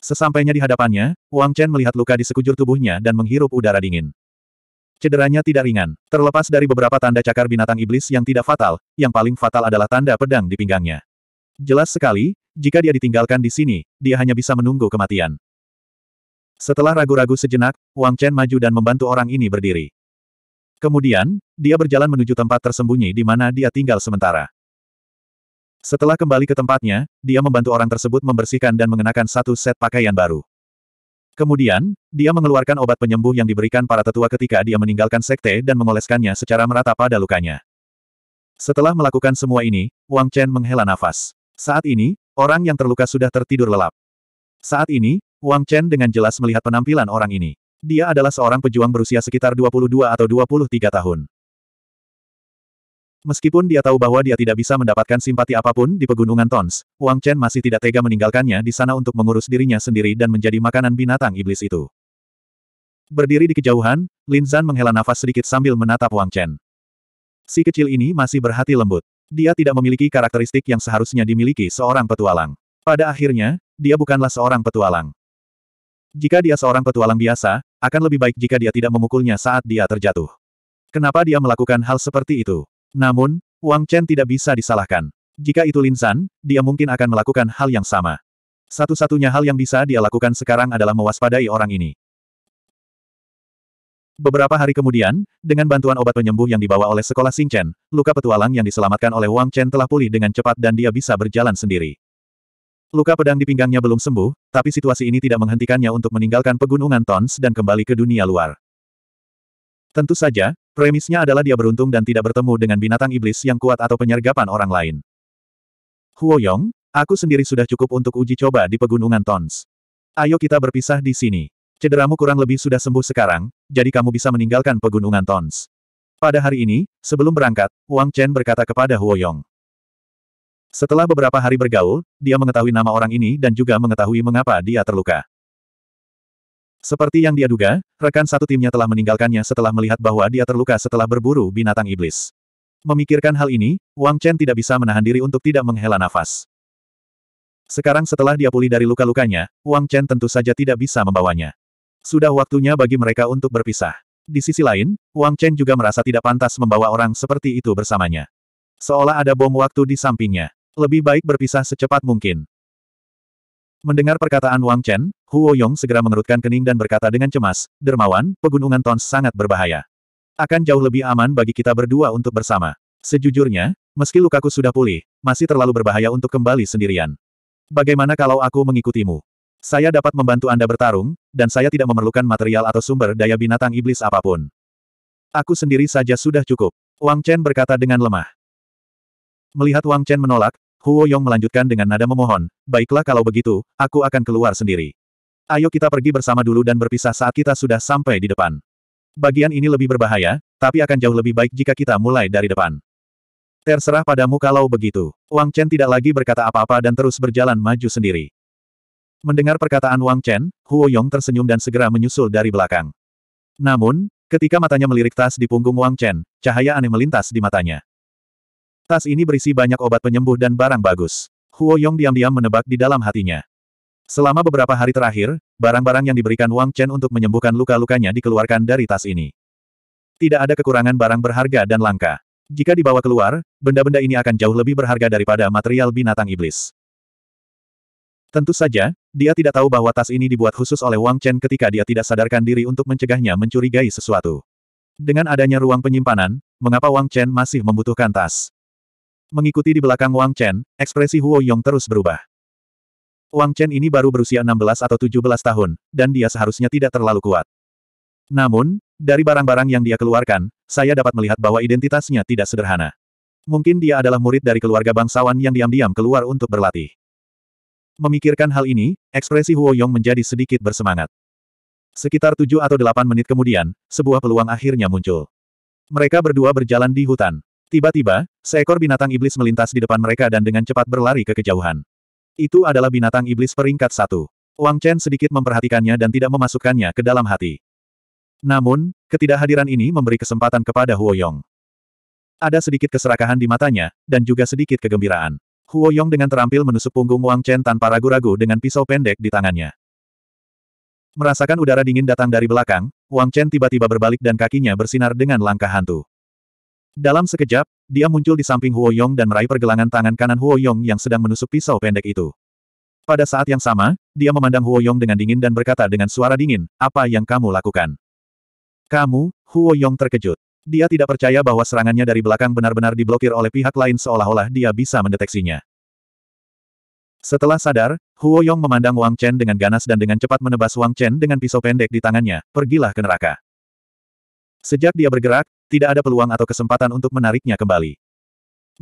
Sesampainya di hadapannya, Wang Chen melihat luka di sekujur tubuhnya dan menghirup udara dingin. Cederanya tidak ringan, terlepas dari beberapa tanda cakar binatang iblis yang tidak fatal, yang paling fatal adalah tanda pedang di pinggangnya. Jelas sekali, jika dia ditinggalkan di sini, dia hanya bisa menunggu kematian. Setelah ragu-ragu sejenak, Wang Chen maju dan membantu orang ini berdiri. Kemudian, dia berjalan menuju tempat tersembunyi di mana dia tinggal sementara. Setelah kembali ke tempatnya, dia membantu orang tersebut membersihkan dan mengenakan satu set pakaian baru. Kemudian, dia mengeluarkan obat penyembuh yang diberikan para tetua ketika dia meninggalkan sekte dan mengoleskannya secara merata pada lukanya. Setelah melakukan semua ini, Wang Chen menghela nafas. Saat ini, orang yang terluka sudah tertidur lelap. Saat ini, Wang Chen dengan jelas melihat penampilan orang ini. Dia adalah seorang pejuang berusia sekitar 22 atau 23 tahun. Meskipun dia tahu bahwa dia tidak bisa mendapatkan simpati apapun di pegunungan Tons, Wang Chen masih tidak tega meninggalkannya di sana untuk mengurus dirinya sendiri dan menjadi makanan binatang iblis itu. Berdiri di kejauhan, Lin Zan menghela nafas sedikit sambil menatap Wang Chen. Si kecil ini masih berhati lembut. Dia tidak memiliki karakteristik yang seharusnya dimiliki seorang petualang. Pada akhirnya, dia bukanlah seorang petualang. Jika dia seorang petualang biasa, akan lebih baik jika dia tidak memukulnya saat dia terjatuh. Kenapa dia melakukan hal seperti itu? Namun, Wang Chen tidak bisa disalahkan. Jika itu Linsan, dia mungkin akan melakukan hal yang sama. Satu-satunya hal yang bisa dia lakukan sekarang adalah mewaspadai orang ini. Beberapa hari kemudian, dengan bantuan obat penyembuh yang dibawa oleh sekolah Chen, luka petualang yang diselamatkan oleh Wang Chen telah pulih dengan cepat dan dia bisa berjalan sendiri. Luka pedang di pinggangnya belum sembuh, tapi situasi ini tidak menghentikannya untuk meninggalkan pegunungan Tons dan kembali ke dunia luar. Tentu saja, Premisnya adalah dia beruntung dan tidak bertemu dengan binatang iblis yang kuat atau penyergapan orang lain. Huoyong, aku sendiri sudah cukup untuk uji coba di pegunungan Tons. Ayo kita berpisah di sini. Cederamu kurang lebih sudah sembuh sekarang, jadi kamu bisa meninggalkan pegunungan Tons. Pada hari ini, sebelum berangkat, Wang Chen berkata kepada Huoyong. Setelah beberapa hari bergaul, dia mengetahui nama orang ini dan juga mengetahui mengapa dia terluka. Seperti yang dia duga, rekan satu timnya telah meninggalkannya setelah melihat bahwa dia terluka setelah berburu binatang iblis. Memikirkan hal ini, Wang Chen tidak bisa menahan diri untuk tidak menghela nafas. Sekarang setelah dia pulih dari luka-lukanya, Wang Chen tentu saja tidak bisa membawanya. Sudah waktunya bagi mereka untuk berpisah. Di sisi lain, Wang Chen juga merasa tidak pantas membawa orang seperti itu bersamanya. Seolah ada bom waktu di sampingnya. Lebih baik berpisah secepat mungkin. Mendengar perkataan Wang Chen, Huo Yong segera mengerutkan kening dan berkata dengan cemas, Dermawan, pegunungan Tons sangat berbahaya. Akan jauh lebih aman bagi kita berdua untuk bersama. Sejujurnya, meski lukaku sudah pulih, masih terlalu berbahaya untuk kembali sendirian. Bagaimana kalau aku mengikutimu? Saya dapat membantu Anda bertarung, dan saya tidak memerlukan material atau sumber daya binatang iblis apapun. Aku sendiri saja sudah cukup. Wang Chen berkata dengan lemah. Melihat Wang Chen menolak, Huo Yong melanjutkan dengan nada memohon, baiklah kalau begitu, aku akan keluar sendiri. Ayo kita pergi bersama dulu dan berpisah saat kita sudah sampai di depan. Bagian ini lebih berbahaya, tapi akan jauh lebih baik jika kita mulai dari depan. Terserah padamu kalau begitu. Wang Chen tidak lagi berkata apa-apa dan terus berjalan maju sendiri. Mendengar perkataan Wang Chen, Huo Yong tersenyum dan segera menyusul dari belakang. Namun, ketika matanya melirik tas di punggung Wang Chen, cahaya aneh melintas di matanya. Tas ini berisi banyak obat penyembuh dan barang bagus. Huo Yong diam-diam menebak di dalam hatinya. Selama beberapa hari terakhir, barang-barang yang diberikan Wang Chen untuk menyembuhkan luka-lukanya dikeluarkan dari tas ini. Tidak ada kekurangan barang berharga dan langka. Jika dibawa keluar, benda-benda ini akan jauh lebih berharga daripada material binatang iblis. Tentu saja, dia tidak tahu bahwa tas ini dibuat khusus oleh Wang Chen ketika dia tidak sadarkan diri untuk mencegahnya mencurigai sesuatu. Dengan adanya ruang penyimpanan, mengapa Wang Chen masih membutuhkan tas? Mengikuti di belakang Wang Chen, ekspresi Huo Yong terus berubah. Wang Chen ini baru berusia 16 atau 17 tahun, dan dia seharusnya tidak terlalu kuat. Namun, dari barang-barang yang dia keluarkan, saya dapat melihat bahwa identitasnya tidak sederhana. Mungkin dia adalah murid dari keluarga bangsawan yang diam-diam keluar untuk berlatih. Memikirkan hal ini, ekspresi Huo Yong menjadi sedikit bersemangat. Sekitar tujuh atau delapan menit kemudian, sebuah peluang akhirnya muncul. Mereka berdua berjalan di hutan. Tiba-tiba, seekor binatang iblis melintas di depan mereka dan dengan cepat berlari ke kejauhan. Itu adalah binatang iblis peringkat satu. Wang Chen sedikit memperhatikannya dan tidak memasukkannya ke dalam hati. Namun, ketidakhadiran ini memberi kesempatan kepada Huo Yong. Ada sedikit keserakahan di matanya, dan juga sedikit kegembiraan. Huo Yong dengan terampil menusuk punggung Wang Chen tanpa ragu-ragu dengan pisau pendek di tangannya. Merasakan udara dingin datang dari belakang, Wang Chen tiba-tiba berbalik dan kakinya bersinar dengan langkah hantu. Dalam sekejap, dia muncul di samping Huo Yong dan meraih pergelangan tangan kanan Huo Yong yang sedang menusuk pisau pendek itu. Pada saat yang sama, dia memandang Huo Yong dengan dingin dan berkata dengan suara dingin, apa yang kamu lakukan? Kamu, Huo Yong terkejut. Dia tidak percaya bahwa serangannya dari belakang benar-benar diblokir oleh pihak lain seolah-olah dia bisa mendeteksinya. Setelah sadar, Huo Yong memandang Wang Chen dengan ganas dan dengan cepat menebas Wang Chen dengan pisau pendek di tangannya, pergilah ke neraka. Sejak dia bergerak, tidak ada peluang atau kesempatan untuk menariknya kembali.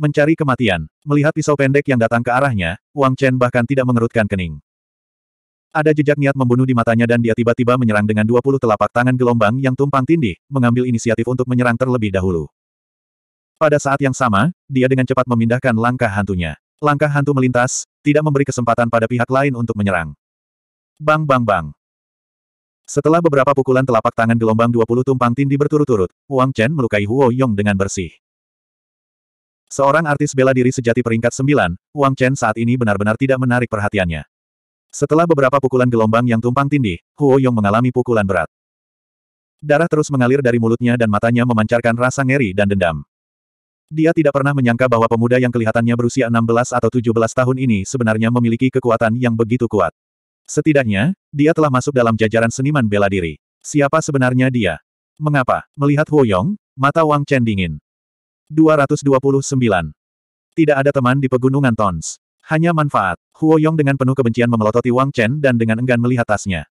Mencari kematian, melihat pisau pendek yang datang ke arahnya, Wang Chen bahkan tidak mengerutkan kening. Ada jejak niat membunuh di matanya dan dia tiba-tiba menyerang dengan 20 telapak tangan gelombang yang tumpang tindih, mengambil inisiatif untuk menyerang terlebih dahulu. Pada saat yang sama, dia dengan cepat memindahkan langkah hantunya. Langkah hantu melintas, tidak memberi kesempatan pada pihak lain untuk menyerang. Bang bang bang. Setelah beberapa pukulan telapak tangan gelombang 20 tumpang tindih berturut-turut, Wang Chen melukai Huo Yong dengan bersih. Seorang artis bela diri sejati peringkat 9, Wang Chen saat ini benar-benar tidak menarik perhatiannya. Setelah beberapa pukulan gelombang yang tumpang tindih, Huo Yong mengalami pukulan berat. Darah terus mengalir dari mulutnya dan matanya memancarkan rasa ngeri dan dendam. Dia tidak pernah menyangka bahwa pemuda yang kelihatannya berusia 16 atau 17 tahun ini sebenarnya memiliki kekuatan yang begitu kuat. Setidaknya, dia telah masuk dalam jajaran seniman bela diri. Siapa sebenarnya dia? Mengapa? Melihat Huo Yong, mata Wang Chen dingin. 229. Tidak ada teman di pegunungan Tons. Hanya manfaat. Huo Yong dengan penuh kebencian memelototi Wang Chen dan dengan enggan melihat tasnya.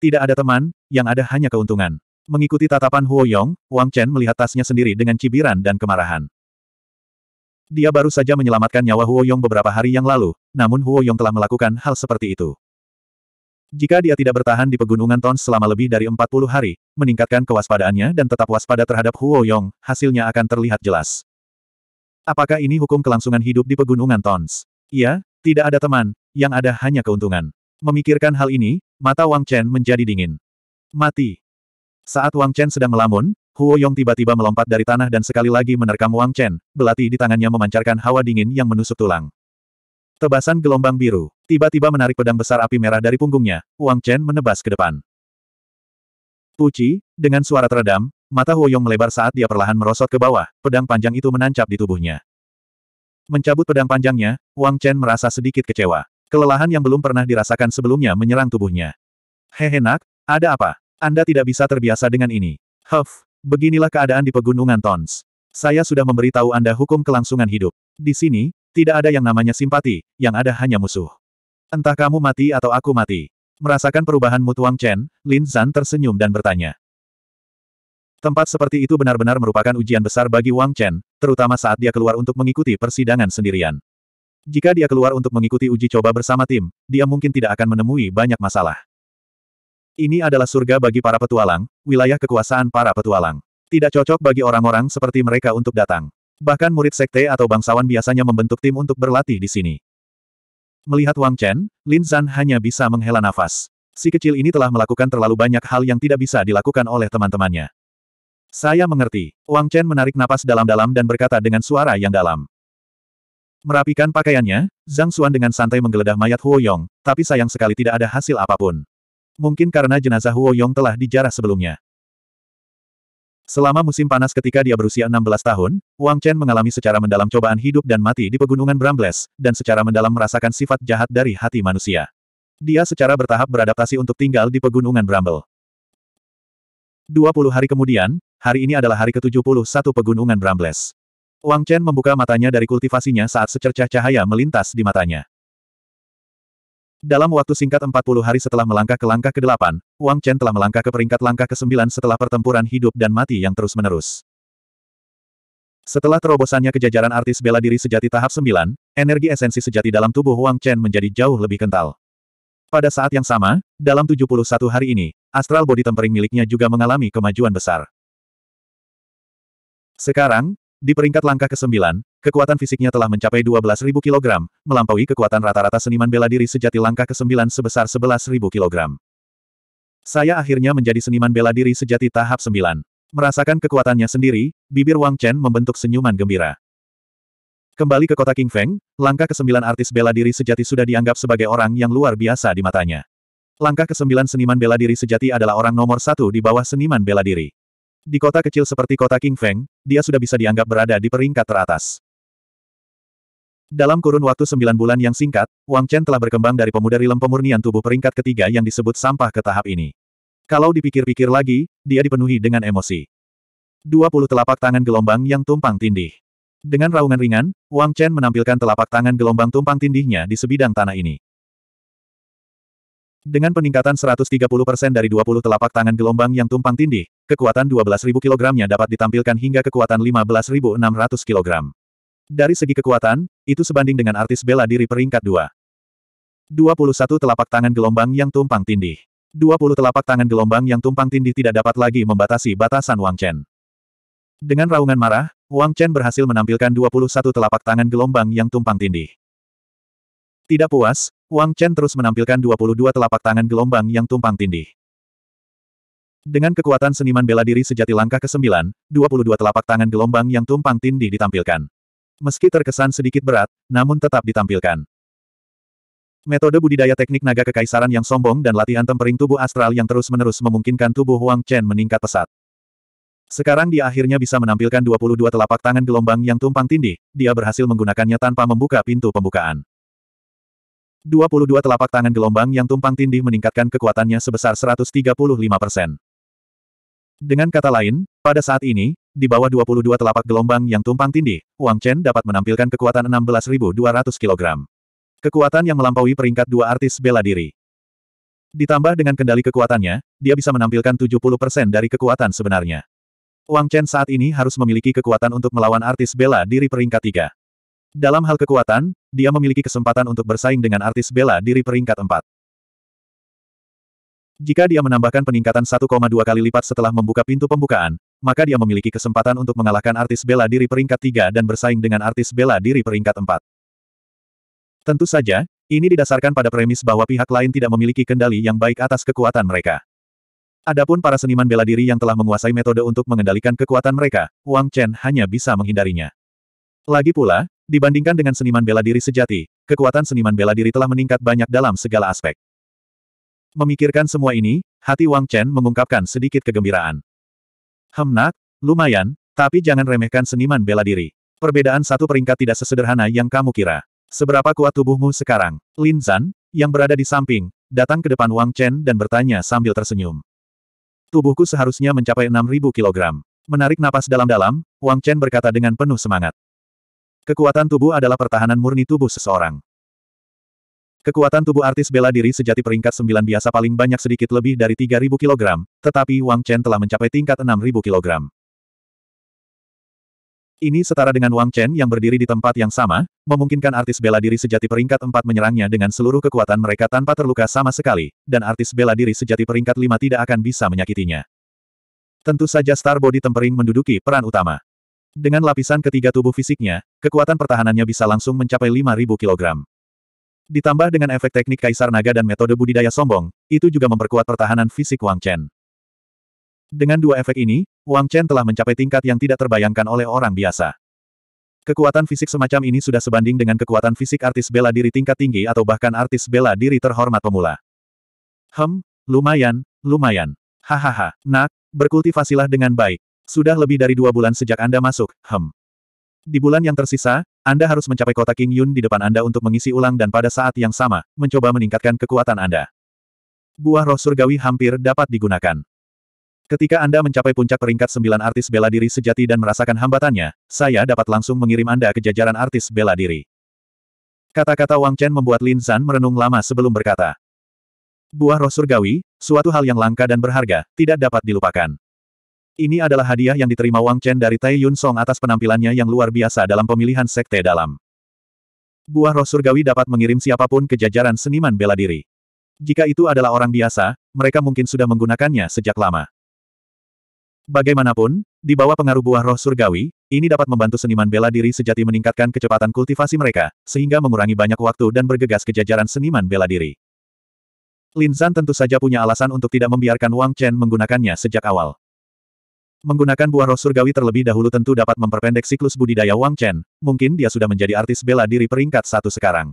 Tidak ada teman, yang ada hanya keuntungan. Mengikuti tatapan Huo Yong, Wang Chen melihat tasnya sendiri dengan cibiran dan kemarahan. Dia baru saja menyelamatkan nyawa Huo Yong beberapa hari yang lalu, namun Huo Yong telah melakukan hal seperti itu. Jika dia tidak bertahan di pegunungan Tons selama lebih dari 40 hari, meningkatkan kewaspadaannya dan tetap waspada terhadap Huo Yong, hasilnya akan terlihat jelas. Apakah ini hukum kelangsungan hidup di pegunungan Tons? Iya, tidak ada teman, yang ada hanya keuntungan. Memikirkan hal ini, mata Wang Chen menjadi dingin. Mati. Saat Wang Chen sedang melamun, Huo Yong tiba-tiba melompat dari tanah dan sekali lagi menerkam Wang Chen, belati di tangannya memancarkan hawa dingin yang menusuk tulang. Tebasan gelombang biru. Tiba-tiba menarik pedang besar api merah dari punggungnya, Wang Chen menebas ke depan. Puci, dengan suara teredam, mata Huoyong melebar saat dia perlahan merosot ke bawah, pedang panjang itu menancap di tubuhnya. Mencabut pedang panjangnya, Wang Chen merasa sedikit kecewa. Kelelahan yang belum pernah dirasakan sebelumnya menyerang tubuhnya. Hehe nak, ada apa? Anda tidak bisa terbiasa dengan ini. Huff, beginilah keadaan di pegunungan Tons. Saya sudah memberitahu Anda hukum kelangsungan hidup. Di sini, tidak ada yang namanya simpati, yang ada hanya musuh. Entah kamu mati atau aku mati. Merasakan perubahan Mutuang Chen, Lin Zhan tersenyum dan bertanya. Tempat seperti itu benar-benar merupakan ujian besar bagi Wang Chen, terutama saat dia keluar untuk mengikuti persidangan sendirian. Jika dia keluar untuk mengikuti uji coba bersama tim, dia mungkin tidak akan menemui banyak masalah. Ini adalah surga bagi para petualang, wilayah kekuasaan para petualang. Tidak cocok bagi orang-orang seperti mereka untuk datang. Bahkan murid sekte atau bangsawan biasanya membentuk tim untuk berlatih di sini. Melihat Wang Chen, Lin Zhan hanya bisa menghela nafas. Si kecil ini telah melakukan terlalu banyak hal yang tidak bisa dilakukan oleh teman-temannya. Saya mengerti. Wang Chen menarik napas dalam-dalam dan berkata dengan suara yang dalam. Merapikan pakaiannya, Zhang Xuan dengan santai menggeledah mayat Huo Yong, tapi sayang sekali tidak ada hasil apapun. Mungkin karena jenazah Huo Yong telah dijarah sebelumnya. Selama musim panas ketika dia berusia 16 tahun, Wang Chen mengalami secara mendalam cobaan hidup dan mati di pegunungan Brambles, dan secara mendalam merasakan sifat jahat dari hati manusia. Dia secara bertahap beradaptasi untuk tinggal di pegunungan Bramble. 20 hari kemudian, hari ini adalah hari ke-71 pegunungan Brambles. Wang Chen membuka matanya dari kultivasinya saat secercah cahaya melintas di matanya. Dalam waktu singkat 40 hari setelah melangkah ke langkah ke-8, Wang Chen telah melangkah ke peringkat langkah ke-9 setelah pertempuran hidup dan mati yang terus-menerus. Setelah terobosannya ke jajaran artis bela diri sejati tahap 9, energi esensi sejati dalam tubuh Wang Chen menjadi jauh lebih kental. Pada saat yang sama, dalam 71 hari ini, astral body tempering miliknya juga mengalami kemajuan besar. Sekarang, di peringkat langkah ke-9, kekuatan fisiknya telah mencapai 12.000 kg, melampaui kekuatan rata-rata seniman bela diri sejati langkah ke-9 sebesar 11.000 kg. Saya akhirnya menjadi seniman bela diri sejati tahap 9. Merasakan kekuatannya sendiri, bibir Wang Chen membentuk senyuman gembira. Kembali ke kota King Feng, langkah ke-9 artis bela diri sejati sudah dianggap sebagai orang yang luar biasa di matanya. Langkah ke-9 seniman bela diri sejati adalah orang nomor satu di bawah seniman bela diri. Di kota kecil seperti kota King Feng, dia sudah bisa dianggap berada di peringkat teratas. Dalam kurun waktu sembilan bulan yang singkat, Wang Chen telah berkembang dari pemuda rilem pemurnian tubuh peringkat ketiga yang disebut sampah ke tahap ini. Kalau dipikir-pikir lagi, dia dipenuhi dengan emosi. Dua puluh telapak tangan gelombang yang tumpang tindih. Dengan raungan ringan, Wang Chen menampilkan telapak tangan gelombang tumpang tindihnya di sebidang tanah ini. Dengan peningkatan 130% dari 20 telapak tangan gelombang yang tumpang tindih, kekuatan 12.000 kilogramnya dapat ditampilkan hingga kekuatan 15.600 kilogram. Dari segi kekuatan, itu sebanding dengan artis bela diri peringkat 2. 21 telapak tangan gelombang yang tumpang tindih. 20 telapak tangan gelombang yang tumpang tindih tidak dapat lagi membatasi batasan Wang Chen. Dengan raungan marah, Wang Chen berhasil menampilkan 21 telapak tangan gelombang yang tumpang tindih. Tidak puas, Wang Chen terus menampilkan 22 telapak tangan gelombang yang tumpang tindih. Dengan kekuatan seniman bela diri sejati langkah ke-9, 22 telapak tangan gelombang yang tumpang tindih ditampilkan. Meski terkesan sedikit berat, namun tetap ditampilkan. Metode budidaya teknik naga kekaisaran yang sombong dan latihan tempering tubuh astral yang terus-menerus memungkinkan tubuh Wang Chen meningkat pesat. Sekarang dia akhirnya bisa menampilkan 22 telapak tangan gelombang yang tumpang tindih, dia berhasil menggunakannya tanpa membuka pintu pembukaan. 22 telapak tangan gelombang yang tumpang tindih meningkatkan kekuatannya sebesar 135 persen. Dengan kata lain, pada saat ini, di bawah 22 telapak gelombang yang tumpang tindih, Wang Chen dapat menampilkan kekuatan 16.200 kg. Kekuatan yang melampaui peringkat dua artis bela diri. Ditambah dengan kendali kekuatannya, dia bisa menampilkan 70% persen dari kekuatan sebenarnya. Wang Chen saat ini harus memiliki kekuatan untuk melawan artis bela diri peringkat tiga. Dalam hal kekuatan, dia memiliki kesempatan untuk bersaing dengan artis bela diri peringkat 4. Jika dia menambahkan peningkatan 1,2 kali lipat setelah membuka pintu pembukaan, maka dia memiliki kesempatan untuk mengalahkan artis bela diri peringkat 3 dan bersaing dengan artis bela diri peringkat 4. Tentu saja, ini didasarkan pada premis bahwa pihak lain tidak memiliki kendali yang baik atas kekuatan mereka. Adapun para seniman bela diri yang telah menguasai metode untuk mengendalikan kekuatan mereka, Wang Chen hanya bisa menghindarinya. Lagi pula, Dibandingkan dengan seniman bela diri sejati, kekuatan seniman bela diri telah meningkat banyak dalam segala aspek. Memikirkan semua ini, hati Wang Chen mengungkapkan sedikit kegembiraan. Hemnak, lumayan, tapi jangan remehkan seniman bela diri. Perbedaan satu peringkat tidak sesederhana yang kamu kira. Seberapa kuat tubuhmu sekarang? Lin Zan, yang berada di samping, datang ke depan Wang Chen dan bertanya sambil tersenyum. Tubuhku seharusnya mencapai 6.000 kg. Menarik napas dalam-dalam, Wang Chen berkata dengan penuh semangat. Kekuatan tubuh adalah pertahanan murni tubuh seseorang. Kekuatan tubuh artis bela diri sejati peringkat 9 biasa paling banyak sedikit lebih dari 3.000 kg, tetapi Wang Chen telah mencapai tingkat 6.000 kg. Ini setara dengan Wang Chen yang berdiri di tempat yang sama, memungkinkan artis bela diri sejati peringkat 4 menyerangnya dengan seluruh kekuatan mereka tanpa terluka sama sekali, dan artis bela diri sejati peringkat 5 tidak akan bisa menyakitinya. Tentu saja Star Body Tempering menduduki peran utama. Dengan lapisan ketiga tubuh fisiknya, kekuatan pertahanannya bisa langsung mencapai 5.000 kg. Ditambah dengan efek teknik Kaisar Naga dan metode budidaya sombong, itu juga memperkuat pertahanan fisik Wang Chen. Dengan dua efek ini, Wang Chen telah mencapai tingkat yang tidak terbayangkan oleh orang biasa. Kekuatan fisik semacam ini sudah sebanding dengan kekuatan fisik artis bela diri tingkat tinggi atau bahkan artis bela diri terhormat pemula. Hem, lumayan, lumayan. Hahaha, nak, berkultivasilah dengan baik. Sudah lebih dari dua bulan sejak Anda masuk, hem. Di bulan yang tersisa, Anda harus mencapai kota King Yun di depan Anda untuk mengisi ulang dan pada saat yang sama, mencoba meningkatkan kekuatan Anda. Buah roh surgawi hampir dapat digunakan. Ketika Anda mencapai puncak peringkat sembilan artis bela diri sejati dan merasakan hambatannya, saya dapat langsung mengirim Anda ke jajaran artis bela diri. Kata-kata Wang Chen membuat Lin Zan merenung lama sebelum berkata. Buah roh surgawi, suatu hal yang langka dan berharga, tidak dapat dilupakan. Ini adalah hadiah yang diterima Wang Chen dari Tai Yun Song atas penampilannya yang luar biasa dalam pemilihan sekte dalam. Buah roh surgawi dapat mengirim siapapun ke jajaran seniman bela diri. Jika itu adalah orang biasa, mereka mungkin sudah menggunakannya sejak lama. Bagaimanapun, di bawah pengaruh buah roh surgawi, ini dapat membantu seniman bela diri sejati meningkatkan kecepatan kultivasi mereka, sehingga mengurangi banyak waktu dan bergegas ke jajaran seniman bela diri. Lin Zan tentu saja punya alasan untuk tidak membiarkan Wang Chen menggunakannya sejak awal. Menggunakan buah roh surgawi terlebih dahulu tentu dapat memperpendek siklus budidaya Wang Chen, mungkin dia sudah menjadi artis bela diri peringkat satu sekarang.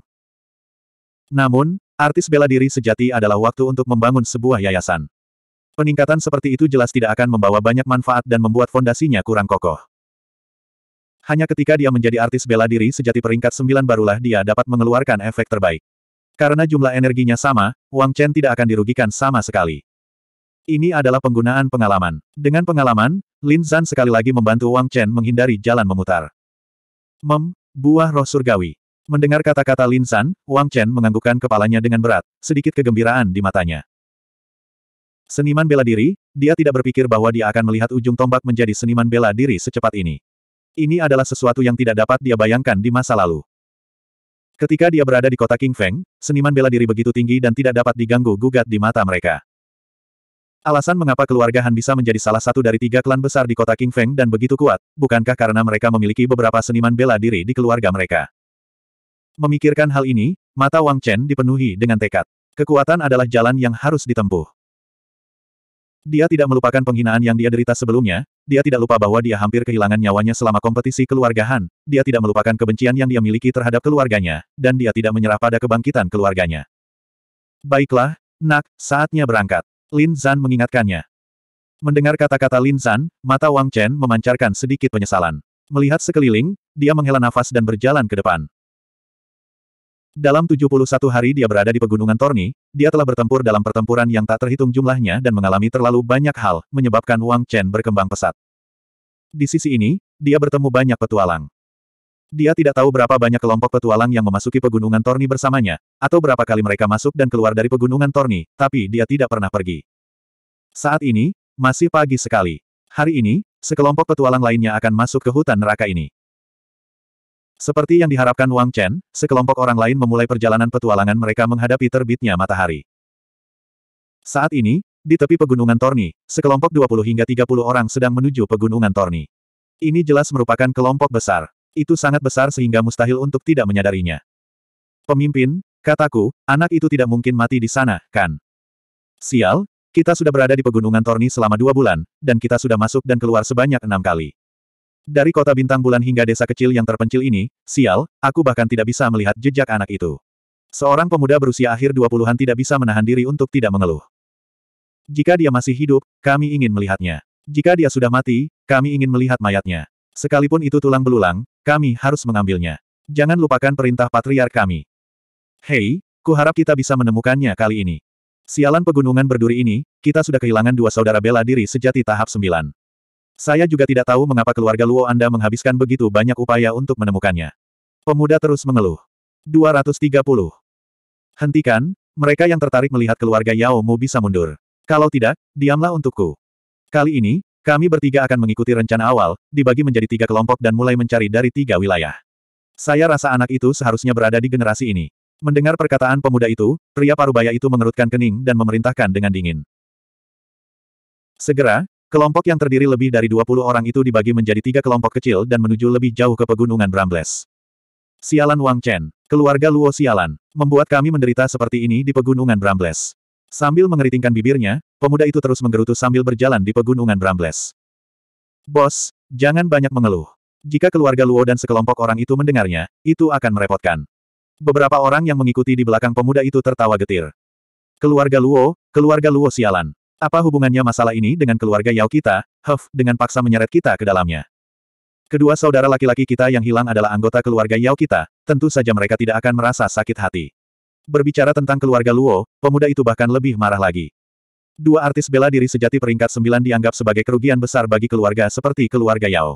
Namun, artis bela diri sejati adalah waktu untuk membangun sebuah yayasan. Peningkatan seperti itu jelas tidak akan membawa banyak manfaat dan membuat fondasinya kurang kokoh. Hanya ketika dia menjadi artis bela diri sejati peringkat sembilan barulah dia dapat mengeluarkan efek terbaik. Karena jumlah energinya sama, Wang Chen tidak akan dirugikan sama sekali. Ini adalah penggunaan pengalaman. Dengan pengalaman, Lin Zan sekali lagi membantu Wang Chen menghindari jalan memutar. Mem, buah roh surgawi. Mendengar kata-kata Lin Zan, Wang Chen menganggukkan kepalanya dengan berat, sedikit kegembiraan di matanya. Seniman bela diri, dia tidak berpikir bahwa dia akan melihat ujung tombak menjadi seniman bela diri secepat ini. Ini adalah sesuatu yang tidak dapat dia bayangkan di masa lalu. Ketika dia berada di kota King Feng, seniman bela diri begitu tinggi dan tidak dapat diganggu gugat di mata mereka. Alasan mengapa keluarga Han bisa menjadi salah satu dari tiga klan besar di kota King Feng dan begitu kuat, bukankah karena mereka memiliki beberapa seniman bela diri di keluarga mereka. Memikirkan hal ini, mata Wang Chen dipenuhi dengan tekad. Kekuatan adalah jalan yang harus ditempuh. Dia tidak melupakan penghinaan yang dia derita sebelumnya, dia tidak lupa bahwa dia hampir kehilangan nyawanya selama kompetisi keluarga Han, dia tidak melupakan kebencian yang dia miliki terhadap keluarganya, dan dia tidak menyerah pada kebangkitan keluarganya. Baiklah, nak, saatnya berangkat. Lin Zan mengingatkannya. Mendengar kata-kata Lin Zan, mata Wang Chen memancarkan sedikit penyesalan. Melihat sekeliling, dia menghela nafas dan berjalan ke depan. Dalam 71 hari dia berada di pegunungan Torni, dia telah bertempur dalam pertempuran yang tak terhitung jumlahnya dan mengalami terlalu banyak hal, menyebabkan Wang Chen berkembang pesat. Di sisi ini, dia bertemu banyak petualang. Dia tidak tahu berapa banyak kelompok petualang yang memasuki pegunungan Torni bersamanya, atau berapa kali mereka masuk dan keluar dari pegunungan Torni, tapi dia tidak pernah pergi. Saat ini, masih pagi sekali. Hari ini, sekelompok petualang lainnya akan masuk ke hutan neraka ini. Seperti yang diharapkan Wang Chen, sekelompok orang lain memulai perjalanan petualangan mereka menghadapi terbitnya matahari. Saat ini, di tepi pegunungan Torni, sekelompok 20 hingga 30 orang sedang menuju pegunungan Torni. Ini jelas merupakan kelompok besar. Itu sangat besar sehingga mustahil untuk tidak menyadarinya. Pemimpin, kataku, anak itu tidak mungkin mati di sana, kan? Sial, kita sudah berada di pegunungan Torni selama dua bulan, dan kita sudah masuk dan keluar sebanyak enam kali. Dari kota bintang bulan hingga desa kecil yang terpencil ini, sial, aku bahkan tidak bisa melihat jejak anak itu. Seorang pemuda berusia akhir dua puluhan tidak bisa menahan diri untuk tidak mengeluh. Jika dia masih hidup, kami ingin melihatnya. Jika dia sudah mati, kami ingin melihat mayatnya. Sekalipun itu tulang belulang, kami harus mengambilnya. Jangan lupakan perintah patriar kami. Hei, kuharap kita bisa menemukannya kali ini. Sialan pegunungan berduri ini, kita sudah kehilangan dua saudara bela diri sejati tahap sembilan. Saya juga tidak tahu mengapa keluarga Luo Anda menghabiskan begitu banyak upaya untuk menemukannya. Pemuda terus mengeluh. 230. Hentikan, mereka yang tertarik melihat keluarga Yao Mu bisa mundur. Kalau tidak, diamlah untukku. Kali ini, kami bertiga akan mengikuti rencana awal, dibagi menjadi tiga kelompok dan mulai mencari dari tiga wilayah. Saya rasa anak itu seharusnya berada di generasi ini. Mendengar perkataan pemuda itu, pria parubaya itu mengerutkan kening dan memerintahkan dengan dingin. Segera, kelompok yang terdiri lebih dari 20 orang itu dibagi menjadi tiga kelompok kecil dan menuju lebih jauh ke pegunungan Brambles. Sialan Wang Chen, keluarga Luo Sialan, membuat kami menderita seperti ini di pegunungan Brambles. Sambil mengeritingkan bibirnya, Pemuda itu terus menggerutu sambil berjalan di pegunungan Brambles. Bos, jangan banyak mengeluh. Jika keluarga Luo dan sekelompok orang itu mendengarnya, itu akan merepotkan. Beberapa orang yang mengikuti di belakang pemuda itu tertawa getir. Keluarga Luo, keluarga Luo sialan. Apa hubungannya masalah ini dengan keluarga Yao kita, Huff, dengan paksa menyeret kita ke dalamnya? Kedua saudara laki-laki kita yang hilang adalah anggota keluarga Yao kita, tentu saja mereka tidak akan merasa sakit hati. Berbicara tentang keluarga Luo, pemuda itu bahkan lebih marah lagi. Dua artis bela diri sejati peringkat sembilan dianggap sebagai kerugian besar bagi keluarga seperti keluarga Yao.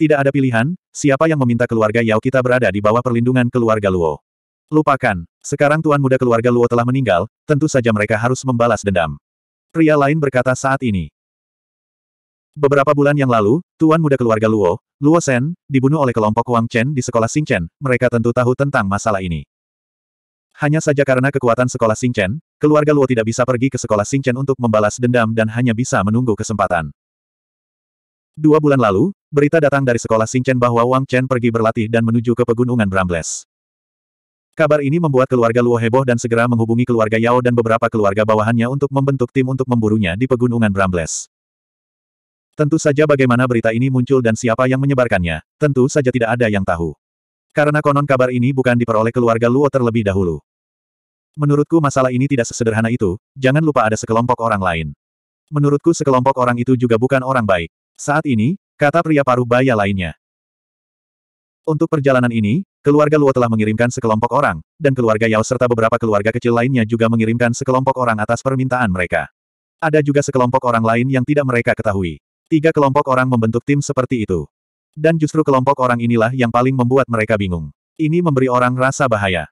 Tidak ada pilihan, siapa yang meminta keluarga Yao kita berada di bawah perlindungan keluarga Luo. Lupakan, sekarang tuan muda keluarga Luo telah meninggal, tentu saja mereka harus membalas dendam. Pria lain berkata saat ini. Beberapa bulan yang lalu, tuan muda keluarga Luo, Luo Shen, dibunuh oleh kelompok Wang Chen di sekolah Chen, mereka tentu tahu tentang masalah ini. Hanya saja karena kekuatan sekolah Singchen, keluarga Luo tidak bisa pergi ke sekolah Singchen untuk membalas dendam dan hanya bisa menunggu kesempatan. Dua bulan lalu, berita datang dari sekolah Singchen bahwa Wang Chen pergi berlatih dan menuju ke pegunungan Brambles. Kabar ini membuat keluarga Luo heboh dan segera menghubungi keluarga Yao dan beberapa keluarga bawahannya untuk membentuk tim untuk memburunya di pegunungan Brambles. Tentu saja bagaimana berita ini muncul dan siapa yang menyebarkannya, tentu saja tidak ada yang tahu. Karena konon kabar ini bukan diperoleh keluarga Luo terlebih dahulu. Menurutku masalah ini tidak sesederhana itu, jangan lupa ada sekelompok orang lain. Menurutku sekelompok orang itu juga bukan orang baik. Saat ini, kata pria paruh baya lainnya. Untuk perjalanan ini, keluarga Luo telah mengirimkan sekelompok orang, dan keluarga Yao serta beberapa keluarga kecil lainnya juga mengirimkan sekelompok orang atas permintaan mereka. Ada juga sekelompok orang lain yang tidak mereka ketahui. Tiga kelompok orang membentuk tim seperti itu. Dan justru kelompok orang inilah yang paling membuat mereka bingung. Ini memberi orang rasa bahaya.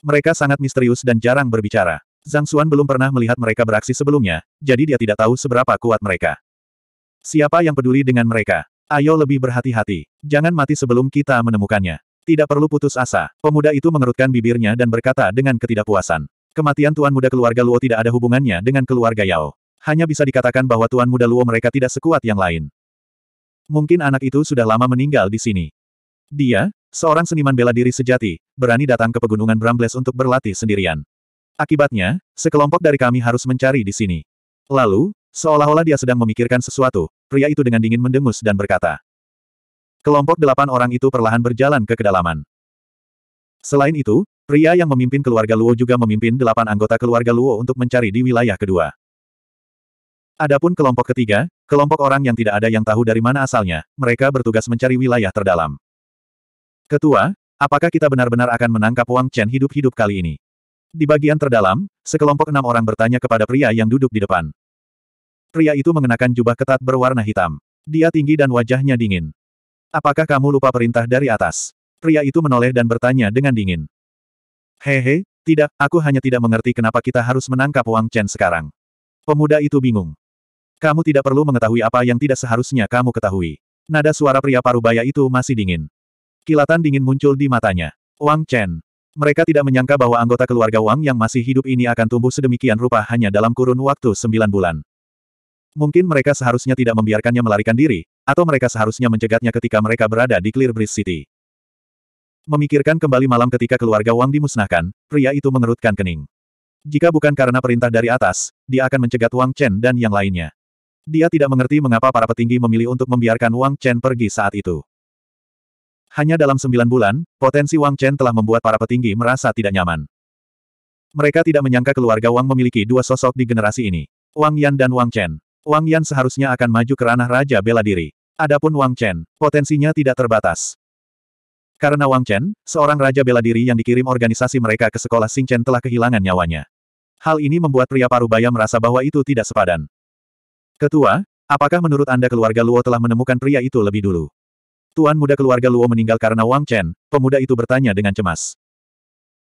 Mereka sangat misterius dan jarang berbicara. Zhang Xuan belum pernah melihat mereka beraksi sebelumnya, jadi dia tidak tahu seberapa kuat mereka. Siapa yang peduli dengan mereka? Ayo lebih berhati-hati. Jangan mati sebelum kita menemukannya. Tidak perlu putus asa. Pemuda itu mengerutkan bibirnya dan berkata dengan ketidakpuasan. Kematian Tuan Muda keluarga Luo tidak ada hubungannya dengan keluarga Yao. Hanya bisa dikatakan bahwa Tuan Muda Luo mereka tidak sekuat yang lain. Mungkin anak itu sudah lama meninggal di sini. Dia, seorang seniman bela diri sejati, berani datang ke pegunungan Brambles untuk berlatih sendirian. Akibatnya, sekelompok dari kami harus mencari di sini. Lalu, seolah-olah dia sedang memikirkan sesuatu, pria itu dengan dingin mendengus dan berkata. Kelompok delapan orang itu perlahan berjalan ke kedalaman. Selain itu, pria yang memimpin keluarga Luo juga memimpin delapan anggota keluarga Luo untuk mencari di wilayah kedua. Adapun kelompok ketiga, kelompok orang yang tidak ada yang tahu dari mana asalnya, mereka bertugas mencari wilayah terdalam. Ketua, apakah kita benar-benar akan menangkap Wang Chen hidup-hidup kali ini? Di bagian terdalam, sekelompok enam orang bertanya kepada pria yang duduk di depan. Pria itu mengenakan jubah ketat berwarna hitam. Dia tinggi dan wajahnya dingin. Apakah kamu lupa perintah dari atas? Pria itu menoleh dan bertanya dengan dingin. Hehe, tidak, aku hanya tidak mengerti kenapa kita harus menangkap Wang Chen sekarang. Pemuda itu bingung. Kamu tidak perlu mengetahui apa yang tidak seharusnya kamu ketahui. Nada suara pria parubaya itu masih dingin. Kilatan dingin muncul di matanya. Wang Chen. Mereka tidak menyangka bahwa anggota keluarga Wang yang masih hidup ini akan tumbuh sedemikian rupa hanya dalam kurun waktu sembilan bulan. Mungkin mereka seharusnya tidak membiarkannya melarikan diri, atau mereka seharusnya mencegatnya ketika mereka berada di Clear Breeze City. Memikirkan kembali malam ketika keluarga Wang dimusnahkan, pria itu mengerutkan kening. Jika bukan karena perintah dari atas, dia akan mencegat Wang Chen dan yang lainnya. Dia tidak mengerti mengapa para petinggi memilih untuk membiarkan Wang Chen pergi saat itu. Hanya dalam sembilan bulan, potensi Wang Chen telah membuat para petinggi merasa tidak nyaman. Mereka tidak menyangka keluarga Wang memiliki dua sosok di generasi ini. Wang Yan dan Wang Chen. Wang Yan seharusnya akan maju ke ranah Raja Bela Diri. Adapun Wang Chen, potensinya tidak terbatas. Karena Wang Chen, seorang Raja Bela Diri yang dikirim organisasi mereka ke sekolah Sing Chen telah kehilangan nyawanya. Hal ini membuat pria parubaya merasa bahwa itu tidak sepadan. Ketua, apakah menurut Anda keluarga Luo telah menemukan pria itu lebih dulu? Tuan muda keluarga Luo meninggal karena Wang Chen, pemuda itu bertanya dengan cemas.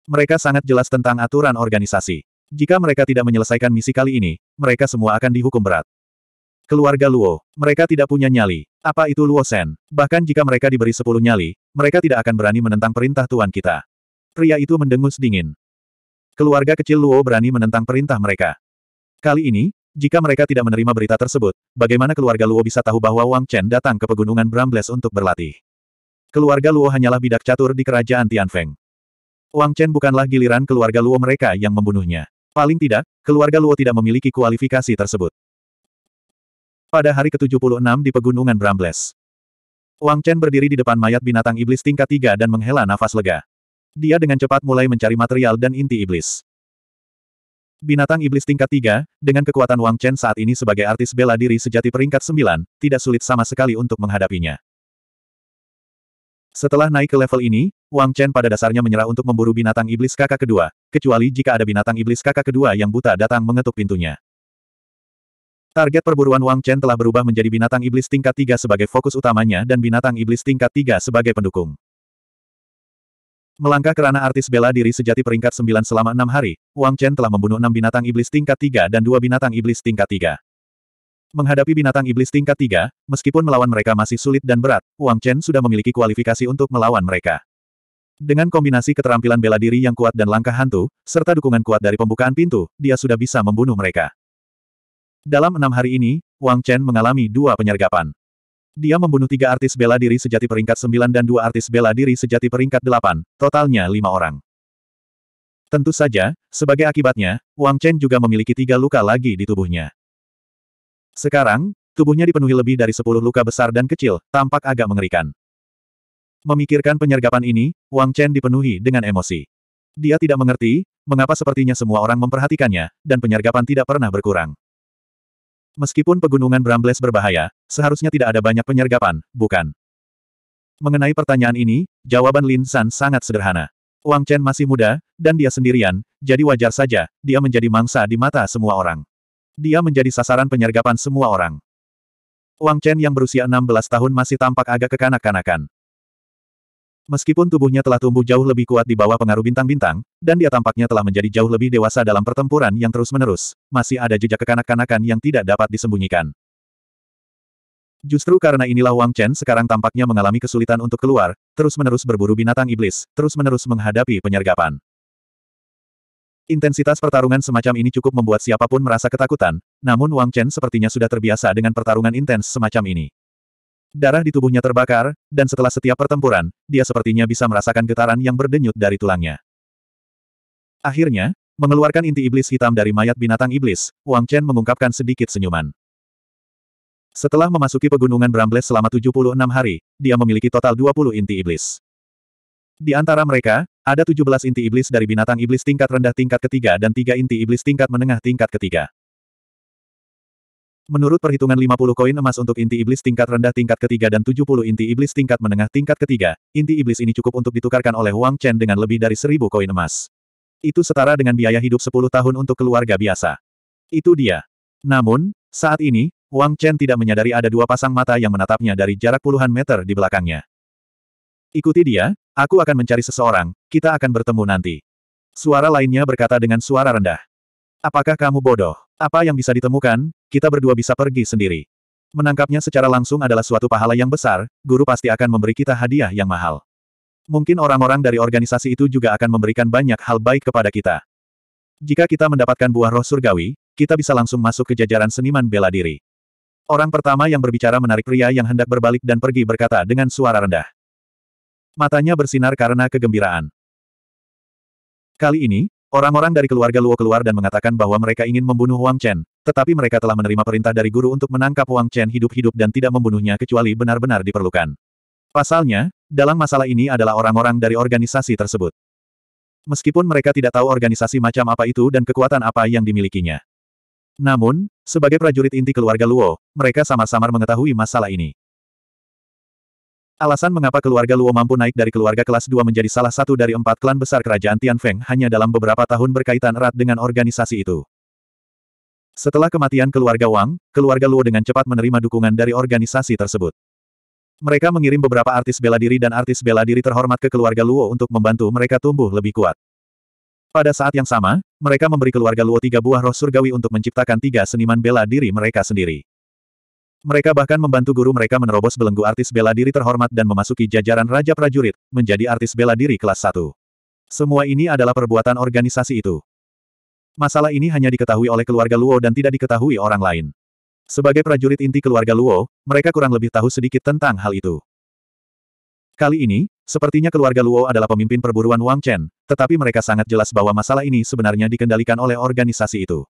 Mereka sangat jelas tentang aturan organisasi. Jika mereka tidak menyelesaikan misi kali ini, mereka semua akan dihukum berat. Keluarga Luo, mereka tidak punya nyali. Apa itu Luo Sen? Bahkan jika mereka diberi sepuluh nyali, mereka tidak akan berani menentang perintah Tuan kita. Pria itu mendengus dingin. Keluarga kecil Luo berani menentang perintah mereka. Kali ini, jika mereka tidak menerima berita tersebut, bagaimana keluarga Luo bisa tahu bahwa Wang Chen datang ke pegunungan Brambles untuk berlatih? Keluarga Luo hanyalah bidak catur di kerajaan Tianfeng. Wang Chen bukanlah giliran keluarga Luo mereka yang membunuhnya. Paling tidak, keluarga Luo tidak memiliki kualifikasi tersebut. Pada hari ke-76 di pegunungan Brambles, Wang Chen berdiri di depan mayat binatang iblis tingkat tiga dan menghela nafas lega. Dia dengan cepat mulai mencari material dan inti iblis. Binatang iblis tingkat 3, dengan kekuatan Wang Chen saat ini sebagai artis bela diri sejati peringkat 9, tidak sulit sama sekali untuk menghadapinya. Setelah naik ke level ini, Wang Chen pada dasarnya menyerah untuk memburu binatang iblis kakak kedua, kecuali jika ada binatang iblis kakak kedua yang buta datang mengetuk pintunya. Target perburuan Wang Chen telah berubah menjadi binatang iblis tingkat 3 sebagai fokus utamanya dan binatang iblis tingkat 3 sebagai pendukung. Melangkah kerana artis bela diri sejati peringkat 9 selama enam hari, Wang Chen telah membunuh enam binatang iblis tingkat 3 dan dua binatang iblis tingkat 3. Menghadapi binatang iblis tingkat 3, meskipun melawan mereka masih sulit dan berat, Wang Chen sudah memiliki kualifikasi untuk melawan mereka. Dengan kombinasi keterampilan bela diri yang kuat dan langkah hantu, serta dukungan kuat dari pembukaan pintu, dia sudah bisa membunuh mereka. Dalam enam hari ini, Wang Chen mengalami dua penyergapan. Dia membunuh tiga artis bela diri sejati peringkat sembilan dan dua artis bela diri sejati peringkat delapan, totalnya lima orang. Tentu saja, sebagai akibatnya, Wang Chen juga memiliki tiga luka lagi di tubuhnya. Sekarang, tubuhnya dipenuhi lebih dari sepuluh luka besar dan kecil, tampak agak mengerikan. Memikirkan penyergapan ini, Wang Chen dipenuhi dengan emosi. Dia tidak mengerti, mengapa sepertinya semua orang memperhatikannya, dan penyergapan tidak pernah berkurang. Meskipun pegunungan Brambles berbahaya, seharusnya tidak ada banyak penyergapan, bukan? Mengenai pertanyaan ini, jawaban Lin San sangat sederhana. Wang Chen masih muda, dan dia sendirian, jadi wajar saja, dia menjadi mangsa di mata semua orang. Dia menjadi sasaran penyergapan semua orang. Wang Chen yang berusia 16 tahun masih tampak agak kekanak-kanakan. Meskipun tubuhnya telah tumbuh jauh lebih kuat di bawah pengaruh bintang-bintang, dan dia tampaknya telah menjadi jauh lebih dewasa dalam pertempuran yang terus-menerus, masih ada jejak kekanak-kanakan yang tidak dapat disembunyikan. Justru karena inilah Wang Chen sekarang tampaknya mengalami kesulitan untuk keluar, terus-menerus berburu binatang iblis, terus-menerus menghadapi penyergapan. Intensitas pertarungan semacam ini cukup membuat siapapun merasa ketakutan, namun Wang Chen sepertinya sudah terbiasa dengan pertarungan intens semacam ini. Darah di tubuhnya terbakar, dan setelah setiap pertempuran, dia sepertinya bisa merasakan getaran yang berdenyut dari tulangnya. Akhirnya, mengeluarkan inti iblis hitam dari mayat binatang iblis, Wang Chen mengungkapkan sedikit senyuman. Setelah memasuki pegunungan Brambles selama 76 hari, dia memiliki total 20 inti iblis. Di antara mereka, ada 17 inti iblis dari binatang iblis tingkat rendah tingkat ketiga dan tiga inti iblis tingkat menengah tingkat ketiga. Menurut perhitungan 50 koin emas untuk inti iblis tingkat rendah tingkat ketiga dan 70 inti iblis tingkat menengah tingkat ketiga, inti iblis ini cukup untuk ditukarkan oleh Wang Chen dengan lebih dari 1000 koin emas. Itu setara dengan biaya hidup 10 tahun untuk keluarga biasa. Itu dia. Namun, saat ini, Wang Chen tidak menyadari ada dua pasang mata yang menatapnya dari jarak puluhan meter di belakangnya. Ikuti dia, aku akan mencari seseorang, kita akan bertemu nanti. Suara lainnya berkata dengan suara rendah. Apakah kamu bodoh? Apa yang bisa ditemukan, kita berdua bisa pergi sendiri. Menangkapnya secara langsung adalah suatu pahala yang besar, guru pasti akan memberi kita hadiah yang mahal. Mungkin orang-orang dari organisasi itu juga akan memberikan banyak hal baik kepada kita. Jika kita mendapatkan buah roh surgawi, kita bisa langsung masuk ke jajaran seniman bela diri. Orang pertama yang berbicara menarik pria yang hendak berbalik dan pergi berkata dengan suara rendah. Matanya bersinar karena kegembiraan. Kali ini, Orang-orang dari keluarga Luo keluar dan mengatakan bahwa mereka ingin membunuh Wang Chen, tetapi mereka telah menerima perintah dari guru untuk menangkap Wang Chen hidup-hidup dan tidak membunuhnya kecuali benar-benar diperlukan. Pasalnya, dalam masalah ini adalah orang-orang dari organisasi tersebut. Meskipun mereka tidak tahu organisasi macam apa itu dan kekuatan apa yang dimilikinya. Namun, sebagai prajurit inti keluarga Luo, mereka sama-sama mengetahui masalah ini. Alasan mengapa keluarga Luo mampu naik dari keluarga kelas 2 menjadi salah satu dari empat klan besar kerajaan Tianfeng hanya dalam beberapa tahun berkaitan erat dengan organisasi itu. Setelah kematian keluarga Wang, keluarga Luo dengan cepat menerima dukungan dari organisasi tersebut. Mereka mengirim beberapa artis bela diri dan artis bela diri terhormat ke keluarga Luo untuk membantu mereka tumbuh lebih kuat. Pada saat yang sama, mereka memberi keluarga Luo tiga buah roh surgawi untuk menciptakan tiga seniman bela diri mereka sendiri. Mereka bahkan membantu guru mereka menerobos belenggu artis bela diri terhormat dan memasuki jajaran Raja Prajurit, menjadi artis bela diri kelas 1. Semua ini adalah perbuatan organisasi itu. Masalah ini hanya diketahui oleh keluarga Luo dan tidak diketahui orang lain. Sebagai prajurit inti keluarga Luo, mereka kurang lebih tahu sedikit tentang hal itu. Kali ini, sepertinya keluarga Luo adalah pemimpin perburuan Wang Chen, tetapi mereka sangat jelas bahwa masalah ini sebenarnya dikendalikan oleh organisasi itu.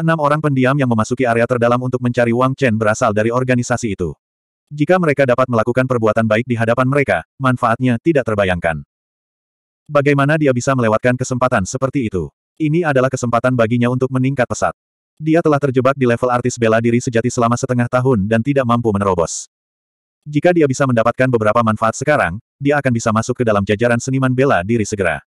Enam orang pendiam yang memasuki area terdalam untuk mencari Wang Chen berasal dari organisasi itu. Jika mereka dapat melakukan perbuatan baik di hadapan mereka, manfaatnya tidak terbayangkan. Bagaimana dia bisa melewatkan kesempatan seperti itu? Ini adalah kesempatan baginya untuk meningkat pesat. Dia telah terjebak di level artis bela diri sejati selama setengah tahun dan tidak mampu menerobos. Jika dia bisa mendapatkan beberapa manfaat sekarang, dia akan bisa masuk ke dalam jajaran seniman bela diri segera.